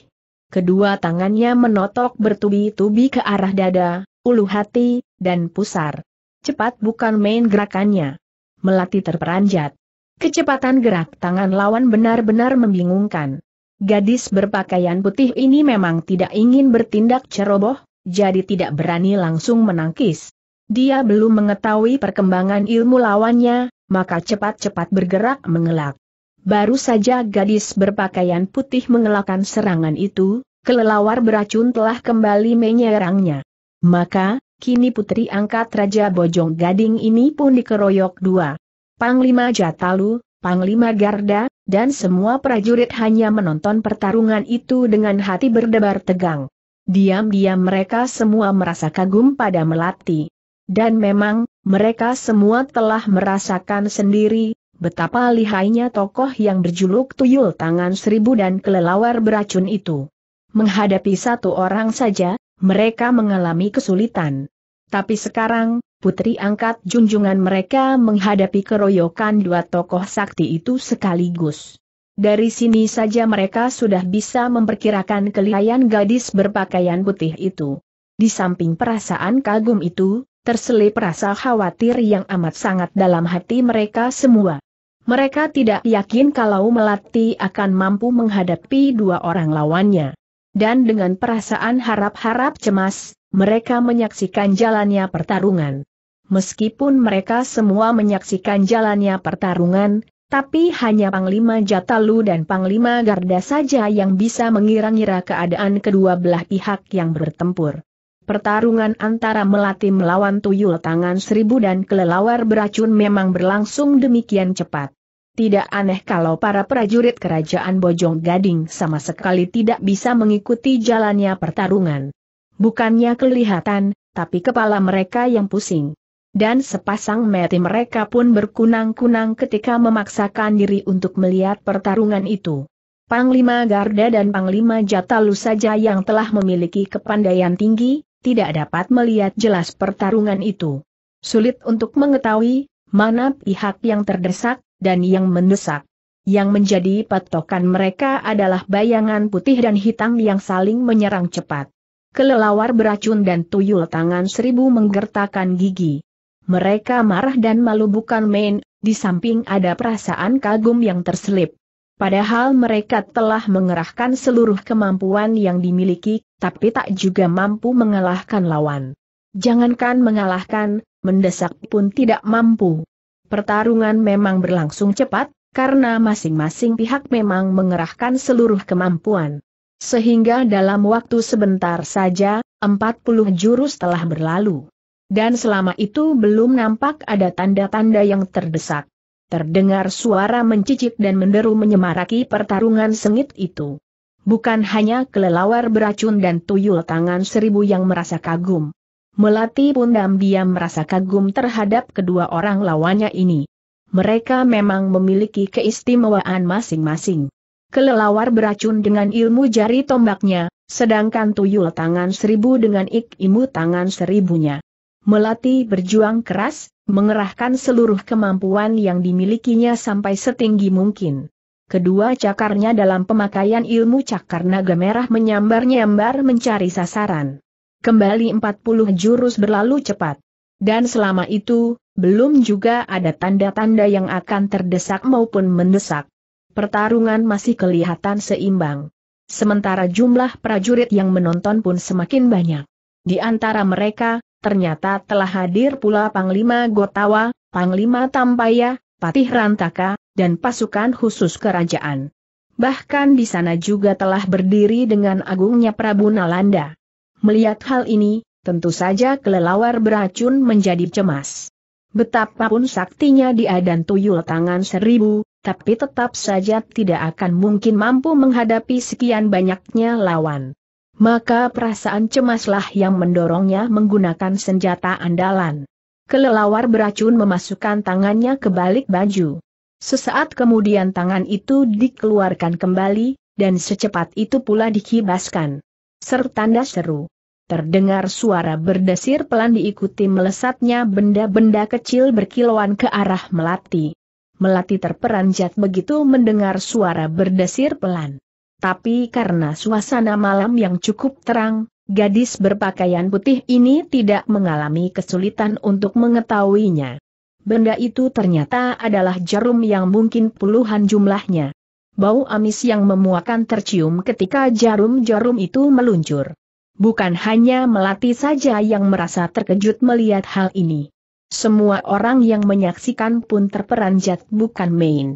Kedua tangannya menotok bertubi-tubi ke arah dada, ulu hati, dan pusar. Cepat bukan main gerakannya. Melati terperanjat. Kecepatan gerak tangan lawan benar-benar membingungkan. Gadis berpakaian putih ini memang tidak ingin bertindak ceroboh, jadi tidak berani langsung menangkis. Dia belum mengetahui perkembangan ilmu lawannya, maka cepat-cepat bergerak mengelak. Baru saja gadis berpakaian putih mengelakkan serangan itu, kelelawar beracun telah kembali menyerangnya. Maka, kini putri angkat Raja Bojong Gading ini pun dikeroyok dua. Panglima Jatalu, Panglima Garda, dan semua prajurit hanya menonton pertarungan itu dengan hati berdebar tegang. Diam-diam mereka semua merasa kagum pada Melati. Dan memang, mereka semua telah merasakan sendiri, betapa lihainya tokoh yang berjuluk tuyul tangan seribu dan kelelawar beracun itu. Menghadapi satu orang saja, mereka mengalami kesulitan. Tapi sekarang, putri angkat junjungan mereka menghadapi keroyokan dua tokoh sakti itu sekaligus. Dari sini saja mereka sudah bisa memperkirakan kelihayan gadis berpakaian putih itu. Di samping perasaan kagum itu, terselip rasa khawatir yang amat sangat dalam hati mereka semua. Mereka tidak yakin kalau Melati akan mampu menghadapi dua orang lawannya. Dan dengan perasaan harap-harap cemas, mereka menyaksikan jalannya pertarungan. Meskipun mereka semua menyaksikan jalannya pertarungan, tapi hanya Panglima Jatalu dan Panglima Garda saja yang bisa mengira-ngira keadaan kedua belah pihak yang bertempur. Pertarungan antara melati melawan tuyul tangan seribu dan kelelawar beracun memang berlangsung demikian cepat. Tidak aneh kalau para prajurit kerajaan Bojong Gading sama sekali tidak bisa mengikuti jalannya pertarungan. Bukannya kelihatan, tapi kepala mereka yang pusing. Dan sepasang mati mereka pun berkunang-kunang ketika memaksakan diri untuk melihat pertarungan itu. Panglima Garda dan Panglima Jatalu saja yang telah memiliki kepandaian tinggi, tidak dapat melihat jelas pertarungan itu. Sulit untuk mengetahui mana pihak yang terdesak dan yang mendesak. Yang menjadi patokan mereka adalah bayangan putih dan hitam yang saling menyerang cepat. Kelelawar beracun dan tuyul tangan seribu menggertakkan gigi. Mereka marah dan malu bukan main, di samping ada perasaan kagum yang terselip. Padahal mereka telah mengerahkan seluruh kemampuan yang dimiliki tapi tak juga mampu mengalahkan lawan. Jangankan mengalahkan, mendesak pun tidak mampu. Pertarungan memang berlangsung cepat, karena masing-masing pihak memang mengerahkan seluruh kemampuan. Sehingga dalam waktu sebentar saja, 40 jurus telah berlalu. Dan selama itu belum nampak ada tanda-tanda yang terdesak. Terdengar suara mencicik dan menderu menyemaraki pertarungan sengit itu. Bukan hanya kelelawar beracun dan tuyul tangan seribu yang merasa kagum. Melati pun diam-diam merasa kagum terhadap kedua orang lawannya ini. Mereka memang memiliki keistimewaan masing-masing. Kelelawar beracun dengan ilmu jari tombaknya, sedangkan tuyul tangan seribu dengan ikimu tangan seribunya. Melati berjuang keras, mengerahkan seluruh kemampuan yang dimilikinya sampai setinggi mungkin. Kedua cakarnya dalam pemakaian ilmu cakar naga merah menyambar-nyambar mencari sasaran. Kembali 40 jurus berlalu cepat. Dan selama itu, belum juga ada tanda-tanda yang akan terdesak maupun mendesak. Pertarungan masih kelihatan seimbang. Sementara jumlah prajurit yang menonton pun semakin banyak. Di antara mereka, ternyata telah hadir pula Panglima Gotawa, Panglima Tampaya, Patih Rantaka, dan pasukan khusus kerajaan. Bahkan di sana juga telah berdiri dengan agungnya Prabu Nalanda. Melihat hal ini, tentu saja kelelawar beracun menjadi cemas. Betapapun saktinya dia dan tuyul tangan seribu, tapi tetap saja tidak akan mungkin mampu menghadapi sekian banyaknya lawan. Maka perasaan cemaslah yang mendorongnya menggunakan senjata andalan. Kelelawar beracun memasukkan tangannya ke balik baju. Sesaat kemudian tangan itu dikeluarkan kembali, dan secepat itu pula dikibaskan. Sertanda seru. Terdengar suara berdesir pelan diikuti melesatnya benda-benda kecil berkilauan ke arah Melati. Melati terperanjat begitu mendengar suara berdesir pelan. Tapi karena suasana malam yang cukup terang, gadis berpakaian putih ini tidak mengalami kesulitan untuk mengetahuinya. Benda itu ternyata adalah jarum yang mungkin puluhan jumlahnya. Bau amis yang memuakan tercium ketika jarum-jarum itu meluncur. Bukan hanya Melati saja yang merasa terkejut melihat hal ini. Semua orang yang menyaksikan pun terperanjat bukan main.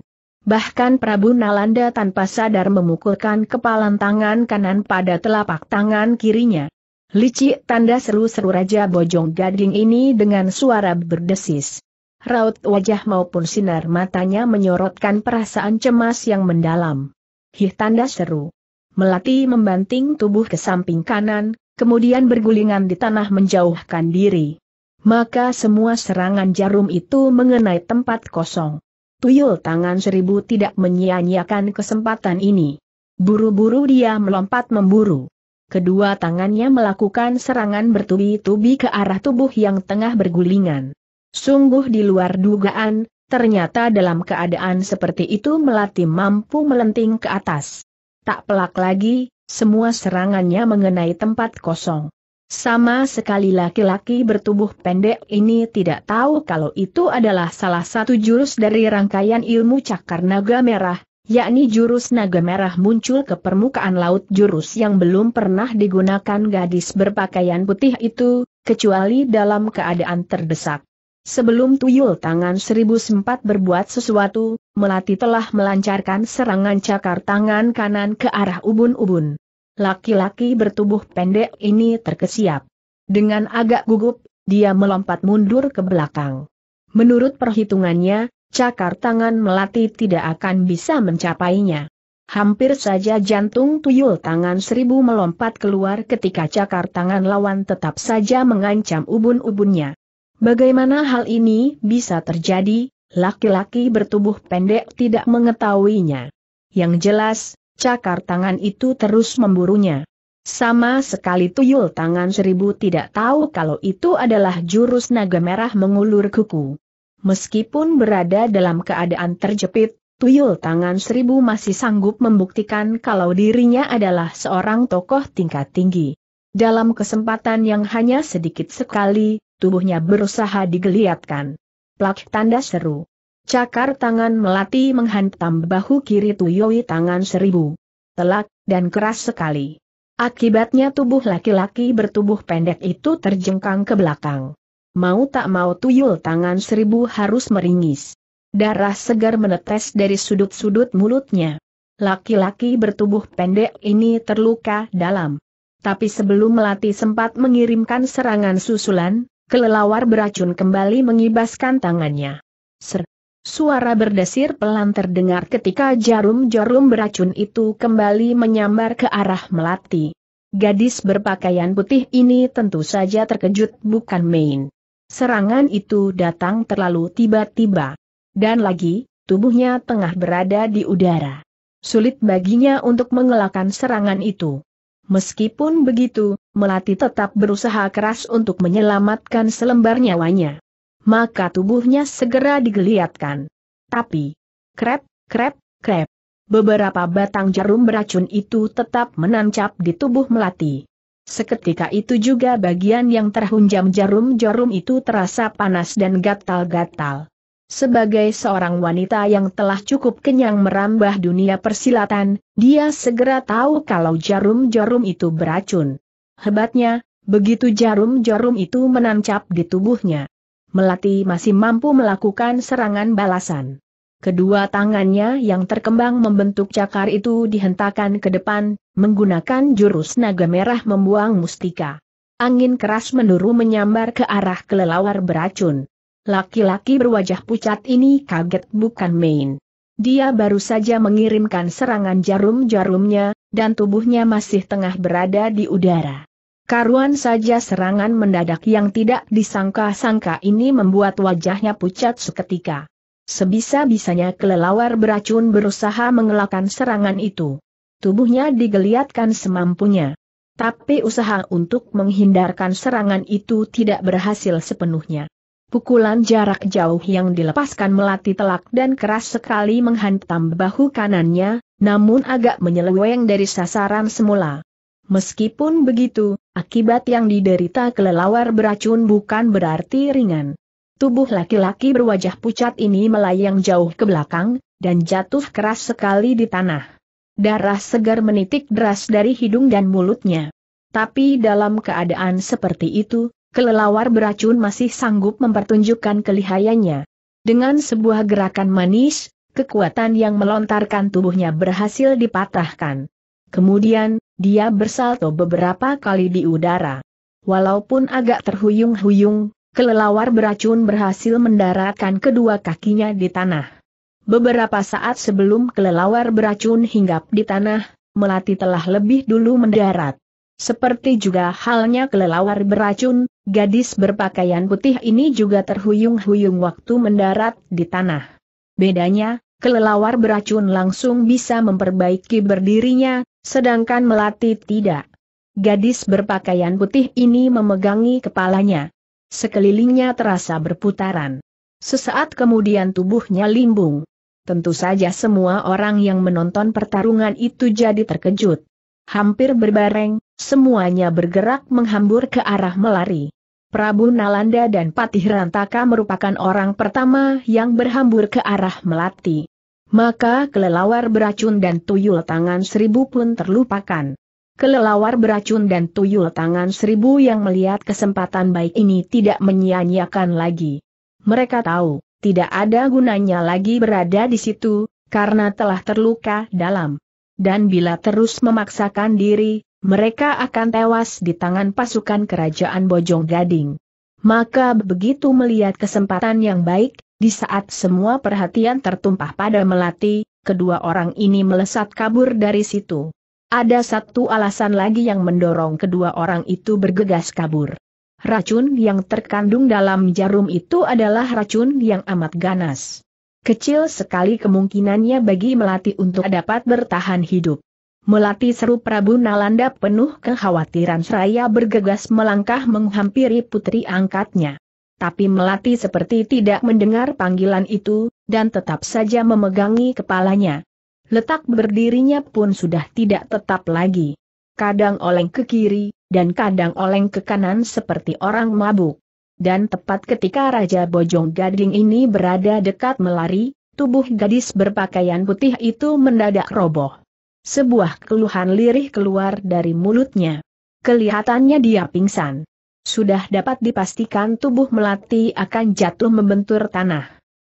Bahkan Prabu Nalanda tanpa sadar memukulkan kepalan tangan kanan pada telapak tangan kirinya. Licik tanda seru-seru Raja Bojong Gading ini dengan suara berdesis raut wajah maupun sinar matanya menyorotkan perasaan cemas yang mendalam. Hih tanda seru. Melati membanting tubuh ke samping kanan, kemudian bergulingan di tanah menjauhkan diri. Maka semua serangan jarum itu mengenai tempat kosong. Tuyul tangan seribu tidak menyia-nyiakan kesempatan ini. Buru-buru dia melompat memburu. Kedua tangannya melakukan serangan bertubi-tubi ke arah tubuh yang tengah bergulingan. Sungguh di luar dugaan, ternyata dalam keadaan seperti itu Melati mampu melenting ke atas. Tak pelak lagi, semua serangannya mengenai tempat kosong. Sama sekali laki-laki bertubuh pendek ini tidak tahu kalau itu adalah salah satu jurus dari rangkaian ilmu cakar naga merah, yakni jurus naga merah muncul ke permukaan laut jurus yang belum pernah digunakan gadis berpakaian putih itu, kecuali dalam keadaan terdesak. Sebelum tuyul tangan seribu sempat berbuat sesuatu, Melati telah melancarkan serangan cakar tangan kanan ke arah ubun-ubun. Laki-laki bertubuh pendek ini terkesiap. Dengan agak gugup, dia melompat mundur ke belakang. Menurut perhitungannya, cakar tangan Melati tidak akan bisa mencapainya. Hampir saja jantung tuyul tangan seribu melompat keluar ketika cakar tangan lawan tetap saja mengancam ubun-ubunnya. Bagaimana hal ini bisa terjadi? Laki-laki bertubuh pendek tidak mengetahuinya. Yang jelas, cakar tangan itu terus memburunya. Sama sekali tuyul tangan seribu tidak tahu kalau itu adalah jurus naga merah mengulur kuku. Meskipun berada dalam keadaan terjepit, tuyul tangan seribu masih sanggup membuktikan kalau dirinya adalah seorang tokoh tingkat tinggi. Dalam kesempatan yang hanya sedikit sekali, tubuhnya berusaha digeliatkan. Plak tanda seru. Cakar tangan melati menghantam bahu kiri Tuyoi tangan seribu. Telak, dan keras sekali. Akibatnya tubuh laki-laki bertubuh pendek itu terjengkang ke belakang. Mau tak mau tuyul tangan seribu harus meringis. Darah segar menetes dari sudut-sudut mulutnya. Laki-laki bertubuh pendek ini terluka dalam. Tapi sebelum Melati sempat mengirimkan serangan susulan, kelelawar beracun kembali mengibaskan tangannya. Ser. Suara berdesir pelan terdengar ketika jarum-jarum beracun itu kembali menyambar ke arah Melati. Gadis berpakaian putih ini tentu saja terkejut bukan main. Serangan itu datang terlalu tiba-tiba. Dan lagi, tubuhnya tengah berada di udara. Sulit baginya untuk mengelakkan serangan itu. Meskipun begitu, Melati tetap berusaha keras untuk menyelamatkan selembar nyawanya. Maka tubuhnya segera digeliatkan. Tapi, krep, krep, krep. Beberapa batang jarum beracun itu tetap menancap di tubuh Melati. Seketika itu juga bagian yang terhunjam jarum-jarum itu terasa panas dan gatal-gatal. Sebagai seorang wanita yang telah cukup kenyang merambah dunia persilatan, dia segera tahu kalau jarum-jarum itu beracun. Hebatnya, begitu jarum-jarum itu menancap di tubuhnya. Melati masih mampu melakukan serangan balasan. Kedua tangannya yang terkembang membentuk cakar itu dihentakkan ke depan, menggunakan jurus naga merah membuang mustika. Angin keras menuru menyambar ke arah kelelawar beracun. Laki-laki berwajah pucat ini kaget bukan main. Dia baru saja mengirimkan serangan jarum-jarumnya, dan tubuhnya masih tengah berada di udara. Karuan saja serangan mendadak yang tidak disangka-sangka ini membuat wajahnya pucat seketika. Sebisa-bisanya kelelawar beracun berusaha mengelakkan serangan itu. Tubuhnya digeliatkan semampunya. Tapi usaha untuk menghindarkan serangan itu tidak berhasil sepenuhnya. Pukulan jarak jauh yang dilepaskan melati telak dan keras sekali menghantam bahu kanannya, namun agak menyeleweng dari sasaran semula. Meskipun begitu, akibat yang diderita kelelawar beracun bukan berarti ringan. Tubuh laki-laki berwajah pucat ini melayang jauh ke belakang, dan jatuh keras sekali di tanah. Darah segar menitik deras dari hidung dan mulutnya. Tapi dalam keadaan seperti itu, kelelawar beracun masih sanggup mempertunjukkan kelihayannya. Dengan sebuah gerakan manis, kekuatan yang melontarkan tubuhnya berhasil dipatahkan. Kemudian, dia bersalto beberapa kali di udara. Walaupun agak terhuyung-huyung, kelelawar beracun berhasil mendaratkan kedua kakinya di tanah. Beberapa saat sebelum kelelawar beracun hinggap di tanah, Melati telah lebih dulu mendarat. Seperti juga halnya kelelawar beracun, gadis berpakaian putih ini juga terhuyung-huyung waktu mendarat di tanah. Bedanya, kelelawar beracun langsung bisa memperbaiki berdirinya, sedangkan melati tidak. Gadis berpakaian putih ini memegangi kepalanya. Sekelilingnya terasa berputaran. Sesaat kemudian tubuhnya limbung. Tentu saja semua orang yang menonton pertarungan itu jadi terkejut hampir berbareng, semuanya bergerak menghambur ke arah melari. Prabu Nalanda dan Patih Rantaka merupakan orang pertama yang berhambur ke arah Melati. Maka kelelawar beracun dan tuyul tangan seribu pun terlupakan. Kelelawar beracun dan tuyul tangan seribu yang melihat kesempatan baik ini tidak menyia-nyiakan lagi. Mereka tahu, tidak ada gunanya lagi berada di situ, karena telah terluka dalam dan bila terus memaksakan diri, mereka akan tewas di tangan pasukan kerajaan Bojong Gading. Maka begitu melihat kesempatan yang baik, di saat semua perhatian tertumpah pada Melati, kedua orang ini melesat kabur dari situ. Ada satu alasan lagi yang mendorong kedua orang itu bergegas kabur. Racun yang terkandung dalam jarum itu adalah racun yang amat ganas. Kecil sekali kemungkinannya bagi Melati untuk dapat bertahan hidup. Melati seru Prabu Nalanda penuh kekhawatiran seraya bergegas melangkah menghampiri putri angkatnya. Tapi Melati seperti tidak mendengar panggilan itu, dan tetap saja memegangi kepalanya. Letak berdirinya pun sudah tidak tetap lagi. Kadang oleng ke kiri, dan kadang oleng ke kanan seperti orang mabuk dan tepat ketika Raja Bojong Gading ini berada dekat melari, tubuh gadis berpakaian putih itu mendadak roboh. Sebuah keluhan lirih keluar dari mulutnya. Kelihatannya dia pingsan. Sudah dapat dipastikan tubuh Melati akan jatuh membentur tanah.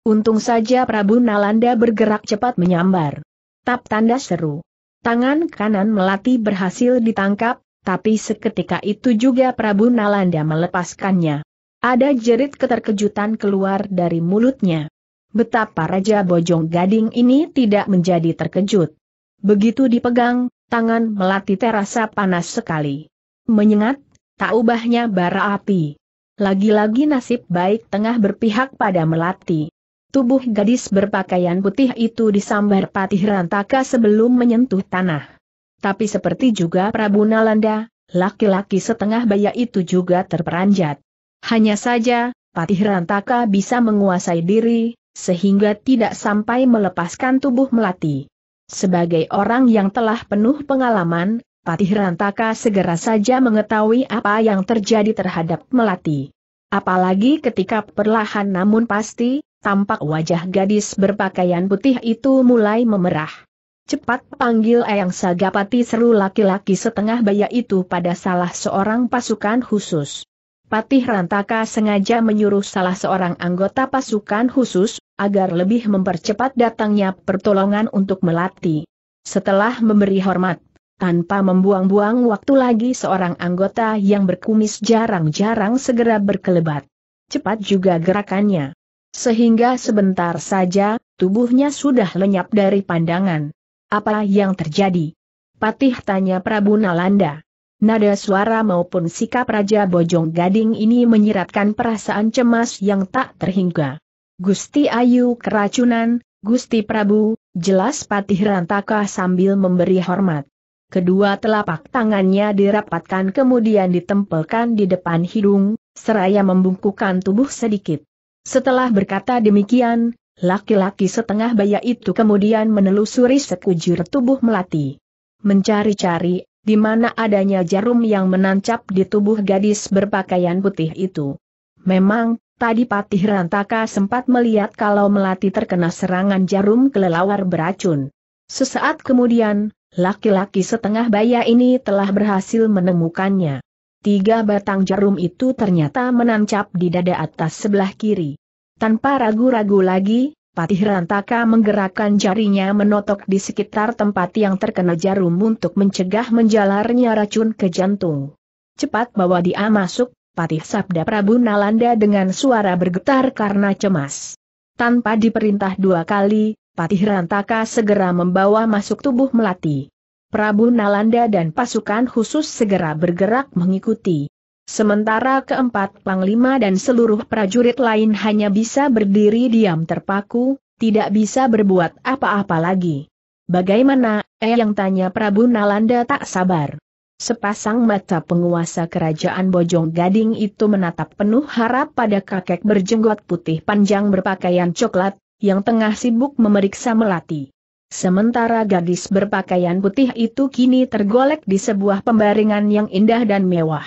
Untung saja Prabu Nalanda bergerak cepat menyambar. Tap tanda seru. Tangan kanan Melati berhasil ditangkap, tapi seketika itu juga Prabu Nalanda melepaskannya. Ada jerit keterkejutan keluar dari mulutnya. Betapa Raja Bojong Gading ini tidak menjadi terkejut. Begitu dipegang, tangan melati terasa panas sekali. Menyengat, tak ubahnya bara api. Lagi-lagi nasib baik tengah berpihak pada melati. Tubuh gadis berpakaian putih itu disambar patih rantaka sebelum menyentuh tanah. Tapi seperti juga Prabu Nalanda, laki-laki setengah baya itu juga terperanjat. Hanya saja, Patih Rantaka bisa menguasai diri, sehingga tidak sampai melepaskan tubuh Melati. Sebagai orang yang telah penuh pengalaman, Patih Rantaka segera saja mengetahui apa yang terjadi terhadap Melati. Apalagi ketika perlahan namun pasti, tampak wajah gadis berpakaian putih itu mulai memerah. Cepat panggil Eyang Sagapati seru laki-laki setengah baya itu pada salah seorang pasukan khusus. Patih Rantaka sengaja menyuruh salah seorang anggota pasukan khusus, agar lebih mempercepat datangnya pertolongan untuk melatih. Setelah memberi hormat, tanpa membuang-buang waktu lagi seorang anggota yang berkumis jarang-jarang segera berkelebat. Cepat juga gerakannya. Sehingga sebentar saja, tubuhnya sudah lenyap dari pandangan. Apa yang terjadi? Patih tanya Prabu Nalanda. Nada suara maupun sikap Raja Bojong Gading ini menyiratkan perasaan cemas yang tak terhingga. Gusti Ayu keracunan, Gusti Prabu, jelas Patih Rantaka sambil memberi hormat. Kedua telapak tangannya dirapatkan kemudian ditempelkan di depan hidung, seraya membungkukan tubuh sedikit. Setelah berkata demikian, laki-laki setengah baya itu kemudian menelusuri sekujur tubuh Melati. Mencari-cari di mana adanya jarum yang menancap di tubuh gadis berpakaian putih itu. Memang, tadi Patih Rantaka sempat melihat kalau Melati terkena serangan jarum kelelawar beracun. Sesaat kemudian, laki-laki setengah baya ini telah berhasil menemukannya. Tiga batang jarum itu ternyata menancap di dada atas sebelah kiri. Tanpa ragu-ragu lagi, Patih Rantaka menggerakkan jarinya menotok di sekitar tempat yang terkena jarum untuk mencegah menjalarnya racun ke jantung. Cepat bawa dia masuk, Patih Sabda Prabu Nalanda dengan suara bergetar karena cemas. Tanpa diperintah dua kali, Patih Rantaka segera membawa masuk tubuh Melati. Prabu Nalanda dan pasukan khusus segera bergerak mengikuti. Sementara keempat panglima dan seluruh prajurit lain hanya bisa berdiri diam terpaku, tidak bisa berbuat apa-apa lagi. Bagaimana, eh yang tanya Prabu Nalanda tak sabar. Sepasang mata penguasa kerajaan Bojong Gading itu menatap penuh harap pada kakek berjenggot putih panjang berpakaian coklat, yang tengah sibuk memeriksa Melati. Sementara gadis berpakaian putih itu kini tergolek di sebuah pembaringan yang indah dan mewah.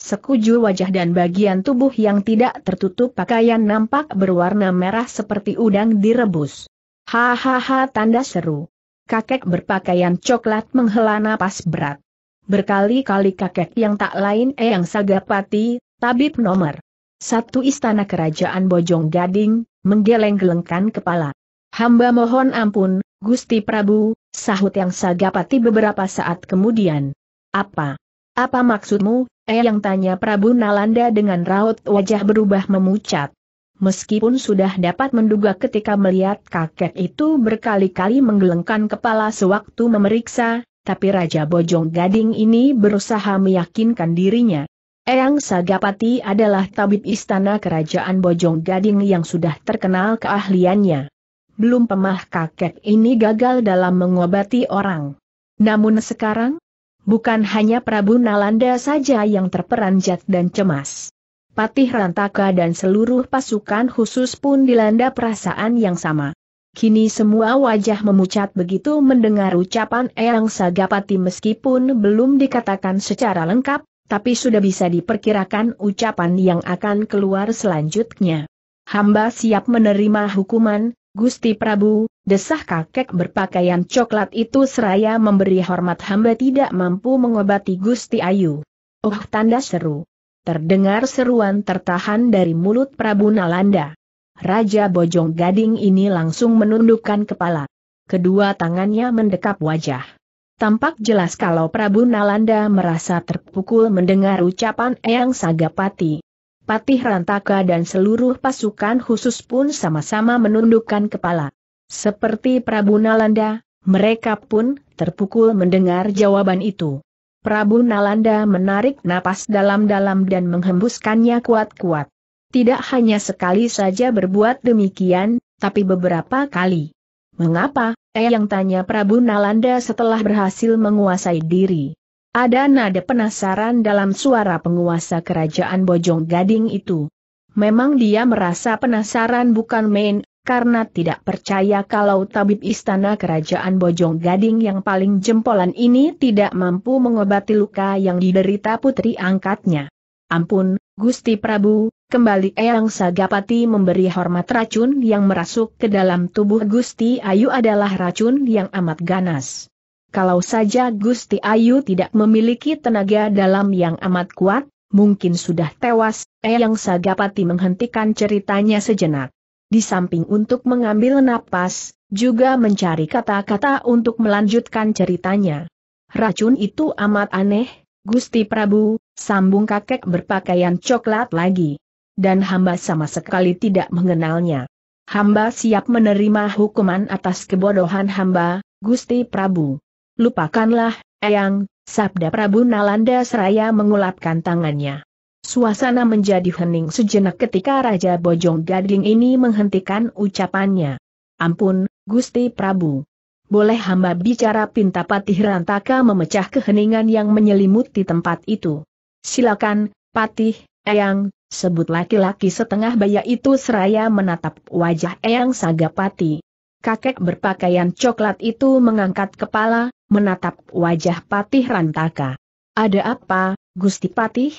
Sekujur wajah dan bagian tubuh yang tidak tertutup pakaian nampak berwarna merah seperti udang direbus. Hahaha tanda seru. Kakek berpakaian coklat menghela napas berat. Berkali-kali kakek yang tak lain Eyang Sagapati, tabib nomor satu istana kerajaan Bojong Gading, menggeleng-gelengkan kepala. Hamba mohon ampun, Gusti Prabu, sahut yang Sagapati beberapa saat kemudian. Apa? Apa maksudmu, Eyang tanya Prabu Nalanda dengan raut wajah berubah memucat. Meskipun sudah dapat menduga ketika melihat kakek itu berkali-kali menggelengkan kepala sewaktu memeriksa, tapi Raja Bojong Gading ini berusaha meyakinkan dirinya. Eyang Sagapati adalah tabib istana kerajaan Bojong Gading yang sudah terkenal keahliannya. Belum pemah kakek ini gagal dalam mengobati orang. Namun sekarang, Bukan hanya Prabu Nalanda saja yang terperanjat dan cemas. Patih Rantaka dan seluruh pasukan khusus pun dilanda perasaan yang sama. Kini semua wajah memucat begitu mendengar ucapan Eyang Sagapati meskipun belum dikatakan secara lengkap, tapi sudah bisa diperkirakan ucapan yang akan keluar selanjutnya. Hamba siap menerima hukuman, Gusti Prabu, desah kakek berpakaian coklat itu seraya memberi hormat hamba tidak mampu mengobati Gusti Ayu. Oh tanda seru. Terdengar seruan tertahan dari mulut Prabu Nalanda. Raja Bojong Gading ini langsung menundukkan kepala. Kedua tangannya mendekap wajah. Tampak jelas kalau Prabu Nalanda merasa terpukul mendengar ucapan Eyang Sagapati. Patih Rantaka dan seluruh pasukan khusus pun sama-sama menundukkan kepala. Seperti Prabu Nalanda, mereka pun terpukul mendengar jawaban itu. Prabu Nalanda menarik napas dalam-dalam dan menghembuskannya kuat-kuat. Tidak hanya sekali saja berbuat demikian, tapi beberapa kali. Mengapa? Eh yang tanya Prabu Nalanda setelah berhasil menguasai diri. Ada nada penasaran dalam suara penguasa kerajaan Bojong Gading itu. Memang dia merasa penasaran bukan main, karena tidak percaya kalau tabib istana kerajaan Bojong Gading yang paling jempolan ini tidak mampu mengobati luka yang diderita putri angkatnya. Ampun, Gusti Prabu, Kembali Eyang Sagapati memberi hormat racun yang merasuk ke dalam tubuh Gusti Ayu adalah racun yang amat ganas kalau saja Gusti Ayu tidak memiliki tenaga dalam yang amat kuat, mungkin sudah tewas, Eyang Sagapati menghentikan ceritanya sejenak. Di samping untuk mengambil napas, juga mencari kata-kata untuk melanjutkan ceritanya. Racun itu amat aneh, Gusti Prabu, sambung kakek berpakaian coklat lagi. Dan hamba sama sekali tidak mengenalnya. Hamba siap menerima hukuman atas kebodohan hamba, Gusti Prabu. Lupakanlah, Eyang, sabda Prabu Nalanda Seraya mengulapkan tangannya. Suasana menjadi hening sejenak ketika Raja Bojong Gading ini menghentikan ucapannya. Ampun, Gusti Prabu. Boleh hamba bicara pinta Patih Rantaka memecah keheningan yang menyelimuti tempat itu. Silakan, Patih, Eyang, sebut laki-laki setengah baya itu seraya menatap wajah Eyang Sagapati. Kakek berpakaian coklat itu mengangkat kepala, menatap wajah Patih Rantaka. Ada apa, Gusti Patih?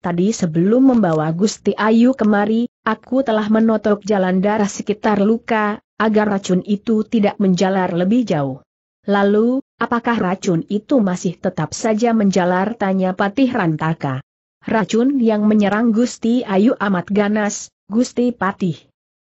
Tadi sebelum membawa Gusti Ayu kemari, aku telah menotok jalan darah sekitar luka, agar racun itu tidak menjalar lebih jauh. Lalu, apakah racun itu masih tetap saja menjalar? Tanya Patih Rantaka. Racun yang menyerang Gusti Ayu amat ganas, Gusti Patih.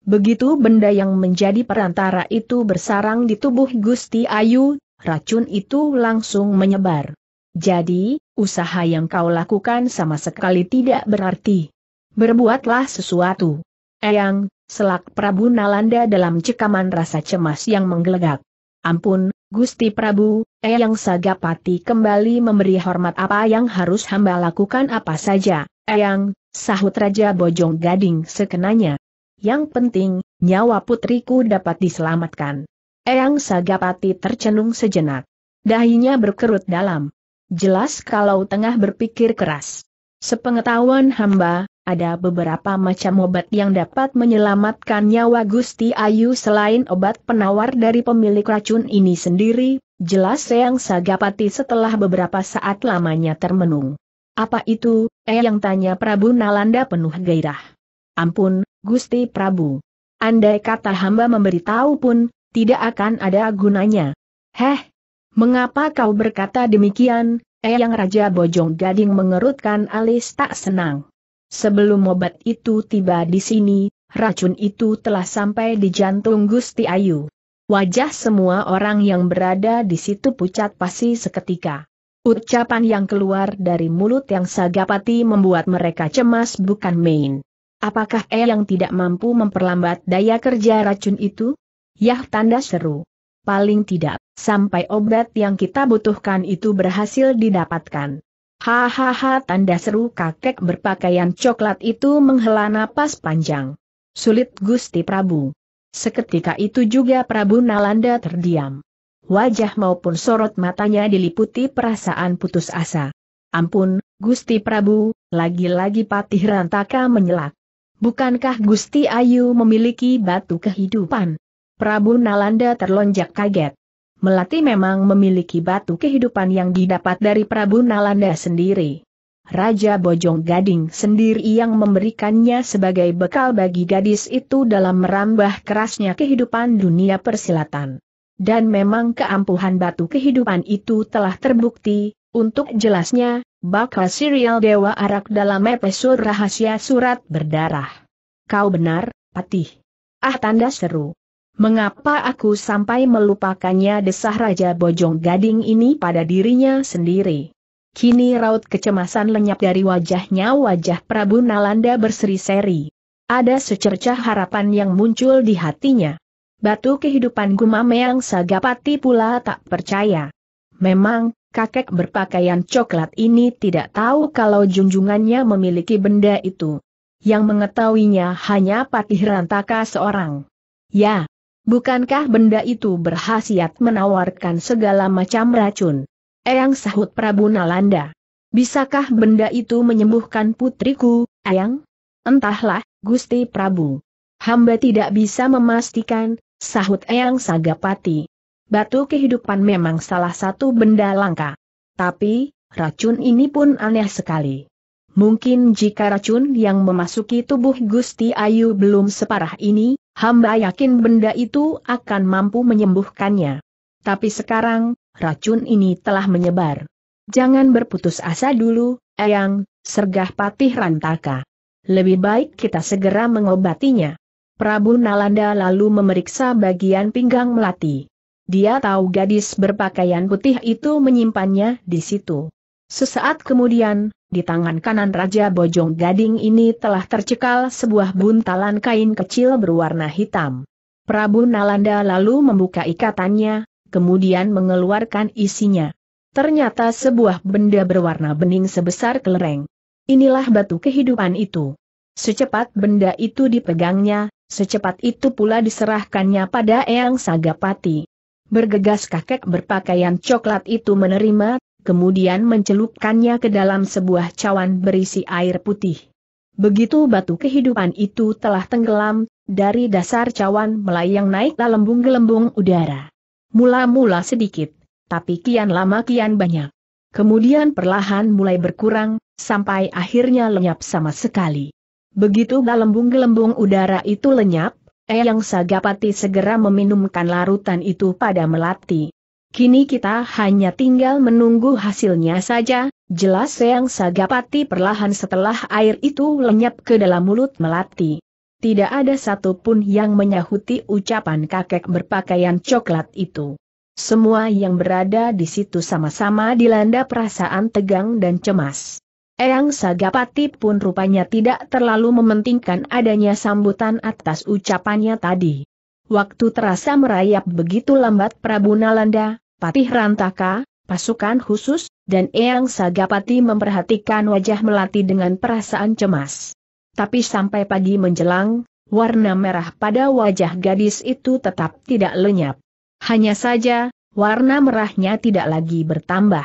Begitu benda yang menjadi perantara itu bersarang di tubuh Gusti Ayu, racun itu langsung menyebar. Jadi, usaha yang kau lakukan sama sekali tidak berarti. Berbuatlah sesuatu. Eyang, selak Prabu Nalanda dalam cekaman rasa cemas yang menggelegak. Ampun, Gusti Prabu, Eyang Sagapati kembali memberi hormat apa yang harus hamba lakukan apa saja, Eyang, sahut Raja Bojong Gading sekenanya. Yang penting, nyawa putriku dapat diselamatkan. Eyang Sagapati tercenung sejenak. Dahinya berkerut dalam. Jelas kalau tengah berpikir keras. Sepengetahuan hamba, ada beberapa macam obat yang dapat menyelamatkan nyawa Gusti Ayu selain obat penawar dari pemilik racun ini sendiri, jelas Eyang Sagapati setelah beberapa saat lamanya termenung. Apa itu, Eyang tanya Prabu Nalanda penuh gairah. Ampun, Gusti Prabu. Andai kata hamba memberitahu pun, tidak akan ada gunanya. Heh, mengapa kau berkata demikian? Eyang Raja Bojong Gading mengerutkan alis tak senang. Sebelum obat itu tiba di sini, racun itu telah sampai di jantung Gusti Ayu. Wajah semua orang yang berada di situ pucat pasti seketika. Ucapan yang keluar dari mulut yang sagapati membuat mereka cemas bukan main. Apakah Eyang tidak mampu memperlambat daya kerja racun itu? Yah tanda seru. Paling tidak, sampai obat yang kita butuhkan itu berhasil didapatkan. Hahaha tanda seru kakek berpakaian coklat itu menghela napas panjang. Sulit Gusti Prabu. Seketika itu juga Prabu Nalanda terdiam. Wajah maupun sorot matanya diliputi perasaan putus asa. Ampun, Gusti Prabu, lagi-lagi Patih Rantaka menyelak. Bukankah Gusti Ayu memiliki batu kehidupan? Prabu Nalanda terlonjak kaget. Melati memang memiliki batu kehidupan yang didapat dari Prabu Nalanda sendiri. Raja Bojong Gading sendiri yang memberikannya sebagai bekal bagi gadis itu dalam merambah kerasnya kehidupan dunia persilatan. Dan memang keampuhan batu kehidupan itu telah terbukti, untuk jelasnya, bakal serial Dewa Arak dalam episode rahasia surat berdarah. Kau benar, Patih. Ah tanda seru. Mengapa aku sampai melupakannya desah Raja Bojong Gading ini pada dirinya sendiri? Kini raut kecemasan lenyap dari wajahnya wajah Prabu Nalanda berseri-seri. Ada secercah harapan yang muncul di hatinya. Batu kehidupan Gumameang Sagapati pula tak percaya. Memang, kakek berpakaian coklat ini tidak tahu kalau junjungannya memiliki benda itu. Yang mengetahuinya hanya Patih Rantaka seorang. Ya, Bukankah benda itu berhasiat menawarkan segala macam racun? Eyang sahut Prabu Nalanda. Bisakah benda itu menyembuhkan putriku, Eyang? Entahlah, Gusti Prabu. Hamba tidak bisa memastikan, sahut Eyang Sagapati. Batu kehidupan memang salah satu benda langka. Tapi, racun ini pun aneh sekali. Mungkin jika racun yang memasuki tubuh Gusti Ayu belum separah ini, Hamba yakin benda itu akan mampu menyembuhkannya. Tapi sekarang, racun ini telah menyebar. Jangan berputus asa dulu, Eyang, sergah patih rantaka. Lebih baik kita segera mengobatinya. Prabu Nalanda lalu memeriksa bagian pinggang Melati. Dia tahu gadis berpakaian putih itu menyimpannya di situ. Sesaat kemudian, di tangan kanan Raja Bojong Gading ini telah tercekal sebuah buntalan kain kecil berwarna hitam. Prabu Nalanda lalu membuka ikatannya, kemudian mengeluarkan isinya. Ternyata sebuah benda berwarna bening sebesar kelereng. Inilah batu kehidupan itu. Secepat benda itu dipegangnya, secepat itu pula diserahkannya pada Eyang Sagapati. Bergegas kakek berpakaian coklat itu menerima kemudian mencelupkannya ke dalam sebuah cawan berisi air putih. Begitu batu kehidupan itu telah tenggelam, dari dasar cawan melayang naik lembung gelembung udara. Mula-mula sedikit, tapi kian lama kian banyak. Kemudian perlahan mulai berkurang, sampai akhirnya lenyap sama sekali. Begitu gelembung-gelembung udara itu lenyap, Eyang Sagapati segera meminumkan larutan itu pada Melati. Kini kita hanya tinggal menunggu hasilnya saja, jelas seang Sagapati perlahan setelah air itu lenyap ke dalam mulut melati. Tidak ada satupun yang menyahuti ucapan kakek berpakaian coklat itu. Semua yang berada di situ sama-sama dilanda perasaan tegang dan cemas. Eyang Sagapati pun rupanya tidak terlalu mementingkan adanya sambutan atas ucapannya tadi. Waktu terasa merayap begitu lambat Prabu Nalanda, Patih Rantaka, pasukan khusus, dan Eyang Sagapati memperhatikan wajah Melati dengan perasaan cemas. Tapi sampai pagi menjelang, warna merah pada wajah gadis itu tetap tidak lenyap. Hanya saja, warna merahnya tidak lagi bertambah.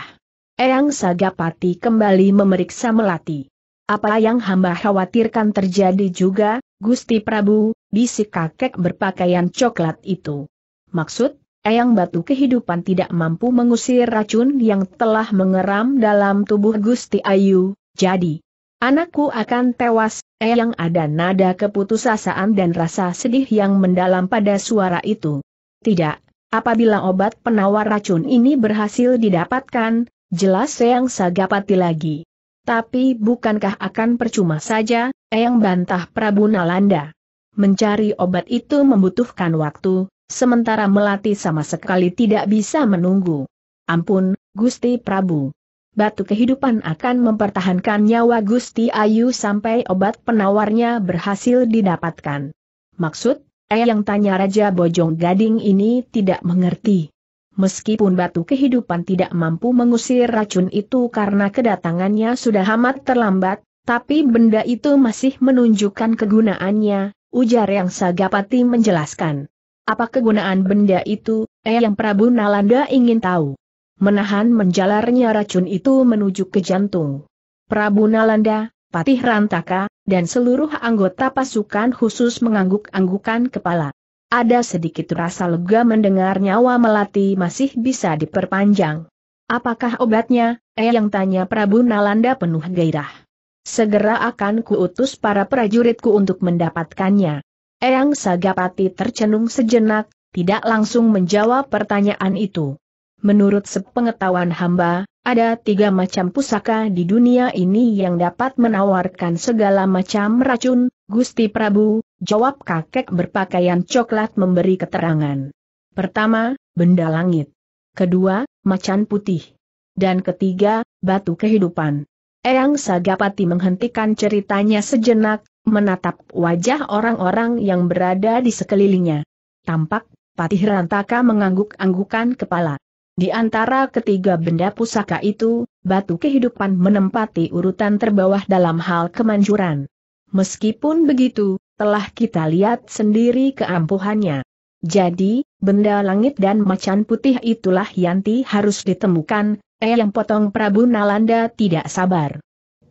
Eyang Sagapati kembali memeriksa Melati. Apa yang hamba khawatirkan terjadi juga, Gusti Prabu, bisik kakek berpakaian coklat itu. Maksud, Eyang Batu kehidupan tidak mampu mengusir racun yang telah mengeram dalam tubuh Gusti Ayu, jadi anakku akan tewas, Eyang ada nada keputusasaan dan rasa sedih yang mendalam pada suara itu. Tidak, apabila obat penawar racun ini berhasil didapatkan, jelas Eyang Sagapati lagi. Tapi bukankah akan percuma saja, Eyang bantah Prabu Nalanda. Mencari obat itu membutuhkan waktu, sementara Melati sama sekali tidak bisa menunggu. Ampun, Gusti Prabu. Batu kehidupan akan mempertahankan nyawa Gusti Ayu sampai obat penawarnya berhasil didapatkan. Maksud, eh yang tanya Raja Bojong Gading ini tidak mengerti. Meskipun batu kehidupan tidak mampu mengusir racun itu karena kedatangannya sudah amat terlambat, tapi benda itu masih menunjukkan kegunaannya, ujar yang Sagapati menjelaskan. Apa kegunaan benda itu, eh yang Prabu Nalanda ingin tahu. Menahan menjalarnya racun itu menuju ke jantung. Prabu Nalanda, Patih Rantaka, dan seluruh anggota pasukan khusus mengangguk-anggukan kepala. Ada sedikit rasa lega mendengar nyawa melati masih bisa diperpanjang. Apakah obatnya, eh yang tanya Prabu Nalanda penuh gairah. Segera akan kuutus para prajuritku untuk mendapatkannya. Eyang Sagapati tercenung sejenak, tidak langsung menjawab pertanyaan itu. Menurut sepengetahuan hamba, ada tiga macam pusaka di dunia ini yang dapat menawarkan segala macam racun, Gusti Prabu, jawab kakek berpakaian coklat memberi keterangan. Pertama, benda langit. Kedua, macan putih. Dan ketiga, batu kehidupan. Eyang Sagapati menghentikan ceritanya sejenak, menatap wajah orang-orang yang berada di sekelilingnya. Tampak, Patih Rantaka mengangguk-anggukan kepala. Di antara ketiga benda pusaka itu, batu kehidupan menempati urutan terbawah dalam hal kemanjuran. Meskipun begitu, telah kita lihat sendiri keampuhannya. Jadi, benda langit dan macan putih itulah Yanti harus ditemukan, eh yang potong Prabu Nalanda tidak sabar.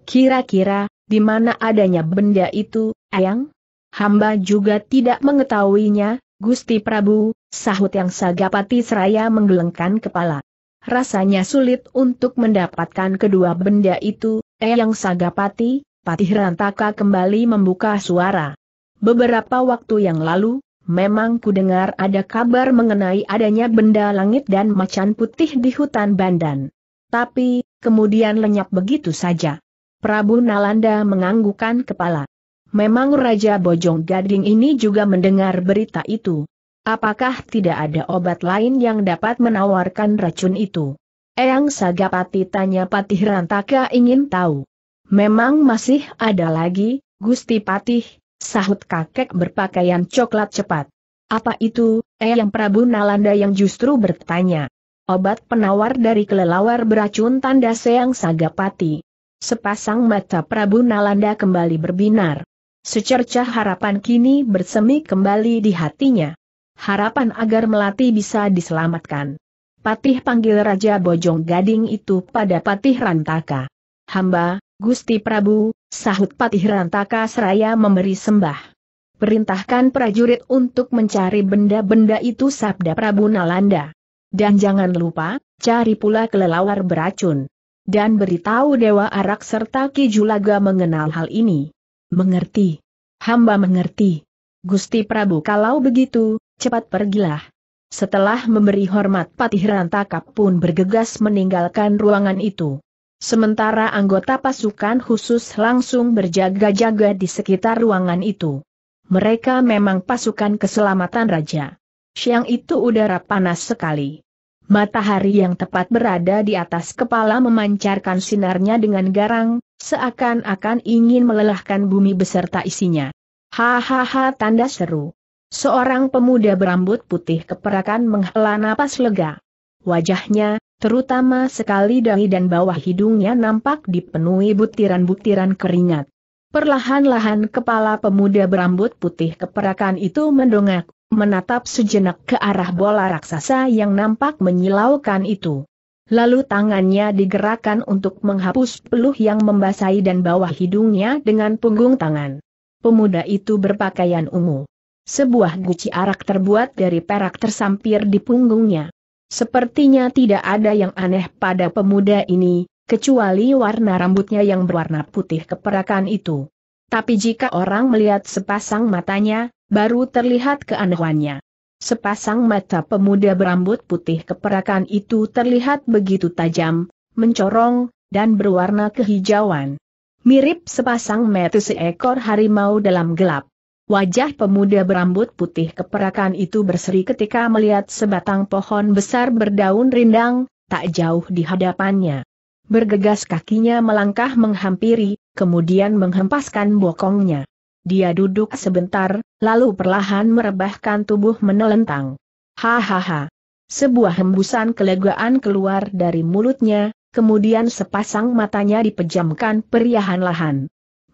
Kira-kira, di mana adanya benda itu, Eyang? Hamba juga tidak mengetahuinya, Gusti Prabu, sahut yang Sagapati Seraya menggelengkan kepala. Rasanya sulit untuk mendapatkan kedua benda itu, Eyang Sagapati, Patih Rantaka kembali membuka suara. Beberapa waktu yang lalu, memang ku dengar ada kabar mengenai adanya benda langit dan macan putih di hutan Bandan. Tapi, kemudian lenyap begitu saja. Prabu Nalanda menganggukan kepala. Memang Raja Bojong Gading ini juga mendengar berita itu. Apakah tidak ada obat lain yang dapat menawarkan racun itu? Eyang Sagapati tanya Patih Rantaka ingin tahu. Memang masih ada lagi, Gusti Patih, sahut kakek berpakaian coklat cepat. Apa itu, Eyang Prabu Nalanda yang justru bertanya. Obat penawar dari kelelawar beracun tanda Seyang Sagapati. Sepasang mata Prabu Nalanda kembali berbinar. Secercah harapan kini bersemi kembali di hatinya. Harapan agar Melati bisa diselamatkan. Patih panggil Raja Bojong Gading itu pada Patih Rantaka. Hamba, Gusti Prabu, sahut Patih Rantaka seraya memberi sembah. Perintahkan prajurit untuk mencari benda-benda itu sabda Prabu Nalanda. Dan jangan lupa, cari pula kelelawar beracun dan beritahu Dewa Arak serta Ki Julaga mengenal hal ini. Mengerti. Hamba mengerti. Gusti Prabu kalau begitu, cepat pergilah. Setelah memberi hormat Patih Rantakap pun bergegas meninggalkan ruangan itu. Sementara anggota pasukan khusus langsung berjaga-jaga di sekitar ruangan itu. Mereka memang pasukan keselamatan Raja. Siang itu udara panas sekali. Matahari yang tepat berada di atas kepala memancarkan sinarnya dengan garang, seakan-akan ingin melelahkan bumi beserta isinya. Hahaha tanda seru. Seorang pemuda berambut putih keperakan menghela napas lega. Wajahnya, terutama sekali dahi dan bawah hidungnya nampak dipenuhi butiran-butiran keringat. Perlahan-lahan kepala pemuda berambut putih keperakan itu mendongak, menatap sejenak ke arah bola raksasa yang nampak menyilaukan itu. Lalu tangannya digerakkan untuk menghapus peluh yang membasahi dan bawah hidungnya dengan punggung tangan. Pemuda itu berpakaian ungu. Sebuah guci arak terbuat dari perak tersampir di punggungnya. Sepertinya tidak ada yang aneh pada pemuda ini, kecuali warna rambutnya yang berwarna putih keperakan itu. Tapi jika orang melihat sepasang matanya, baru terlihat keanehannya. Sepasang mata pemuda berambut putih keperakan itu terlihat begitu tajam, mencorong, dan berwarna kehijauan. Mirip sepasang mata seekor harimau dalam gelap. Wajah pemuda berambut putih keperakan itu berseri ketika melihat sebatang pohon besar berdaun rindang, tak jauh di hadapannya. Bergegas kakinya melangkah menghampiri, kemudian menghempaskan bokongnya. Dia duduk sebentar, lalu perlahan merebahkan tubuh menelentang. Hahaha. Sebuah hembusan kelegaan keluar dari mulutnya, kemudian sepasang matanya dipejamkan perlahan lahan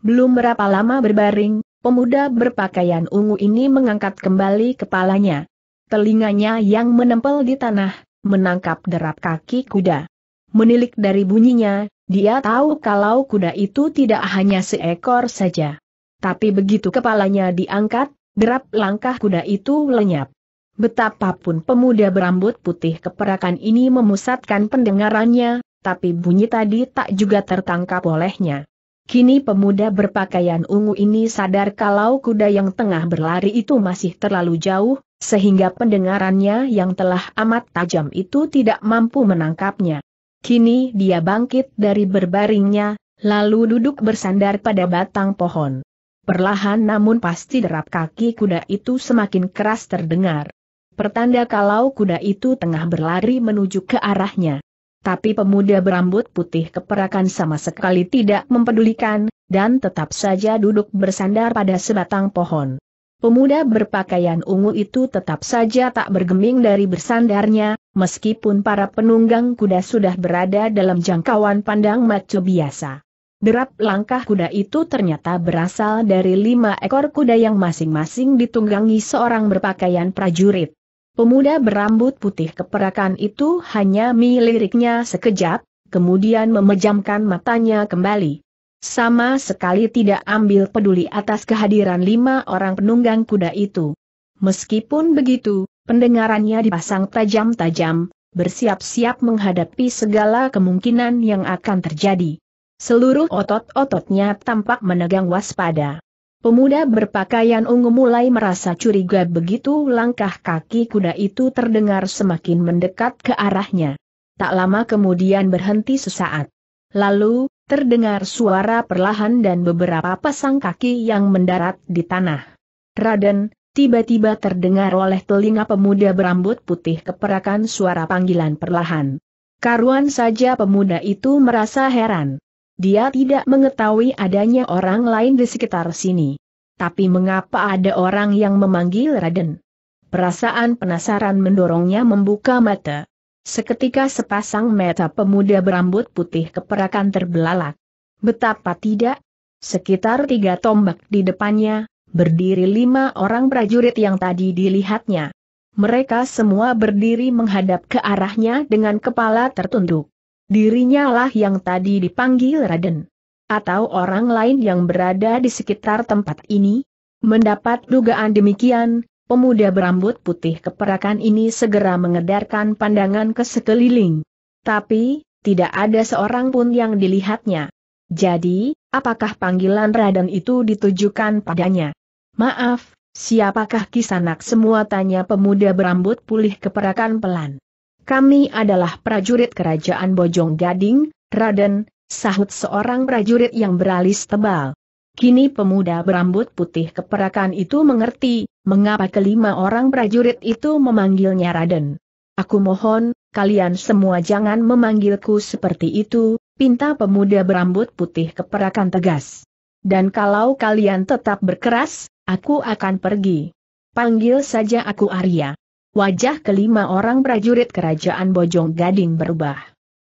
Belum berapa lama berbaring, pemuda berpakaian ungu ini mengangkat kembali kepalanya. Telinganya yang menempel di tanah, menangkap derap kaki kuda. Menilik dari bunyinya, dia tahu kalau kuda itu tidak hanya seekor saja. Tapi begitu kepalanya diangkat, derap langkah kuda itu lenyap. Betapapun pemuda berambut putih keperakan ini memusatkan pendengarannya, tapi bunyi tadi tak juga tertangkap olehnya. Kini pemuda berpakaian ungu ini sadar kalau kuda yang tengah berlari itu masih terlalu jauh, sehingga pendengarannya yang telah amat tajam itu tidak mampu menangkapnya. Kini dia bangkit dari berbaringnya, lalu duduk bersandar pada batang pohon. Perlahan namun pasti derap kaki kuda itu semakin keras terdengar. Pertanda kalau kuda itu tengah berlari menuju ke arahnya. Tapi pemuda berambut putih keperakan sama sekali tidak mempedulikan, dan tetap saja duduk bersandar pada sebatang pohon. Pemuda berpakaian ungu itu tetap saja tak bergeming dari bersandarnya, meskipun para penunggang kuda sudah berada dalam jangkauan pandang macu biasa. Derap langkah kuda itu ternyata berasal dari lima ekor kuda yang masing-masing ditunggangi seorang berpakaian prajurit. Pemuda berambut putih keperakan itu hanya meliriknya sekejap, kemudian memejamkan matanya kembali. Sama sekali tidak ambil peduli atas kehadiran lima orang penunggang kuda itu. Meskipun begitu, pendengarannya dipasang tajam-tajam, bersiap-siap menghadapi segala kemungkinan yang akan terjadi. Seluruh otot-ototnya tampak menegang waspada. Pemuda berpakaian ungu mulai merasa curiga begitu langkah kaki kuda itu terdengar semakin mendekat ke arahnya. Tak lama kemudian berhenti sesaat. Lalu, terdengar suara perlahan dan beberapa pasang kaki yang mendarat di tanah. Raden, tiba-tiba terdengar oleh telinga pemuda berambut putih keperakan suara panggilan perlahan. Karuan saja pemuda itu merasa heran. Dia tidak mengetahui adanya orang lain di sekitar sini. Tapi mengapa ada orang yang memanggil Raden? Perasaan penasaran mendorongnya membuka mata. Seketika sepasang mata pemuda berambut putih keperakan terbelalak. Betapa tidak? Sekitar tiga tombak di depannya, berdiri lima orang prajurit yang tadi dilihatnya. Mereka semua berdiri menghadap ke arahnya dengan kepala tertunduk. Dirinya lah yang tadi dipanggil Raden. Atau orang lain yang berada di sekitar tempat ini? Mendapat dugaan demikian, pemuda berambut putih keperakan ini segera mengedarkan pandangan ke sekeliling. Tapi, tidak ada seorang pun yang dilihatnya. Jadi, apakah panggilan Raden itu ditujukan padanya? Maaf, siapakah kisanak semua tanya pemuda berambut pulih keperakan pelan. Kami adalah prajurit kerajaan Bojong Gading, Raden, sahut seorang prajurit yang beralis tebal. Kini pemuda berambut putih keperakan itu mengerti, mengapa kelima orang prajurit itu memanggilnya Raden. Aku mohon, kalian semua jangan memanggilku seperti itu, pinta pemuda berambut putih keperakan tegas. Dan kalau kalian tetap berkeras, aku akan pergi. Panggil saja aku Arya. Wajah kelima orang prajurit kerajaan Bojong Gading berubah.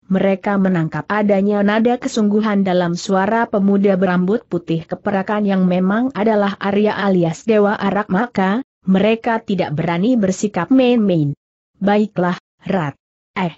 Mereka menangkap adanya nada kesungguhan dalam suara pemuda berambut putih keperakan yang memang adalah Arya alias Dewa Arak maka, mereka tidak berani bersikap main-main. Baiklah, Rat. Eh.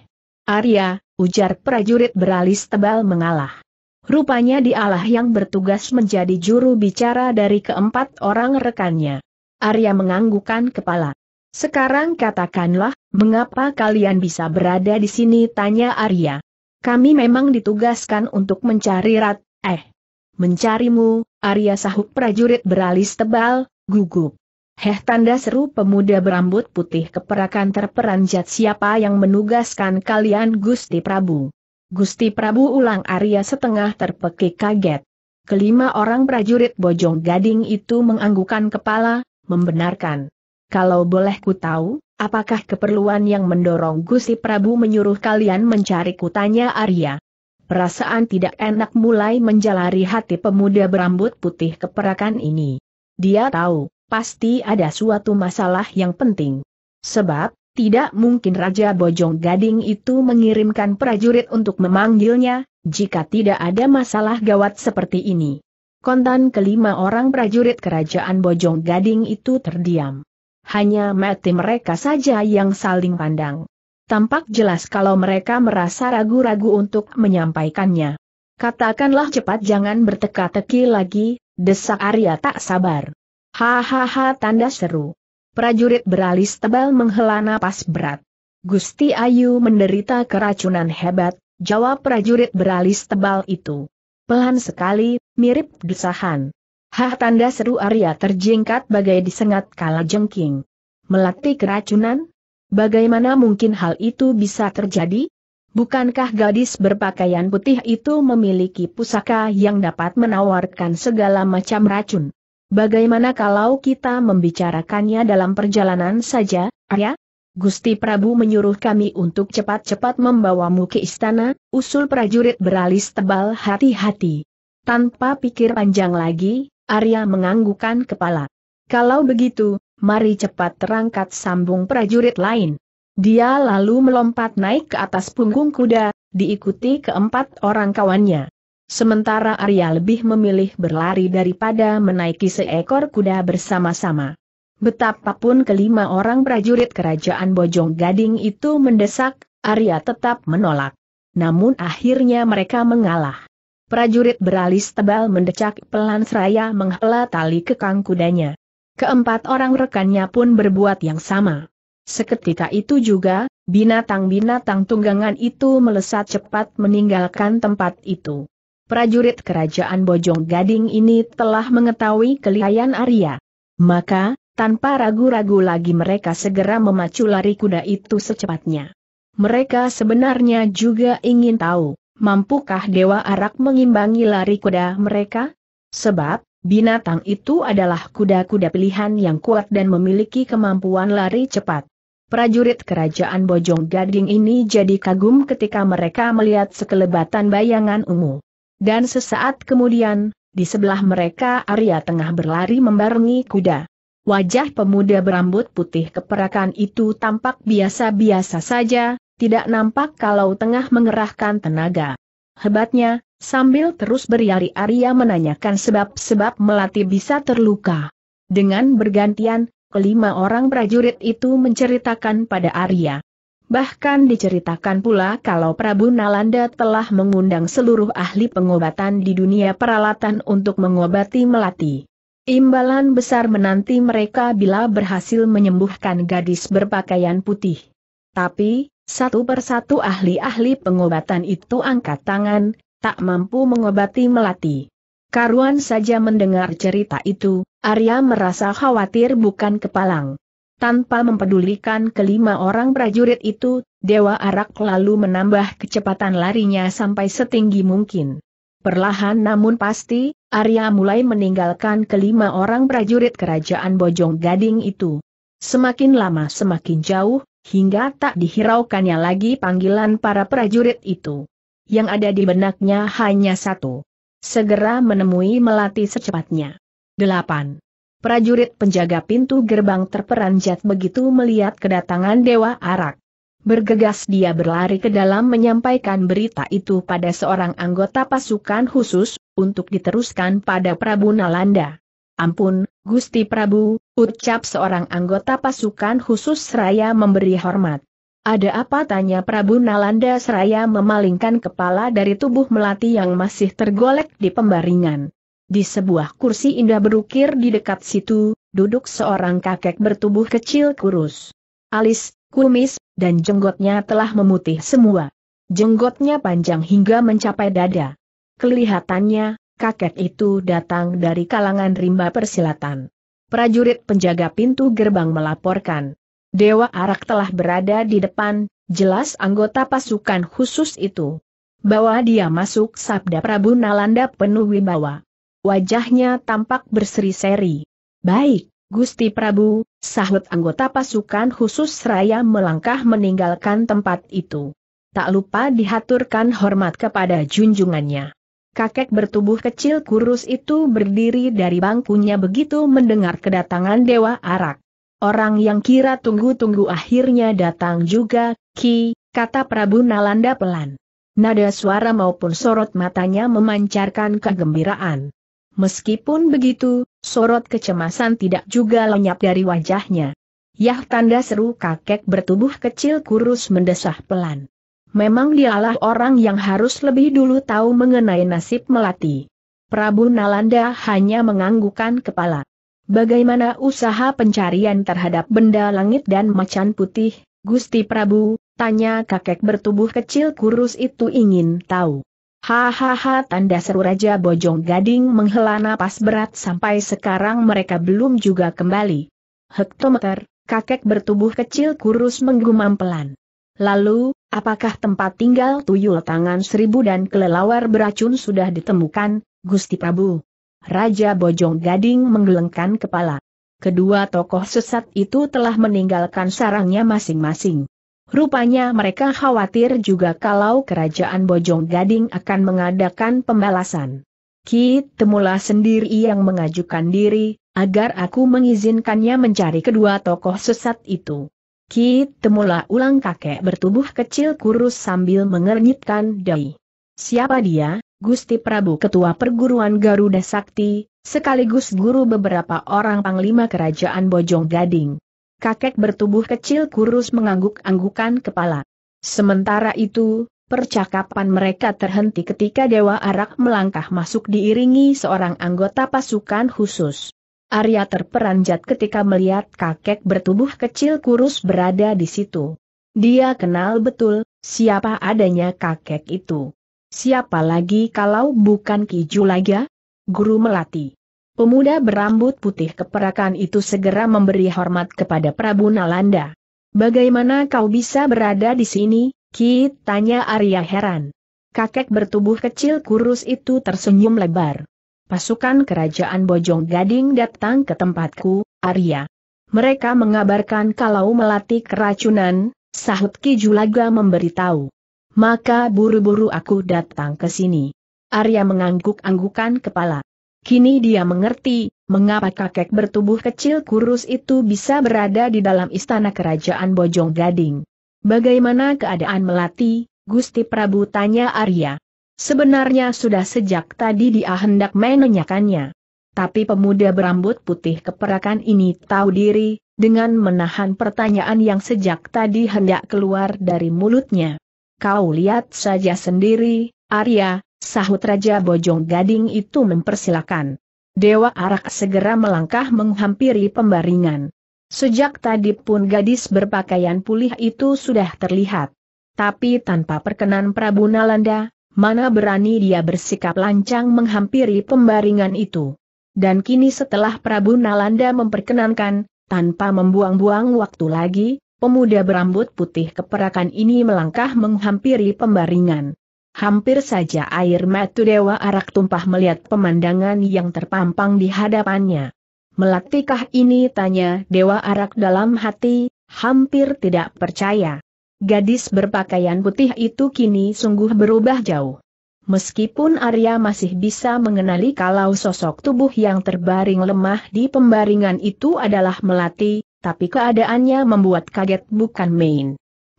Arya, ujar prajurit beralis tebal mengalah. Rupanya dialah yang bertugas menjadi juru bicara dari keempat orang rekannya. Arya menganggukan kepala. Sekarang katakanlah, mengapa kalian bisa berada di sini tanya Arya. Kami memang ditugaskan untuk mencari Rat, eh. Mencarimu, Arya sahut prajurit beralis tebal, gugup. Heh tanda seru pemuda berambut putih keperakan terperanjat siapa yang menugaskan kalian Gusti Prabu. Gusti Prabu ulang Arya setengah terpekik kaget. Kelima orang prajurit Bojong Gading itu menganggukan kepala, membenarkan. Kalau boleh ku tahu, apakah keperluan yang mendorong Gusti Prabu menyuruh kalian mencari kutanya Arya? Perasaan tidak enak mulai menjalari hati pemuda berambut putih keperakan ini. Dia tahu, pasti ada suatu masalah yang penting. Sebab, tidak mungkin Raja Bojong Gading itu mengirimkan prajurit untuk memanggilnya, jika tidak ada masalah gawat seperti ini. Kontan kelima orang prajurit kerajaan Bojong Gading itu terdiam hanya mati mereka saja yang saling pandang. Tampak jelas kalau mereka merasa ragu-ragu untuk menyampaikannya. Katakanlah cepat jangan berteka-teki lagi, desak Arya tak sabar. Hahaha tanda seru. Prajurit beralis tebal menghela napas berat. Gusti Ayu menderita keracunan hebat, jawab prajurit beralis tebal itu. Pelan sekali, mirip desahan. Hah tanda seru Arya terjingkat bagai disengat kala jengking. Melati keracunan? Bagaimana mungkin hal itu bisa terjadi? Bukankah gadis berpakaian putih itu memiliki pusaka yang dapat menawarkan segala macam racun? Bagaimana kalau kita membicarakannya dalam perjalanan saja, Arya? Gusti Prabu menyuruh kami untuk cepat-cepat membawamu ke istana, usul prajurit beralis tebal hati-hati. Tanpa pikir panjang lagi, Arya menganggukan kepala. Kalau begitu, mari cepat terangkat sambung prajurit lain. Dia lalu melompat naik ke atas punggung kuda, diikuti keempat orang kawannya. Sementara Arya lebih memilih berlari daripada menaiki seekor kuda bersama-sama. Betapapun kelima orang prajurit kerajaan Bojong Gading itu mendesak, Arya tetap menolak. Namun akhirnya mereka mengalah. Prajurit beralis tebal mendecak pelan seraya menghela tali kekang kudanya. Keempat orang rekannya pun berbuat yang sama. Seketika itu juga, binatang-binatang tunggangan itu melesat cepat meninggalkan tempat itu. Prajurit kerajaan Bojong Gading ini telah mengetahui kelihayan Arya. Maka, tanpa ragu-ragu lagi mereka segera memacu lari kuda itu secepatnya. Mereka sebenarnya juga ingin tahu, Mampukah Dewa Arak mengimbangi lari kuda mereka? Sebab, binatang itu adalah kuda-kuda pilihan yang kuat dan memiliki kemampuan lari cepat. Prajurit kerajaan Bojong Gading ini jadi kagum ketika mereka melihat sekelebatan bayangan ungu. Dan sesaat kemudian, di sebelah mereka Arya tengah berlari membarengi kuda. Wajah pemuda berambut putih keperakan itu tampak biasa-biasa saja, tidak nampak kalau tengah mengerahkan tenaga. Hebatnya, sambil terus beriari Arya menanyakan sebab-sebab melati bisa terluka. Dengan bergantian, kelima orang prajurit itu menceritakan pada Arya. Bahkan diceritakan pula kalau Prabu Nalanda telah mengundang seluruh ahli pengobatan di dunia peralatan untuk mengobati Melati. Imbalan besar menanti mereka bila berhasil menyembuhkan gadis berpakaian putih. Tapi, satu persatu ahli-ahli pengobatan itu angkat tangan, tak mampu mengobati Melati. Karuan saja mendengar cerita itu, Arya merasa khawatir bukan kepalang. Tanpa mempedulikan kelima orang prajurit itu, Dewa Arak lalu menambah kecepatan larinya sampai setinggi mungkin. Perlahan namun pasti, Arya mulai meninggalkan kelima orang prajurit kerajaan Bojong Gading itu. Semakin lama semakin jauh, hingga tak dihiraukannya lagi panggilan para prajurit itu. Yang ada di benaknya hanya satu. Segera menemui Melati secepatnya. 8. Prajurit penjaga pintu gerbang terperanjat begitu melihat kedatangan Dewa Arak. Bergegas dia berlari ke dalam menyampaikan berita itu pada seorang anggota pasukan khusus, untuk diteruskan pada Prabu Nalanda. Ampun, Gusti Prabu, ucap seorang anggota pasukan khusus Seraya memberi hormat. Ada apa tanya Prabu Nalanda Seraya memalingkan kepala dari tubuh Melati yang masih tergolek di pembaringan. Di sebuah kursi indah berukir di dekat situ, duduk seorang kakek bertubuh kecil kurus. Alis, kumis, dan jenggotnya telah memutih semua. Jenggotnya panjang hingga mencapai dada. Kelihatannya, kakek itu datang dari kalangan rimba persilatan. Prajurit penjaga pintu gerbang melaporkan. Dewa Arak telah berada di depan, jelas anggota pasukan khusus itu. Bawa dia masuk sabda Prabu Nalanda penuh wibawa. Wajahnya tampak berseri-seri. Baik, Gusti Prabu, sahut anggota pasukan khusus seraya melangkah meninggalkan tempat itu. Tak lupa dihaturkan hormat kepada junjungannya. Kakek bertubuh kecil kurus itu berdiri dari bangkunya begitu mendengar kedatangan Dewa Arak. Orang yang kira tunggu-tunggu akhirnya datang juga, Ki, kata Prabu Nalanda pelan. Nada suara maupun sorot matanya memancarkan kegembiraan. Meskipun begitu, sorot kecemasan tidak juga lenyap dari wajahnya. Yah tanda seru kakek bertubuh kecil kurus mendesah pelan. Memang dialah orang yang harus lebih dulu tahu mengenai nasib Melati. Prabu Nalanda hanya menganggukkan kepala. Bagaimana usaha pencarian terhadap benda langit dan macan putih, Gusti Prabu, tanya kakek bertubuh kecil kurus itu ingin tahu. Hahaha tanda seru Raja Bojong Gading menghela napas berat sampai sekarang mereka belum juga kembali. Hektometer, kakek bertubuh kecil kurus menggumam pelan. Lalu, Apakah tempat tinggal tuyul tangan seribu dan kelelawar beracun sudah ditemukan, Gusti Prabu? Raja Bojong Gading menggelengkan kepala. Kedua tokoh sesat itu telah meninggalkan sarangnya masing-masing. Rupanya mereka khawatir juga kalau kerajaan Bojong Gading akan mengadakan pembalasan. Kit Temula sendiri yang mengajukan diri, agar aku mengizinkannya mencari kedua tokoh sesat itu. Ki temulah ulang kakek bertubuh kecil kurus sambil mengernyitkan dai. Siapa dia? Gusti Prabu Ketua Perguruan Garuda Sakti, sekaligus guru beberapa orang panglima kerajaan Bojong Gading. Kakek bertubuh kecil kurus mengangguk-anggukan kepala. Sementara itu, percakapan mereka terhenti ketika Dewa Arak melangkah masuk diiringi seorang anggota pasukan khusus. Arya terperanjat ketika melihat kakek bertubuh kecil kurus berada di situ. Dia kenal betul, siapa adanya kakek itu. Siapa lagi kalau bukan Ki lagi? Guru Melati. Pemuda berambut putih keperakan itu segera memberi hormat kepada Prabu Nalanda. Bagaimana kau bisa berada di sini, Ki? Tanya Arya heran. Kakek bertubuh kecil kurus itu tersenyum lebar. Pasukan kerajaan Bojong Gading datang ke tempatku, Arya. Mereka mengabarkan kalau melatih keracunan, sahut Ki Julaga memberitahu. Maka buru-buru aku datang ke sini. Arya mengangguk-anggukan kepala. Kini dia mengerti, mengapa kakek bertubuh kecil kurus itu bisa berada di dalam istana kerajaan Bojong Gading. Bagaimana keadaan Melati, Gusti Prabu tanya Arya. Sebenarnya sudah sejak tadi dia hendak menanyakannya. Tapi pemuda berambut putih keperakan ini tahu diri, dengan menahan pertanyaan yang sejak tadi hendak keluar dari mulutnya. Kau lihat saja sendiri, Arya, sahut Raja Bojong Gading itu mempersilakan. Dewa Arak segera melangkah menghampiri pembaringan. Sejak tadi pun gadis berpakaian pulih itu sudah terlihat. Tapi tanpa perkenan Prabu Nalanda, mana berani dia bersikap lancang menghampiri pembaringan itu. Dan kini setelah Prabu Nalanda memperkenankan, tanpa membuang-buang waktu lagi, pemuda berambut putih keperakan ini melangkah menghampiri pembaringan. Hampir saja air mata Dewa Arak tumpah melihat pemandangan yang terpampang di hadapannya. Melatihkah ini tanya Dewa Arak dalam hati, hampir tidak percaya. Gadis berpakaian putih itu kini sungguh berubah jauh. Meskipun Arya masih bisa mengenali kalau sosok tubuh yang terbaring lemah di pembaringan itu adalah Melati, tapi keadaannya membuat kaget bukan main.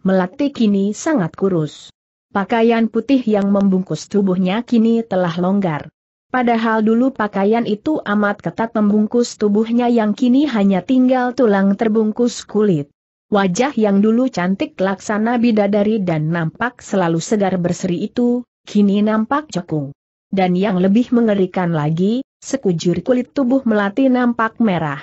Melati kini sangat kurus. Pakaian putih yang membungkus tubuhnya kini telah longgar. Padahal dulu pakaian itu amat ketat membungkus tubuhnya yang kini hanya tinggal tulang terbungkus kulit. Wajah yang dulu cantik laksana bidadari dan nampak selalu segar berseri itu, kini nampak cekung. Dan yang lebih mengerikan lagi, sekujur kulit tubuh melati nampak merah.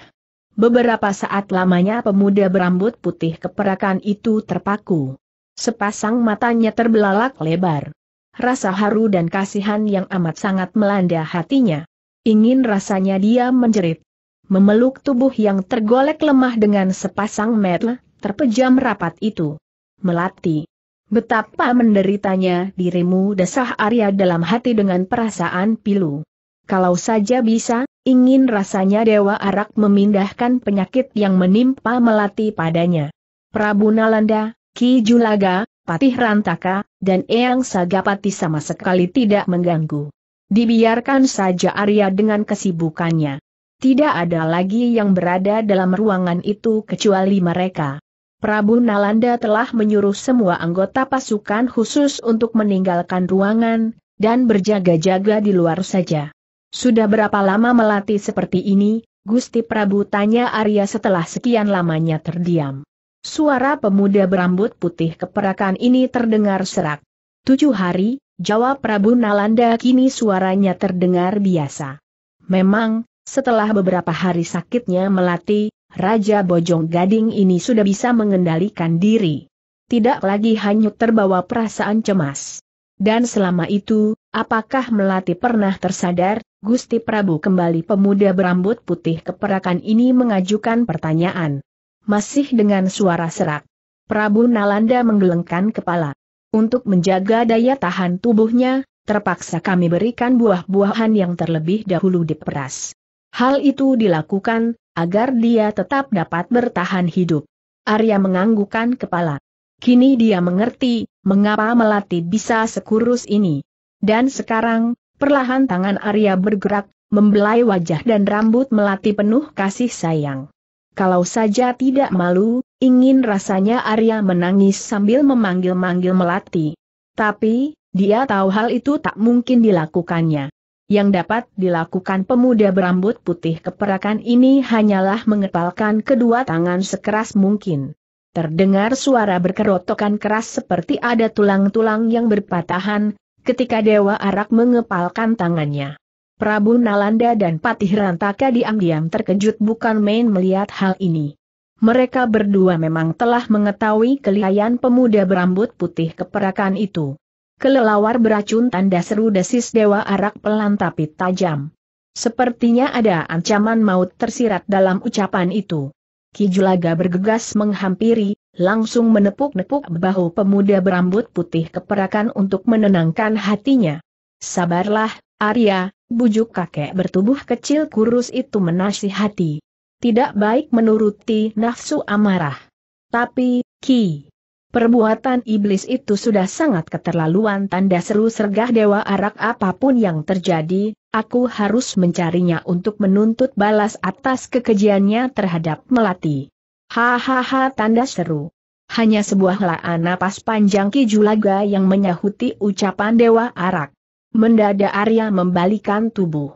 Beberapa saat lamanya pemuda berambut putih keperakan itu terpaku. Sepasang matanya terbelalak lebar. Rasa haru dan kasihan yang amat sangat melanda hatinya. Ingin rasanya dia menjerit memeluk tubuh yang tergolek lemah dengan sepasang mata terpejam rapat itu. Melati. Betapa menderitanya dirimu desah Arya dalam hati dengan perasaan pilu. Kalau saja bisa, ingin rasanya Dewa Arak memindahkan penyakit yang menimpa Melati padanya. Prabu Nalanda, Ki Julaga, Patih Rantaka, dan Eyang Sagapati sama sekali tidak mengganggu. Dibiarkan saja Arya dengan kesibukannya. Tidak ada lagi yang berada dalam ruangan itu kecuali mereka. Prabu Nalanda telah menyuruh semua anggota pasukan khusus untuk meninggalkan ruangan, dan berjaga-jaga di luar saja. Sudah berapa lama melatih seperti ini, Gusti Prabu tanya Arya setelah sekian lamanya terdiam. Suara pemuda berambut putih keperakan ini terdengar serak. Tujuh hari, jawab Prabu Nalanda kini suaranya terdengar biasa. Memang, setelah beberapa hari sakitnya melatih. Raja Bojong Gading ini sudah bisa mengendalikan diri. Tidak lagi hanyut terbawa perasaan cemas. Dan selama itu, apakah Melati pernah tersadar, Gusti Prabu kembali pemuda berambut putih keperakan ini mengajukan pertanyaan. Masih dengan suara serak. Prabu Nalanda menggelengkan kepala. Untuk menjaga daya tahan tubuhnya, terpaksa kami berikan buah-buahan yang terlebih dahulu diperas. Hal itu dilakukan, agar dia tetap dapat bertahan hidup. Arya menganggukkan kepala. Kini dia mengerti, mengapa Melati bisa sekurus ini. Dan sekarang, perlahan tangan Arya bergerak, membelai wajah dan rambut Melati penuh kasih sayang. Kalau saja tidak malu, ingin rasanya Arya menangis sambil memanggil-manggil Melati. Tapi, dia tahu hal itu tak mungkin dilakukannya yang dapat dilakukan pemuda berambut putih keperakan ini hanyalah mengepalkan kedua tangan sekeras mungkin. Terdengar suara berkerotokan keras seperti ada tulang-tulang yang berpatahan, ketika Dewa Arak mengepalkan tangannya. Prabu Nalanda dan Patih Rantaka diam-diam terkejut bukan main melihat hal ini. Mereka berdua memang telah mengetahui kelihayan pemuda berambut putih keperakan itu. Kelelawar beracun tanda seru desis Dewa Arak pelan tapi tajam. Sepertinya ada ancaman maut tersirat dalam ucapan itu. Kijulaga bergegas menghampiri, langsung menepuk-nepuk bahu pemuda berambut putih keperakan untuk menenangkan hatinya. Sabarlah, Arya, bujuk kakek bertubuh kecil kurus itu menasihati. Tidak baik menuruti nafsu amarah. Tapi, Ki, Perbuatan iblis itu sudah sangat keterlaluan tanda seru sergah Dewa Arak apapun yang terjadi, aku harus mencarinya untuk menuntut balas atas kekejiannya terhadap Melati. Hahaha tanda seru. Hanya sebuah laan napas panjang Ki Julaga yang menyahuti ucapan Dewa Arak. Mendadak Arya membalikan tubuh.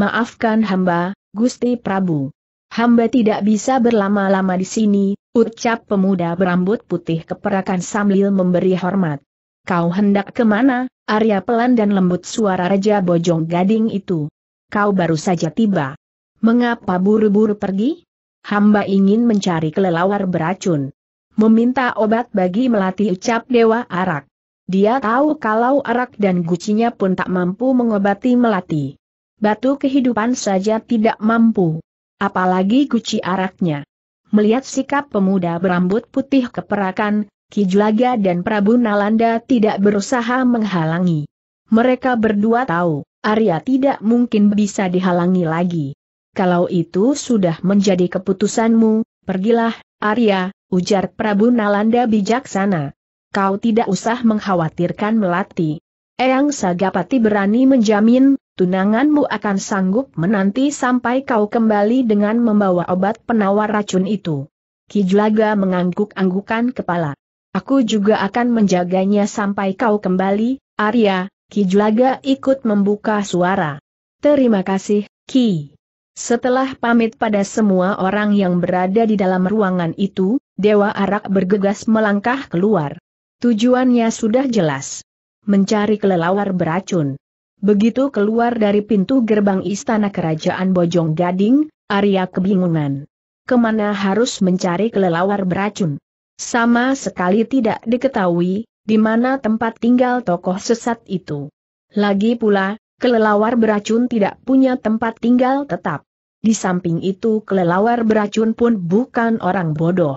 Maafkan hamba, Gusti Prabu. Hamba tidak bisa berlama-lama di sini, ucap pemuda berambut putih keperakan sambil memberi hormat. Kau hendak kemana, Arya pelan dan lembut suara Raja Bojong Gading itu. Kau baru saja tiba. Mengapa buru-buru pergi? Hamba ingin mencari kelelawar beracun. Meminta obat bagi melatih ucap Dewa Arak. Dia tahu kalau arak dan gucinya pun tak mampu mengobati melati. Batu kehidupan saja tidak mampu apalagi guci araknya. Melihat sikap pemuda berambut putih keperakan, Kijulaga dan Prabu Nalanda tidak berusaha menghalangi. Mereka berdua tahu, Arya tidak mungkin bisa dihalangi lagi. Kalau itu sudah menjadi keputusanmu, pergilah, Arya, ujar Prabu Nalanda bijaksana. Kau tidak usah mengkhawatirkan Melati. Eyang Sagapati berani menjamin, tunanganmu akan sanggup menanti sampai kau kembali dengan membawa obat penawar racun itu. Ki Julaga mengangguk-anggukan kepala. Aku juga akan menjaganya sampai kau kembali, Arya, Ki Julaga ikut membuka suara. Terima kasih, Ki. Setelah pamit pada semua orang yang berada di dalam ruangan itu, Dewa Arak bergegas melangkah keluar. Tujuannya sudah jelas. Mencari kelelawar beracun. Begitu keluar dari pintu gerbang istana kerajaan Bojong Gading, Arya kebingungan. Kemana harus mencari kelelawar beracun? Sama sekali tidak diketahui, di mana tempat tinggal tokoh sesat itu. Lagi pula, kelelawar beracun tidak punya tempat tinggal tetap. Di samping itu kelelawar beracun pun bukan orang bodoh.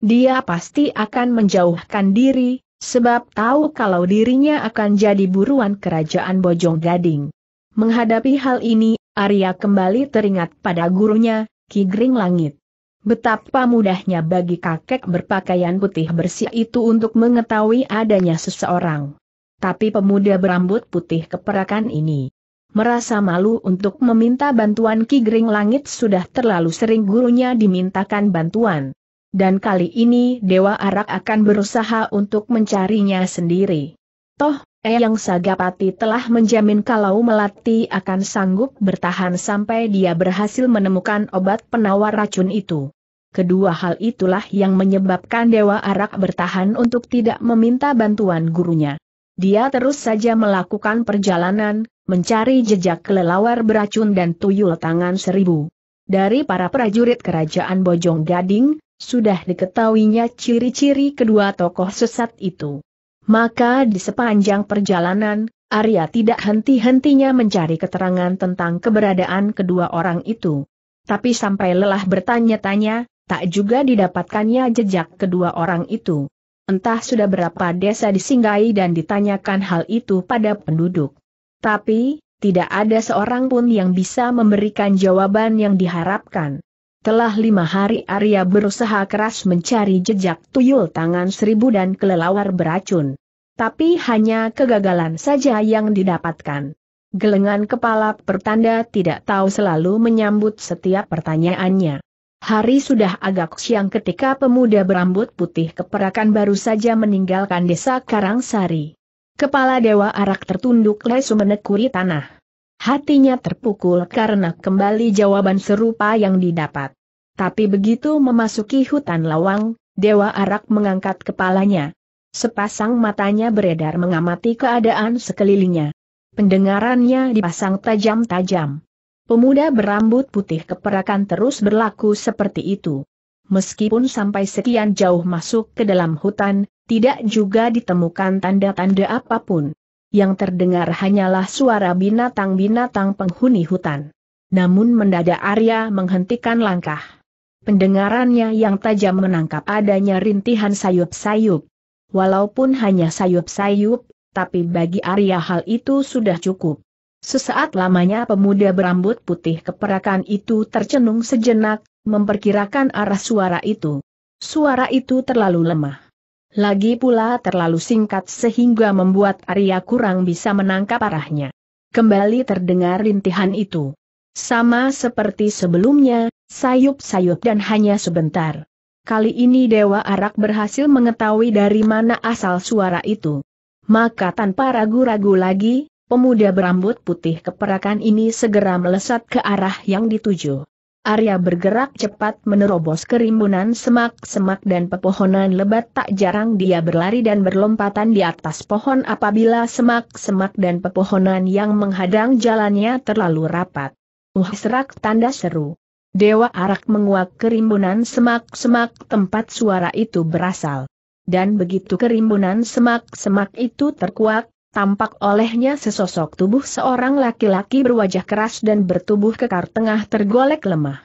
Dia pasti akan menjauhkan diri, Sebab tahu kalau dirinya akan jadi buruan kerajaan Bojong Gading. Menghadapi hal ini, Arya kembali teringat pada gurunya, Ki Gring Langit. Betapa mudahnya bagi kakek berpakaian putih bersih itu untuk mengetahui adanya seseorang. Tapi pemuda berambut putih keperakan ini merasa malu untuk meminta bantuan Ki Gring Langit sudah terlalu sering gurunya dimintakan bantuan dan kali ini Dewa Arak akan berusaha untuk mencarinya sendiri. Toh, Eyang Sagapati telah menjamin kalau Melati akan sanggup bertahan sampai dia berhasil menemukan obat penawar racun itu. Kedua hal itulah yang menyebabkan Dewa Arak bertahan untuk tidak meminta bantuan gurunya. Dia terus saja melakukan perjalanan, mencari jejak kelelawar beracun dan tuyul tangan seribu. Dari para prajurit kerajaan Bojong Gading, sudah diketahuinya ciri-ciri kedua tokoh sesat itu. Maka di sepanjang perjalanan, Arya tidak henti-hentinya mencari keterangan tentang keberadaan kedua orang itu. Tapi sampai lelah bertanya-tanya, tak juga didapatkannya jejak kedua orang itu. Entah sudah berapa desa disinggahi dan ditanyakan hal itu pada penduduk. Tapi, tidak ada seorang pun yang bisa memberikan jawaban yang diharapkan. Telah lima hari Arya berusaha keras mencari jejak tuyul tangan seribu dan kelelawar beracun. Tapi hanya kegagalan saja yang didapatkan. Gelengan kepala pertanda tidak tahu selalu menyambut setiap pertanyaannya. Hari sudah agak siang ketika pemuda berambut putih keperakan baru saja meninggalkan desa Karangsari. Kepala Dewa Arak tertunduk lesu menekuri tanah. Hatinya terpukul karena kembali jawaban serupa yang didapat. Tapi begitu memasuki hutan lawang, Dewa Arak mengangkat kepalanya. Sepasang matanya beredar mengamati keadaan sekelilingnya. Pendengarannya dipasang tajam-tajam. Pemuda berambut putih keperakan terus berlaku seperti itu. Meskipun sampai sekian jauh masuk ke dalam hutan, tidak juga ditemukan tanda-tanda apapun yang terdengar hanyalah suara binatang-binatang penghuni hutan. Namun mendadak Arya menghentikan langkah. Pendengarannya yang tajam menangkap adanya rintihan sayup-sayup. Walaupun hanya sayup-sayup, tapi bagi Arya hal itu sudah cukup. Sesaat lamanya pemuda berambut putih keperakan itu tercenung sejenak, memperkirakan arah suara itu. Suara itu terlalu lemah. Lagi pula terlalu singkat sehingga membuat Arya kurang bisa menangkap arahnya. Kembali terdengar rintihan itu. Sama seperti sebelumnya, sayup-sayup dan hanya sebentar. Kali ini Dewa Arak berhasil mengetahui dari mana asal suara itu. Maka tanpa ragu-ragu lagi, pemuda berambut putih keperakan ini segera melesat ke arah yang dituju. Arya bergerak cepat menerobos kerimbunan semak-semak dan pepohonan lebat tak jarang dia berlari dan berlompatan di atas pohon apabila semak-semak dan pepohonan yang menghadang jalannya terlalu rapat. Uh serak tanda seru. Dewa Arak menguak kerimbunan semak-semak tempat suara itu berasal. Dan begitu kerimbunan semak-semak itu terkuak, tampak olehnya sesosok tubuh seorang laki-laki berwajah keras dan bertubuh kekar tengah tergolek lemah.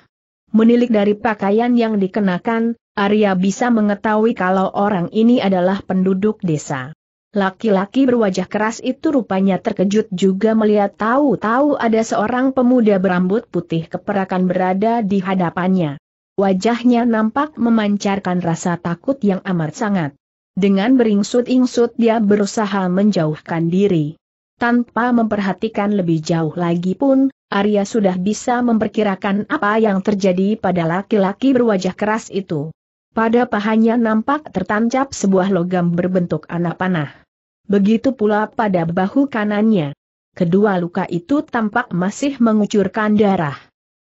Menilik dari pakaian yang dikenakan, Arya bisa mengetahui kalau orang ini adalah penduduk desa. Laki-laki berwajah keras itu rupanya terkejut juga melihat tahu-tahu ada seorang pemuda berambut putih keperakan berada di hadapannya. Wajahnya nampak memancarkan rasa takut yang amat sangat. Dengan beringsut-ingsut dia berusaha menjauhkan diri. Tanpa memperhatikan lebih jauh lagi pun, Arya sudah bisa memperkirakan apa yang terjadi pada laki-laki berwajah keras itu. Pada pahanya nampak tertancap sebuah logam berbentuk anak panah. Begitu pula pada bahu kanannya. Kedua luka itu tampak masih mengucurkan darah.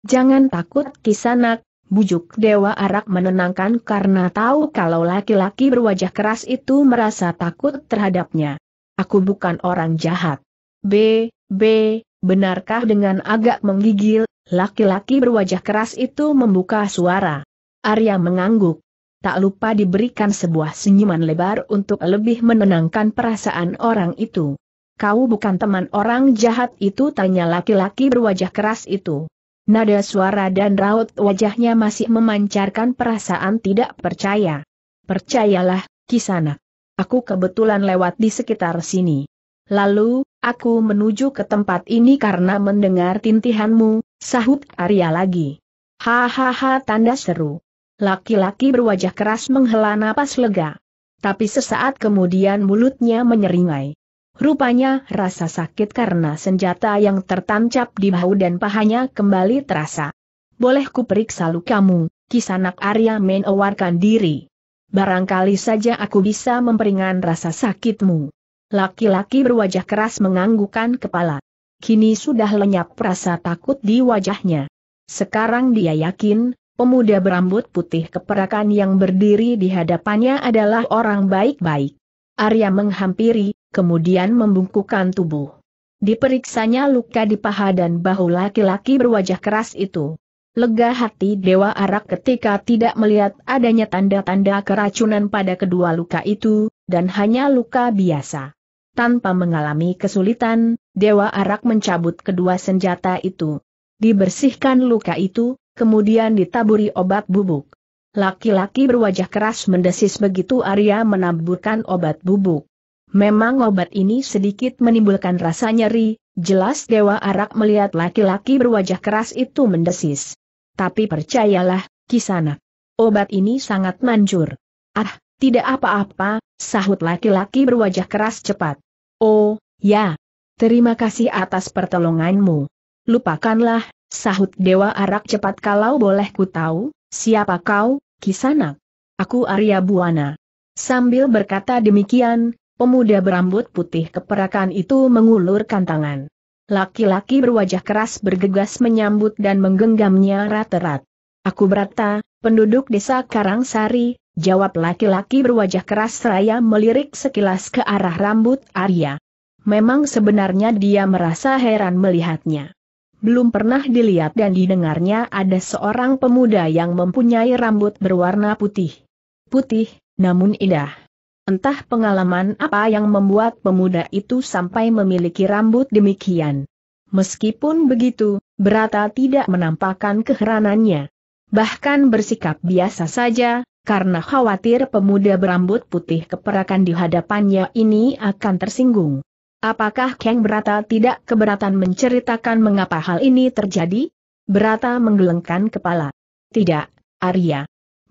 Jangan takut kisanak, Bujuk Dewa Arak menenangkan karena tahu kalau laki-laki berwajah keras itu merasa takut terhadapnya. Aku bukan orang jahat. B, B, benarkah dengan agak menggigil, laki-laki berwajah keras itu membuka suara. Arya mengangguk. Tak lupa diberikan sebuah senyuman lebar untuk lebih menenangkan perasaan orang itu. Kau bukan teman orang jahat itu tanya laki-laki berwajah keras itu. Nada suara dan raut wajahnya masih memancarkan perasaan tidak percaya. Percayalah, Kisana. Aku kebetulan lewat di sekitar sini. Lalu, aku menuju ke tempat ini karena mendengar tintihanmu, sahut Arya lagi. Hahaha tanda seru. Laki-laki berwajah keras menghela napas lega. Tapi sesaat kemudian mulutnya menyeringai. Rupanya rasa sakit karena senjata yang tertancap di bahu dan pahanya kembali terasa. Boleh ku periksa lukamu, kisanak Arya menawarkan diri. Barangkali saja aku bisa memperingan rasa sakitmu. Laki-laki berwajah keras menganggukan kepala. Kini sudah lenyap rasa takut di wajahnya. Sekarang dia yakin, pemuda berambut putih keperakan yang berdiri di hadapannya adalah orang baik-baik. Arya menghampiri, kemudian membungkukkan tubuh. Diperiksanya luka di paha dan bahu laki-laki berwajah keras itu. Lega hati Dewa Arak ketika tidak melihat adanya tanda-tanda keracunan pada kedua luka itu, dan hanya luka biasa. Tanpa mengalami kesulitan, Dewa Arak mencabut kedua senjata itu. Dibersihkan luka itu, kemudian ditaburi obat bubuk. Laki-laki berwajah keras mendesis begitu Arya menaburkan obat bubuk. Memang obat ini sedikit menimbulkan rasa nyeri, jelas Dewa Arak melihat laki-laki berwajah keras itu mendesis. Tapi percayalah, Kisanak. Obat ini sangat manjur. Ah, tidak apa-apa, sahut laki-laki berwajah keras cepat. Oh, ya. Terima kasih atas pertolonganmu. Lupakanlah, sahut Dewa Arak cepat kalau boleh ku tahu, siapa kau, Kisanak? Aku Arya Buana. Sambil berkata demikian, Pemuda berambut putih keperakan itu mengulurkan tangan. Laki-laki berwajah keras bergegas menyambut dan menggenggamnya rat-rat. Aku berata, penduduk desa Karangsari, jawab laki-laki berwajah keras seraya melirik sekilas ke arah rambut Arya. Memang sebenarnya dia merasa heran melihatnya. Belum pernah dilihat dan didengarnya ada seorang pemuda yang mempunyai rambut berwarna putih. Putih, namun indah. Entah pengalaman apa yang membuat pemuda itu sampai memiliki rambut demikian. Meskipun begitu, Berata tidak menampakkan keheranannya. Bahkan bersikap biasa saja, karena khawatir pemuda berambut putih keperakan di hadapannya ini akan tersinggung. Apakah Kang Berata tidak keberatan menceritakan mengapa hal ini terjadi? Berata menggelengkan kepala. Tidak, Arya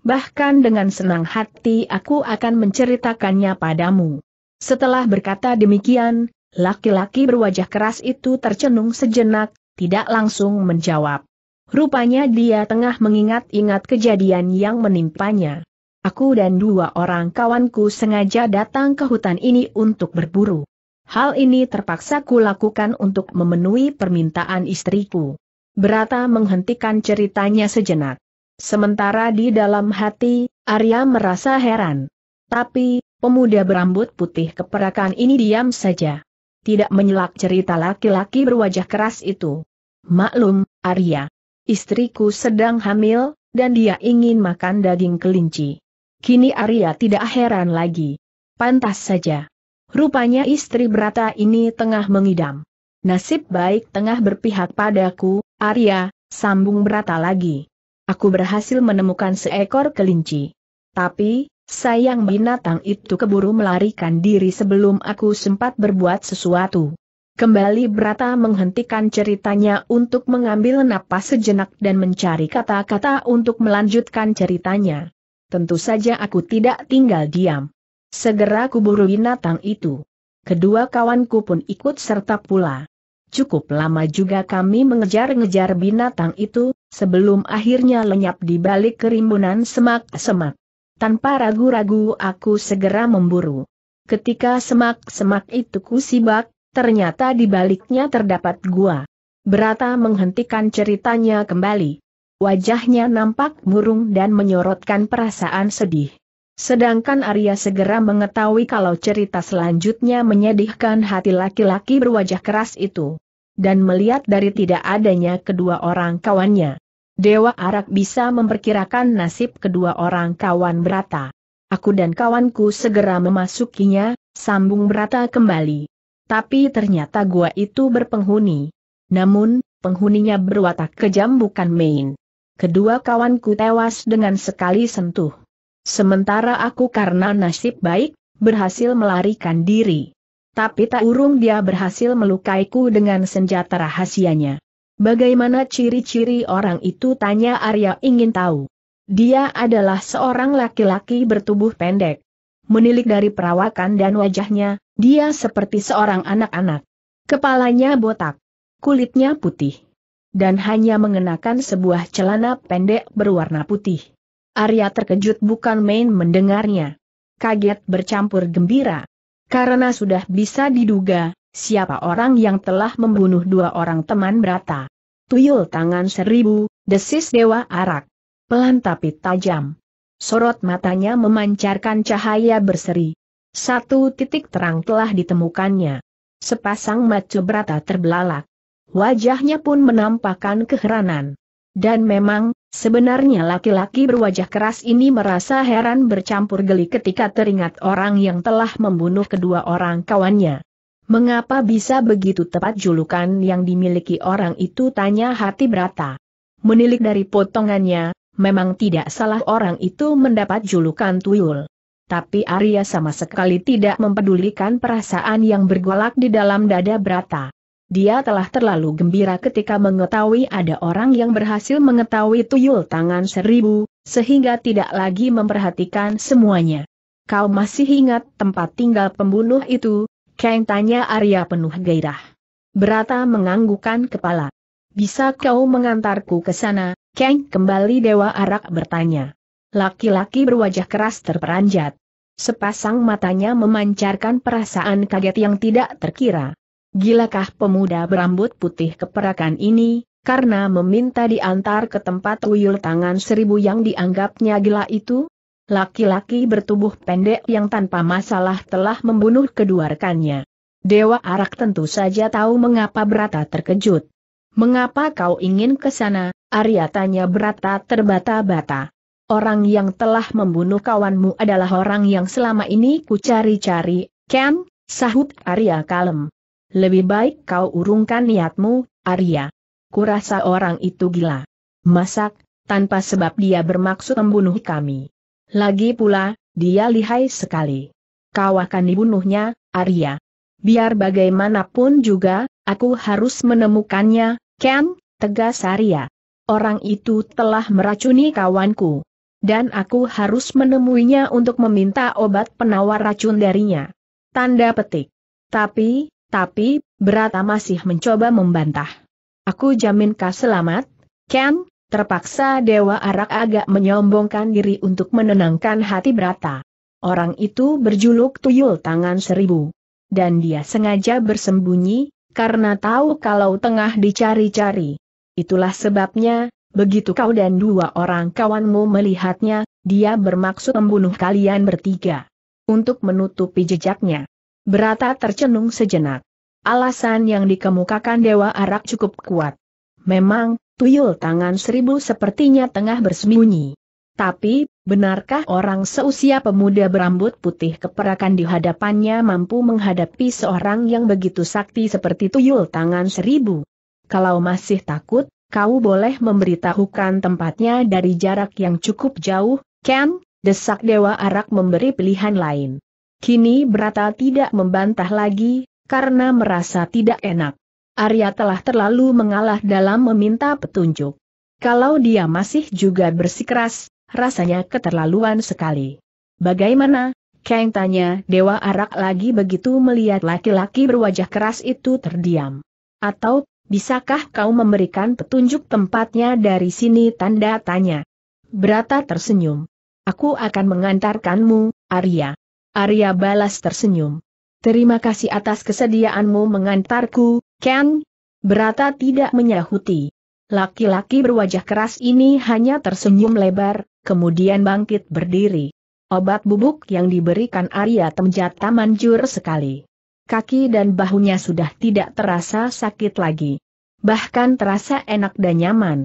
bahkan dengan senang hati aku akan menceritakannya padamu. Setelah berkata demikian, laki-laki berwajah keras itu tercenung sejenak, tidak langsung menjawab. Rupanya dia tengah mengingat-ingat kejadian yang menimpanya. Aku dan dua orang kawanku sengaja datang ke hutan ini untuk berburu. Hal ini terpaksa kulakukan untuk memenuhi permintaan istriku. Berata menghentikan ceritanya sejenak. Sementara di dalam hati, Arya merasa heran. Tapi, pemuda berambut putih keperakan ini diam saja. Tidak menyelak cerita laki-laki berwajah keras itu. Maklum, Arya. Istriku sedang hamil, dan dia ingin makan daging kelinci. Kini Arya tidak heran lagi. Pantas saja. Rupanya istri berata ini tengah mengidam. Nasib baik tengah berpihak padaku, Arya, sambung berata lagi. Aku berhasil menemukan seekor kelinci. Tapi, sayang binatang itu keburu melarikan diri sebelum aku sempat berbuat sesuatu. Kembali Brata menghentikan ceritanya untuk mengambil napas sejenak dan mencari kata-kata untuk melanjutkan ceritanya. Tentu saja aku tidak tinggal diam. Segera kuburu binatang itu. Kedua kawanku pun ikut serta pula. Cukup lama juga kami mengejar-ngejar binatang itu, sebelum akhirnya lenyap di balik kerimbunan semak-semak. Tanpa ragu-ragu aku segera memburu. Ketika semak-semak itu kusibak, ternyata di baliknya terdapat gua. Berata menghentikan ceritanya kembali. Wajahnya nampak murung dan menyorotkan perasaan sedih. Sedangkan Arya segera mengetahui kalau cerita selanjutnya menyedihkan hati laki-laki berwajah keras itu dan melihat dari tidak adanya kedua orang kawannya. Dewa Arak bisa memperkirakan nasib kedua orang kawan Berata. Aku dan kawanku segera memasukinya, sambung Berata kembali. Tapi ternyata gua itu berpenghuni. Namun, penghuninya berwatak kejam bukan main. Kedua kawanku tewas dengan sekali sentuh. Sementara aku karena nasib baik, berhasil melarikan diri tapi tak urung dia berhasil melukaiku dengan senjata rahasianya. Bagaimana ciri-ciri orang itu tanya Arya ingin tahu. Dia adalah seorang laki-laki bertubuh pendek. Menilik dari perawakan dan wajahnya, dia seperti seorang anak-anak. Kepalanya botak. Kulitnya putih. Dan hanya mengenakan sebuah celana pendek berwarna putih. Arya terkejut bukan main mendengarnya. Kaget bercampur gembira. Karena sudah bisa diduga, siapa orang yang telah membunuh dua orang teman Brata. Tuyul tangan seribu, desis Dewa Arak. Pelan tapi tajam. Sorot matanya memancarkan cahaya berseri. Satu titik terang telah ditemukannya. Sepasang mata berata terbelalak. Wajahnya pun menampakkan keheranan. Dan memang, sebenarnya laki-laki berwajah keras ini merasa heran bercampur geli ketika teringat orang yang telah membunuh kedua orang kawannya. Mengapa bisa begitu tepat julukan yang dimiliki orang itu tanya hati berata. Menilik dari potongannya, memang tidak salah orang itu mendapat julukan tuyul. Tapi Arya sama sekali tidak mempedulikan perasaan yang bergolak di dalam dada berata. Dia telah terlalu gembira ketika mengetahui ada orang yang berhasil mengetahui tuyul tangan seribu, sehingga tidak lagi memperhatikan semuanya. Kau masih ingat tempat tinggal pembunuh itu? Kang tanya Arya penuh gairah. Berata menganggukan kepala. Bisa kau mengantarku ke sana? Kang kembali Dewa Arak bertanya. Laki-laki berwajah keras terperanjat. Sepasang matanya memancarkan perasaan kaget yang tidak terkira. Gilakah pemuda berambut putih keperakan ini, karena meminta diantar ke tempat tuyul tangan seribu yang dianggapnya gila itu? Laki-laki bertubuh pendek yang tanpa masalah telah membunuh kedua rekannya. Dewa Arak tentu saja tahu mengapa Brata terkejut. Mengapa kau ingin ke sana, Arya tanya Brata terbata-bata. Orang yang telah membunuh kawanmu adalah orang yang selama ini ku cari-cari, Ken, sahut Arya kalem. Lebih baik kau urungkan niatmu, Arya. Kurasa orang itu gila. Masak, tanpa sebab dia bermaksud membunuh kami. Lagi pula, dia lihai sekali. Kau akan dibunuhnya, Arya. Biar bagaimanapun juga, aku harus menemukannya, Ken, tegas Arya. Orang itu telah meracuni kawanku. Dan aku harus menemuinya untuk meminta obat penawar racun darinya. Tanda petik. Tapi, tapi, Brata masih mencoba membantah. Aku jamin kau selamat, Ken, terpaksa Dewa Arak agak menyombongkan diri untuk menenangkan hati Brata. Orang itu berjuluk tuyul tangan seribu. Dan dia sengaja bersembunyi, karena tahu kalau tengah dicari-cari. Itulah sebabnya, begitu kau dan dua orang kawanmu melihatnya, dia bermaksud membunuh kalian bertiga. Untuk menutupi jejaknya. Berata tercenung sejenak. Alasan yang dikemukakan Dewa Arak cukup kuat. Memang, tuyul tangan seribu sepertinya tengah bersembunyi. Tapi, benarkah orang seusia pemuda berambut putih keperakan di hadapannya mampu menghadapi seorang yang begitu sakti seperti tuyul tangan seribu? Kalau masih takut, kau boleh memberitahukan tempatnya dari jarak yang cukup jauh, Ken, desak Dewa Arak memberi pilihan lain. Kini Brata tidak membantah lagi, karena merasa tidak enak. Arya telah terlalu mengalah dalam meminta petunjuk. Kalau dia masih juga bersikeras, rasanya keterlaluan sekali. Bagaimana? Kang tanya Dewa Arak lagi begitu melihat laki-laki berwajah keras itu terdiam. Atau, bisakah kau memberikan petunjuk tempatnya dari sini tanda tanya? Brata tersenyum. Aku akan mengantarkanmu, Arya. Arya balas tersenyum. Terima kasih atas kesediaanmu mengantarku, Ken. Berata tidak menyahuti. Laki-laki berwajah keras ini hanya tersenyum lebar, kemudian bangkit berdiri. Obat bubuk yang diberikan Arya temjata manjur sekali. Kaki dan bahunya sudah tidak terasa sakit lagi. Bahkan terasa enak dan nyaman.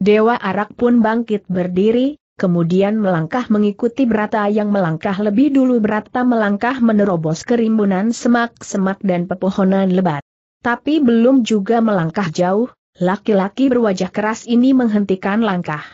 Dewa Arak pun bangkit berdiri, kemudian melangkah mengikuti Berata yang melangkah lebih dulu Berata melangkah menerobos kerimbunan semak-semak dan pepohonan lebat. Tapi belum juga melangkah jauh, laki-laki berwajah keras ini menghentikan langkah.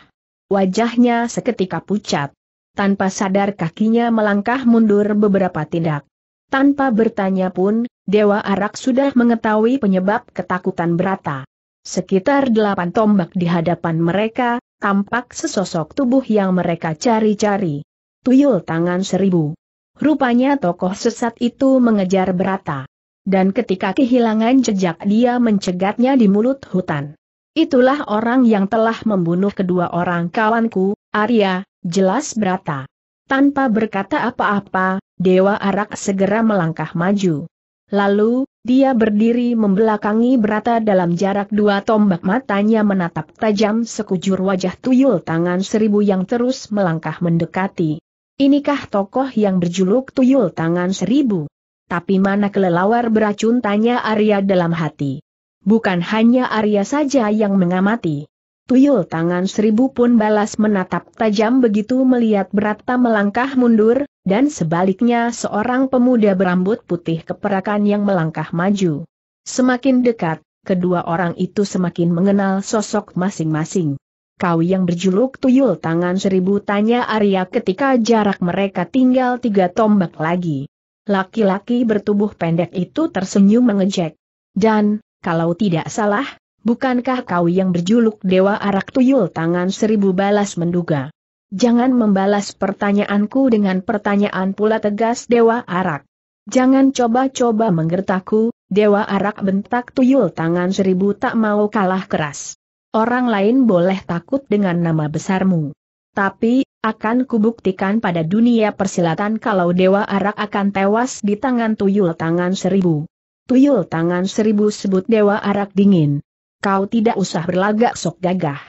Wajahnya seketika pucat. Tanpa sadar kakinya melangkah mundur beberapa tindak. Tanpa bertanya pun, Dewa Arak sudah mengetahui penyebab ketakutan Berata. Sekitar delapan tombak di hadapan mereka, tampak sesosok tubuh yang mereka cari-cari. Tuyul tangan seribu. Rupanya tokoh sesat itu mengejar Berata. Dan ketika kehilangan jejak dia mencegatnya di mulut hutan. Itulah orang yang telah membunuh kedua orang kawanku, Arya, jelas Berata. Tanpa berkata apa-apa, Dewa Arak segera melangkah maju. Lalu, dia berdiri membelakangi berata dalam jarak dua tombak matanya menatap tajam sekujur wajah tuyul tangan seribu yang terus melangkah mendekati. Inikah tokoh yang berjuluk tuyul tangan seribu? Tapi mana kelelawar beracun tanya Arya dalam hati. Bukan hanya Arya saja yang mengamati. Tuyul tangan seribu pun balas menatap tajam begitu melihat Berata melangkah mundur, dan sebaliknya seorang pemuda berambut putih keperakan yang melangkah maju. Semakin dekat, kedua orang itu semakin mengenal sosok masing-masing. Kau yang berjuluk tuyul tangan seribu tanya Arya ketika jarak mereka tinggal tiga tombak lagi. Laki-laki bertubuh pendek itu tersenyum mengejek. Dan, kalau tidak salah, bukankah kau yang berjuluk Dewa Arak Tuyul tangan seribu balas menduga? Jangan membalas pertanyaanku dengan pertanyaan pula tegas Dewa Arak. Jangan coba-coba menggertakku, Dewa Arak bentak tuyul tangan seribu tak mau kalah keras. Orang lain boleh takut dengan nama besarmu. Tapi, akan kubuktikan pada dunia persilatan kalau Dewa Arak akan tewas di tangan tuyul tangan seribu. Tuyul tangan seribu sebut Dewa Arak dingin. Kau tidak usah berlagak sok gagah.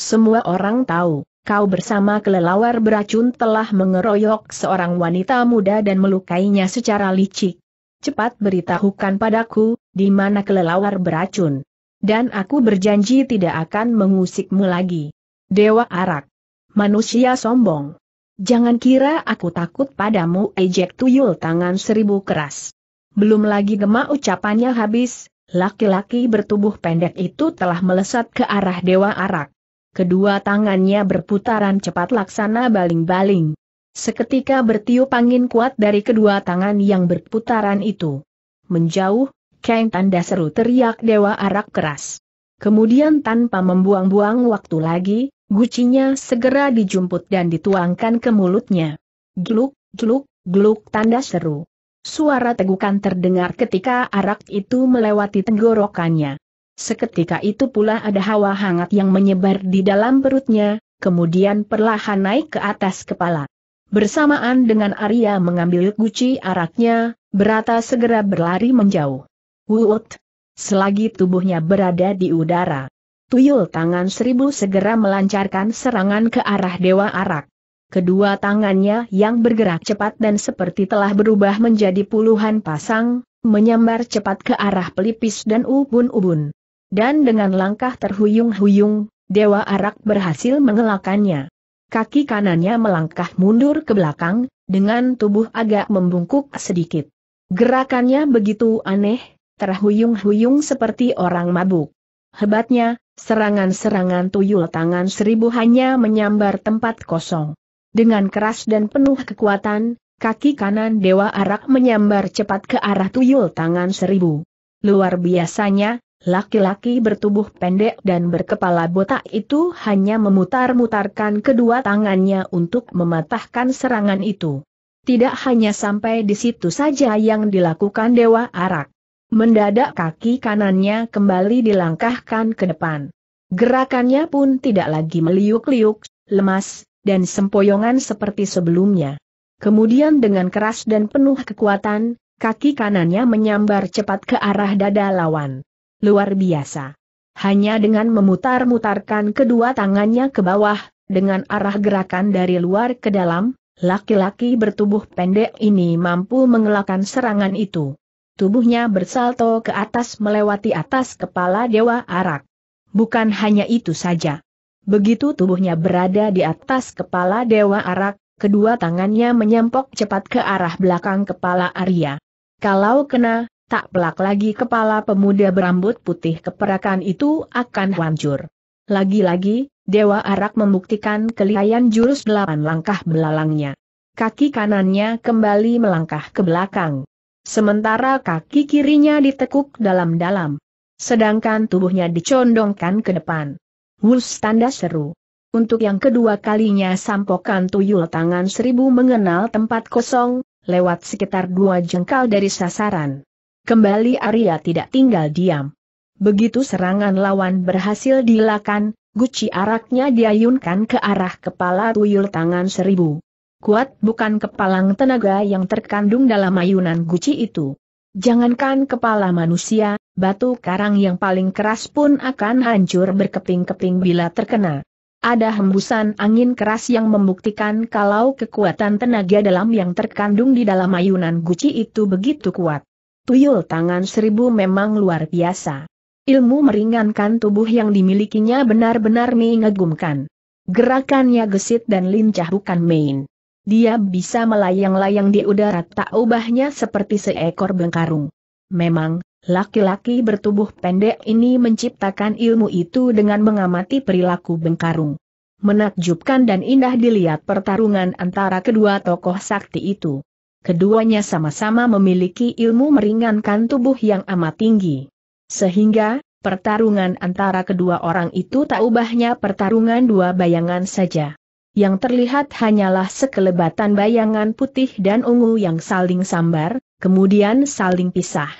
Semua orang tahu kau bersama kelelawar beracun telah mengeroyok seorang wanita muda dan melukainya secara licik. Cepat beritahukan padaku, di mana kelelawar beracun. Dan aku berjanji tidak akan mengusikmu lagi. Dewa Arak. Manusia sombong. Jangan kira aku takut padamu ejek tuyul tangan seribu keras. Belum lagi gemak ucapannya habis, laki-laki bertubuh pendek itu telah melesat ke arah Dewa Arak. Kedua tangannya berputaran cepat laksana baling-baling. Seketika bertiup angin kuat dari kedua tangan yang berputaran itu. Menjauh, Kang tanda seru teriak Dewa Arak keras. Kemudian tanpa membuang-buang waktu lagi, gucinya segera dijumput dan dituangkan ke mulutnya. Gluk, gluk, gluk tanda seru. Suara tegukan terdengar ketika arak itu melewati tenggorokannya. Seketika itu pula ada hawa hangat yang menyebar di dalam perutnya, kemudian perlahan naik ke atas kepala. Bersamaan dengan Arya mengambil guci araknya, Berata segera berlari menjauh. Wut! Selagi tubuhnya berada di udara, tuyul tangan seribu segera melancarkan serangan ke arah Dewa Arak. Kedua tangannya yang bergerak cepat dan seperti telah berubah menjadi puluhan pasang, menyambar cepat ke arah pelipis dan ubun-ubun. Dan dengan langkah terhuyung-huyung, Dewa Arak berhasil mengelakannya. Kaki kanannya melangkah mundur ke belakang, dengan tubuh agak membungkuk sedikit. Gerakannya begitu aneh, terhuyung-huyung seperti orang mabuk. Hebatnya, serangan-serangan tuyul tangan seribu hanya menyambar tempat kosong. Dengan keras dan penuh kekuatan, kaki kanan Dewa Arak menyambar cepat ke arah tuyul tangan seribu. Luar biasanya, Laki-laki bertubuh pendek dan berkepala botak itu hanya memutar-mutarkan kedua tangannya untuk mematahkan serangan itu. Tidak hanya sampai di situ saja yang dilakukan Dewa Arak. Mendadak kaki kanannya kembali dilangkahkan ke depan. Gerakannya pun tidak lagi meliuk-liuk, lemas, dan sempoyongan seperti sebelumnya. Kemudian dengan keras dan penuh kekuatan, kaki kanannya menyambar cepat ke arah dada lawan luar biasa. Hanya dengan memutar-mutarkan kedua tangannya ke bawah, dengan arah gerakan dari luar ke dalam, laki-laki bertubuh pendek ini mampu mengelakkan serangan itu. Tubuhnya bersalto ke atas melewati atas kepala Dewa Arak. Bukan hanya itu saja. Begitu tubuhnya berada di atas kepala Dewa Arak, kedua tangannya menyempok cepat ke arah belakang kepala Arya. Kalau kena, Tak pelak lagi kepala pemuda berambut putih keperakan itu akan hancur. Lagi-lagi, Dewa Arak membuktikan kelihayan jurus delapan langkah belalangnya. Kaki kanannya kembali melangkah ke belakang. Sementara kaki kirinya ditekuk dalam-dalam. Sedangkan tubuhnya dicondongkan ke depan. Wus tanda seru. Untuk yang kedua kalinya sampokan tuyul tangan seribu mengenal tempat kosong, lewat sekitar dua jengkal dari sasaran. Kembali Arya tidak tinggal diam. Begitu serangan lawan berhasil dilakukan, guci araknya diayunkan ke arah kepala tuyul tangan seribu. Kuat bukan kepalang tenaga yang terkandung dalam ayunan guci itu. Jangankan kepala manusia, batu karang yang paling keras pun akan hancur berkeping-keping bila terkena. Ada hembusan angin keras yang membuktikan kalau kekuatan tenaga dalam yang terkandung di dalam ayunan guci itu begitu kuat. Tuyul tangan seribu memang luar biasa. Ilmu meringankan tubuh yang dimilikinya benar-benar mengagumkan. Gerakannya gesit dan lincah bukan main. Dia bisa melayang-layang di udara tak ubahnya seperti seekor bengkarung. Memang, laki-laki bertubuh pendek ini menciptakan ilmu itu dengan mengamati perilaku bengkarung. Menakjubkan dan indah dilihat pertarungan antara kedua tokoh sakti itu. Keduanya sama-sama memiliki ilmu meringankan tubuh yang amat tinggi. Sehingga, pertarungan antara kedua orang itu tak ubahnya pertarungan dua bayangan saja. Yang terlihat hanyalah sekelebatan bayangan putih dan ungu yang saling sambar, kemudian saling pisah.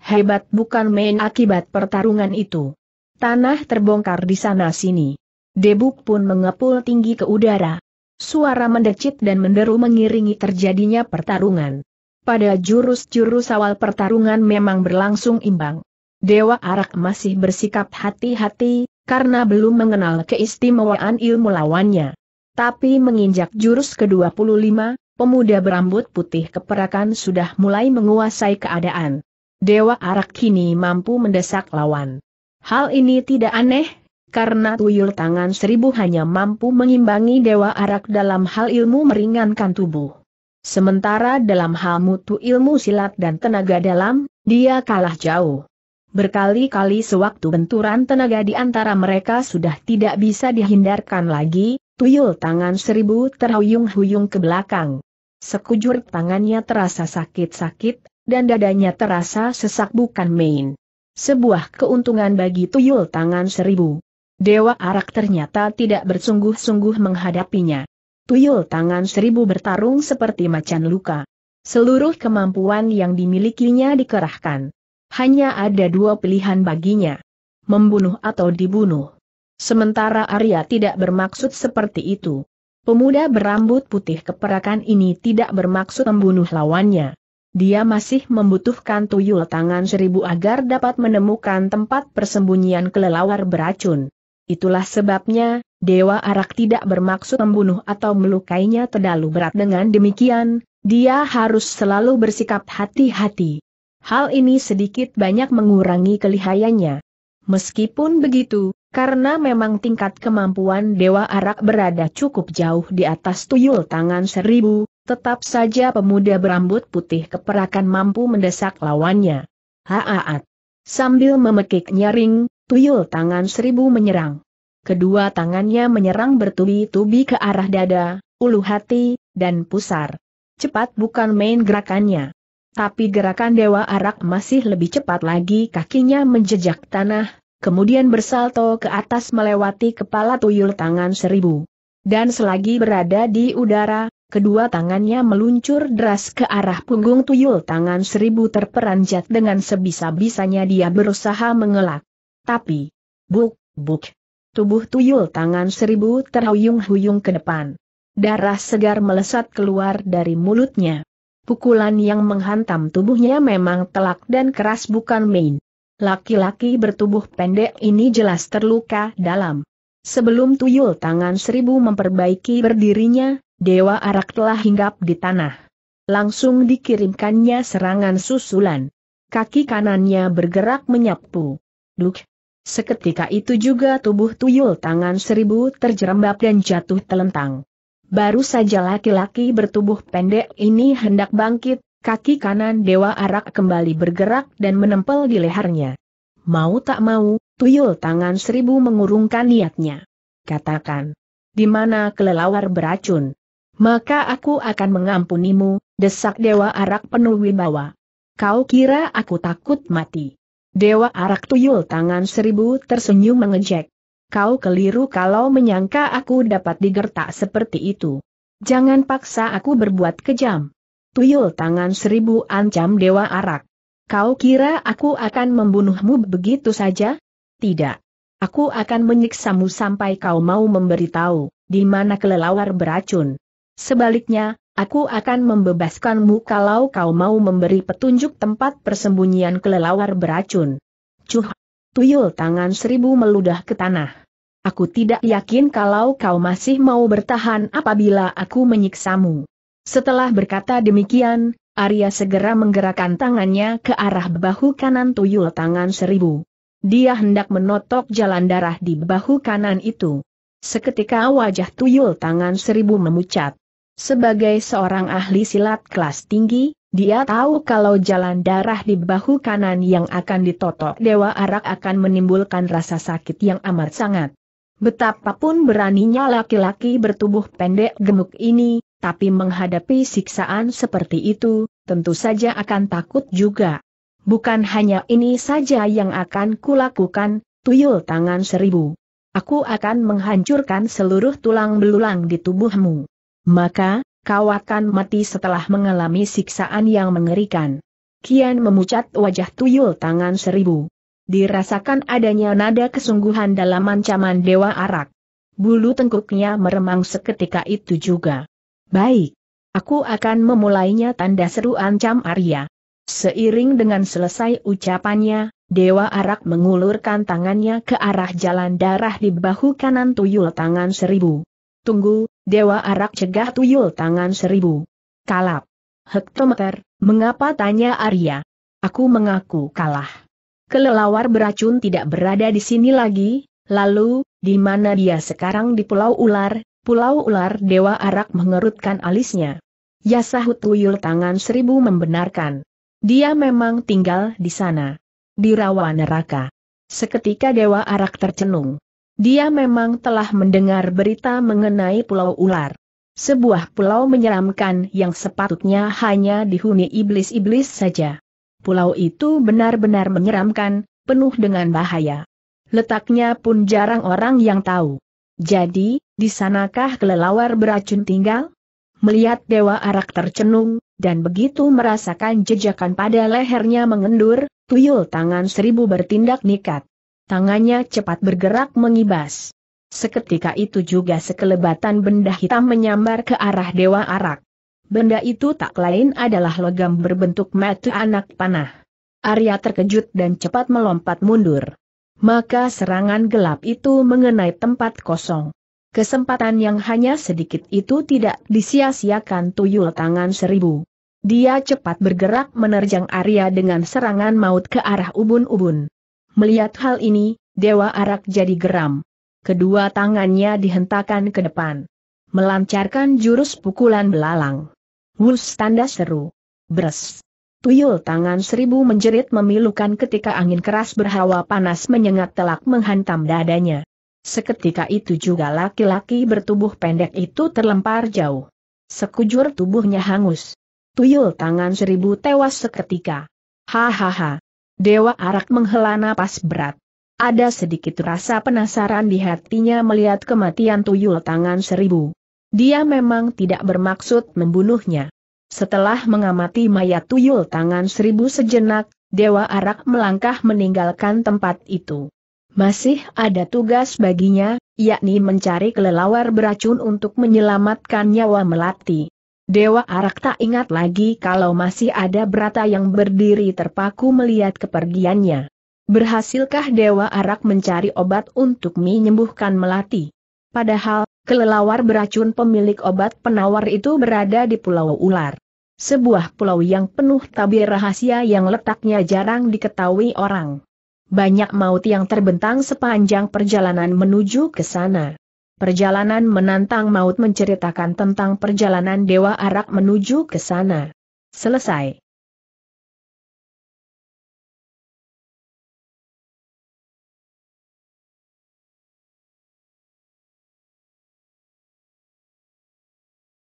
Hebat bukan main akibat pertarungan itu. Tanah terbongkar di sana-sini. Debuk pun mengepul tinggi ke udara suara mendecit dan menderu mengiringi terjadinya pertarungan. Pada jurus-jurus awal pertarungan memang berlangsung imbang. Dewa Arak masih bersikap hati-hati, karena belum mengenal keistimewaan ilmu lawannya. Tapi menginjak jurus ke-25, pemuda berambut putih keperakan sudah mulai menguasai keadaan. Dewa Arak kini mampu mendesak lawan. Hal ini tidak aneh, karena tuyul tangan seribu hanya mampu mengimbangi Dewa Arak dalam hal ilmu meringankan tubuh. Sementara dalam hal mutu ilmu silat dan tenaga dalam, dia kalah jauh. Berkali-kali sewaktu benturan tenaga di antara mereka sudah tidak bisa dihindarkan lagi, tuyul tangan seribu terhuyung-huyung ke belakang. Sekujur tangannya terasa sakit-sakit, dan dadanya terasa sesak bukan main. Sebuah keuntungan bagi tuyul tangan seribu. Dewa Arak ternyata tidak bersungguh-sungguh menghadapinya. Tuyul tangan seribu bertarung seperti macan luka. Seluruh kemampuan yang dimilikinya dikerahkan. Hanya ada dua pilihan baginya. Membunuh atau dibunuh. Sementara Arya tidak bermaksud seperti itu. Pemuda berambut putih keperakan ini tidak bermaksud membunuh lawannya. Dia masih membutuhkan tuyul tangan seribu agar dapat menemukan tempat persembunyian kelelawar beracun. Itulah sebabnya, Dewa Arak tidak bermaksud membunuh atau melukainya terlalu berat dengan demikian, dia harus selalu bersikap hati-hati. Hal ini sedikit banyak mengurangi kelihayannya. Meskipun begitu, karena memang tingkat kemampuan Dewa Arak berada cukup jauh di atas tuyul tangan seribu, tetap saja pemuda berambut putih keperakan mampu mendesak lawannya. Haaat! Sambil memekik nyaring, Tuyul tangan seribu menyerang. Kedua tangannya menyerang bertubi-tubi ke arah dada, ulu hati, dan pusar. Cepat bukan main gerakannya. Tapi gerakan Dewa Arak masih lebih cepat lagi kakinya menjejak tanah, kemudian bersalto ke atas melewati kepala tuyul tangan seribu. Dan selagi berada di udara, kedua tangannya meluncur deras ke arah punggung tuyul tangan seribu terperanjat dengan sebisa-bisanya dia berusaha mengelak. Tapi, buk, buk. Tubuh tuyul tangan seribu terhuyung-huyung ke depan. Darah segar melesat keluar dari mulutnya. Pukulan yang menghantam tubuhnya memang telak dan keras bukan main. Laki-laki bertubuh pendek ini jelas terluka dalam. Sebelum tuyul tangan seribu memperbaiki berdirinya, Dewa Arak telah hinggap di tanah. Langsung dikirimkannya serangan susulan. Kaki kanannya bergerak menyapu. Duk, Seketika itu juga tubuh tuyul tangan seribu terjerembab dan jatuh telentang. Baru saja laki-laki bertubuh pendek ini hendak bangkit, kaki kanan Dewa Arak kembali bergerak dan menempel di lehernya. Mau tak mau, tuyul tangan seribu mengurungkan niatnya. Katakan, di mana kelelawar beracun? Maka aku akan mengampunimu, desak Dewa Arak penuh wibawa. Kau kira aku takut mati? Dewa arak tuyul tangan seribu tersenyum mengejek. Kau keliru kalau menyangka aku dapat digertak seperti itu. Jangan paksa aku berbuat kejam. Tuyul tangan seribu ancam dewa arak. Kau kira aku akan membunuhmu begitu saja? Tidak. Aku akan menyiksamu sampai kau mau memberitahu, di mana kelelawar beracun. Sebaliknya, Aku akan membebaskanmu kalau kau mau memberi petunjuk tempat persembunyian kelelawar beracun. Cuh! Tuyul tangan seribu meludah ke tanah. Aku tidak yakin kalau kau masih mau bertahan apabila aku menyiksamu. Setelah berkata demikian, Arya segera menggerakkan tangannya ke arah bahu kanan tuyul tangan seribu. Dia hendak menotok jalan darah di bahu kanan itu. Seketika wajah tuyul tangan seribu memucat. Sebagai seorang ahli silat kelas tinggi, dia tahu kalau jalan darah di bahu kanan yang akan ditotok Dewa Arak akan menimbulkan rasa sakit yang amat sangat. Betapapun beraninya laki-laki bertubuh pendek gemuk ini, tapi menghadapi siksaan seperti itu, tentu saja akan takut juga. Bukan hanya ini saja yang akan kulakukan, tuyul tangan seribu. Aku akan menghancurkan seluruh tulang belulang di tubuhmu. Maka, kau akan mati setelah mengalami siksaan yang mengerikan. Kian memucat wajah tuyul tangan seribu. Dirasakan adanya nada kesungguhan dalam ancaman Dewa Arak. Bulu tengkuknya meremang seketika itu juga. Baik. Aku akan memulainya tanda seru ancam Arya. Seiring dengan selesai ucapannya, Dewa Arak mengulurkan tangannya ke arah jalan darah di bahu kanan tuyul tangan seribu. Tunggu, Dewa Arak cegah tuyul tangan seribu. Kalap. Hektometer, mengapa tanya Arya? Aku mengaku kalah. Kelelawar beracun tidak berada di sini lagi, lalu, di mana dia sekarang di Pulau Ular, Pulau Ular Dewa Arak mengerutkan alisnya. Ya sahut tuyul tangan seribu membenarkan. Dia memang tinggal di sana. Di rawa neraka. Seketika Dewa Arak tercenung. Dia memang telah mendengar berita mengenai Pulau Ular. Sebuah pulau menyeramkan yang sepatutnya hanya dihuni iblis-iblis saja. Pulau itu benar-benar menyeramkan, penuh dengan bahaya. Letaknya pun jarang orang yang tahu. Jadi, di sanakah kelelawar beracun tinggal? Melihat Dewa Arak tercenung, dan begitu merasakan jejakan pada lehernya mengendur, tuyul tangan seribu bertindak nikat tangannya cepat bergerak mengibas. Seketika itu juga sekelebatan benda hitam menyambar ke arah Dewa Arak. Benda itu tak lain adalah logam berbentuk mata anak panah. Arya terkejut dan cepat melompat mundur. Maka serangan gelap itu mengenai tempat kosong. Kesempatan yang hanya sedikit itu tidak disia-siakan tuyul tangan seribu. Dia cepat bergerak menerjang Arya dengan serangan maut ke arah ubun-ubun. Melihat hal ini, Dewa Arak jadi geram. Kedua tangannya dihentakkan ke depan. Melancarkan jurus pukulan belalang. Wus tanda seru. Bres. Tuyul tangan seribu menjerit memilukan ketika angin keras berhawa panas menyengat telak menghantam dadanya. Seketika itu juga laki-laki bertubuh pendek itu terlempar jauh. Sekujur tubuhnya hangus. Tuyul tangan seribu tewas seketika. Hahaha. Dewa Arak menghela napas berat. Ada sedikit rasa penasaran di hatinya melihat kematian tuyul tangan seribu. Dia memang tidak bermaksud membunuhnya. Setelah mengamati mayat tuyul tangan seribu sejenak, Dewa Arak melangkah meninggalkan tempat itu. Masih ada tugas baginya, yakni mencari kelelawar beracun untuk menyelamatkan nyawa Melati. Dewa Arak tak ingat lagi kalau masih ada berata yang berdiri terpaku melihat kepergiannya. Berhasilkah Dewa Arak mencari obat untuk menyembuhkan Melati? Padahal, kelelawar beracun pemilik obat penawar itu berada di Pulau Ular. Sebuah pulau yang penuh tabir rahasia yang letaknya jarang diketahui orang. Banyak maut yang terbentang sepanjang perjalanan menuju ke sana. Perjalanan menantang maut menceritakan tentang perjalanan Dewa Arak menuju ke sana. Selesai.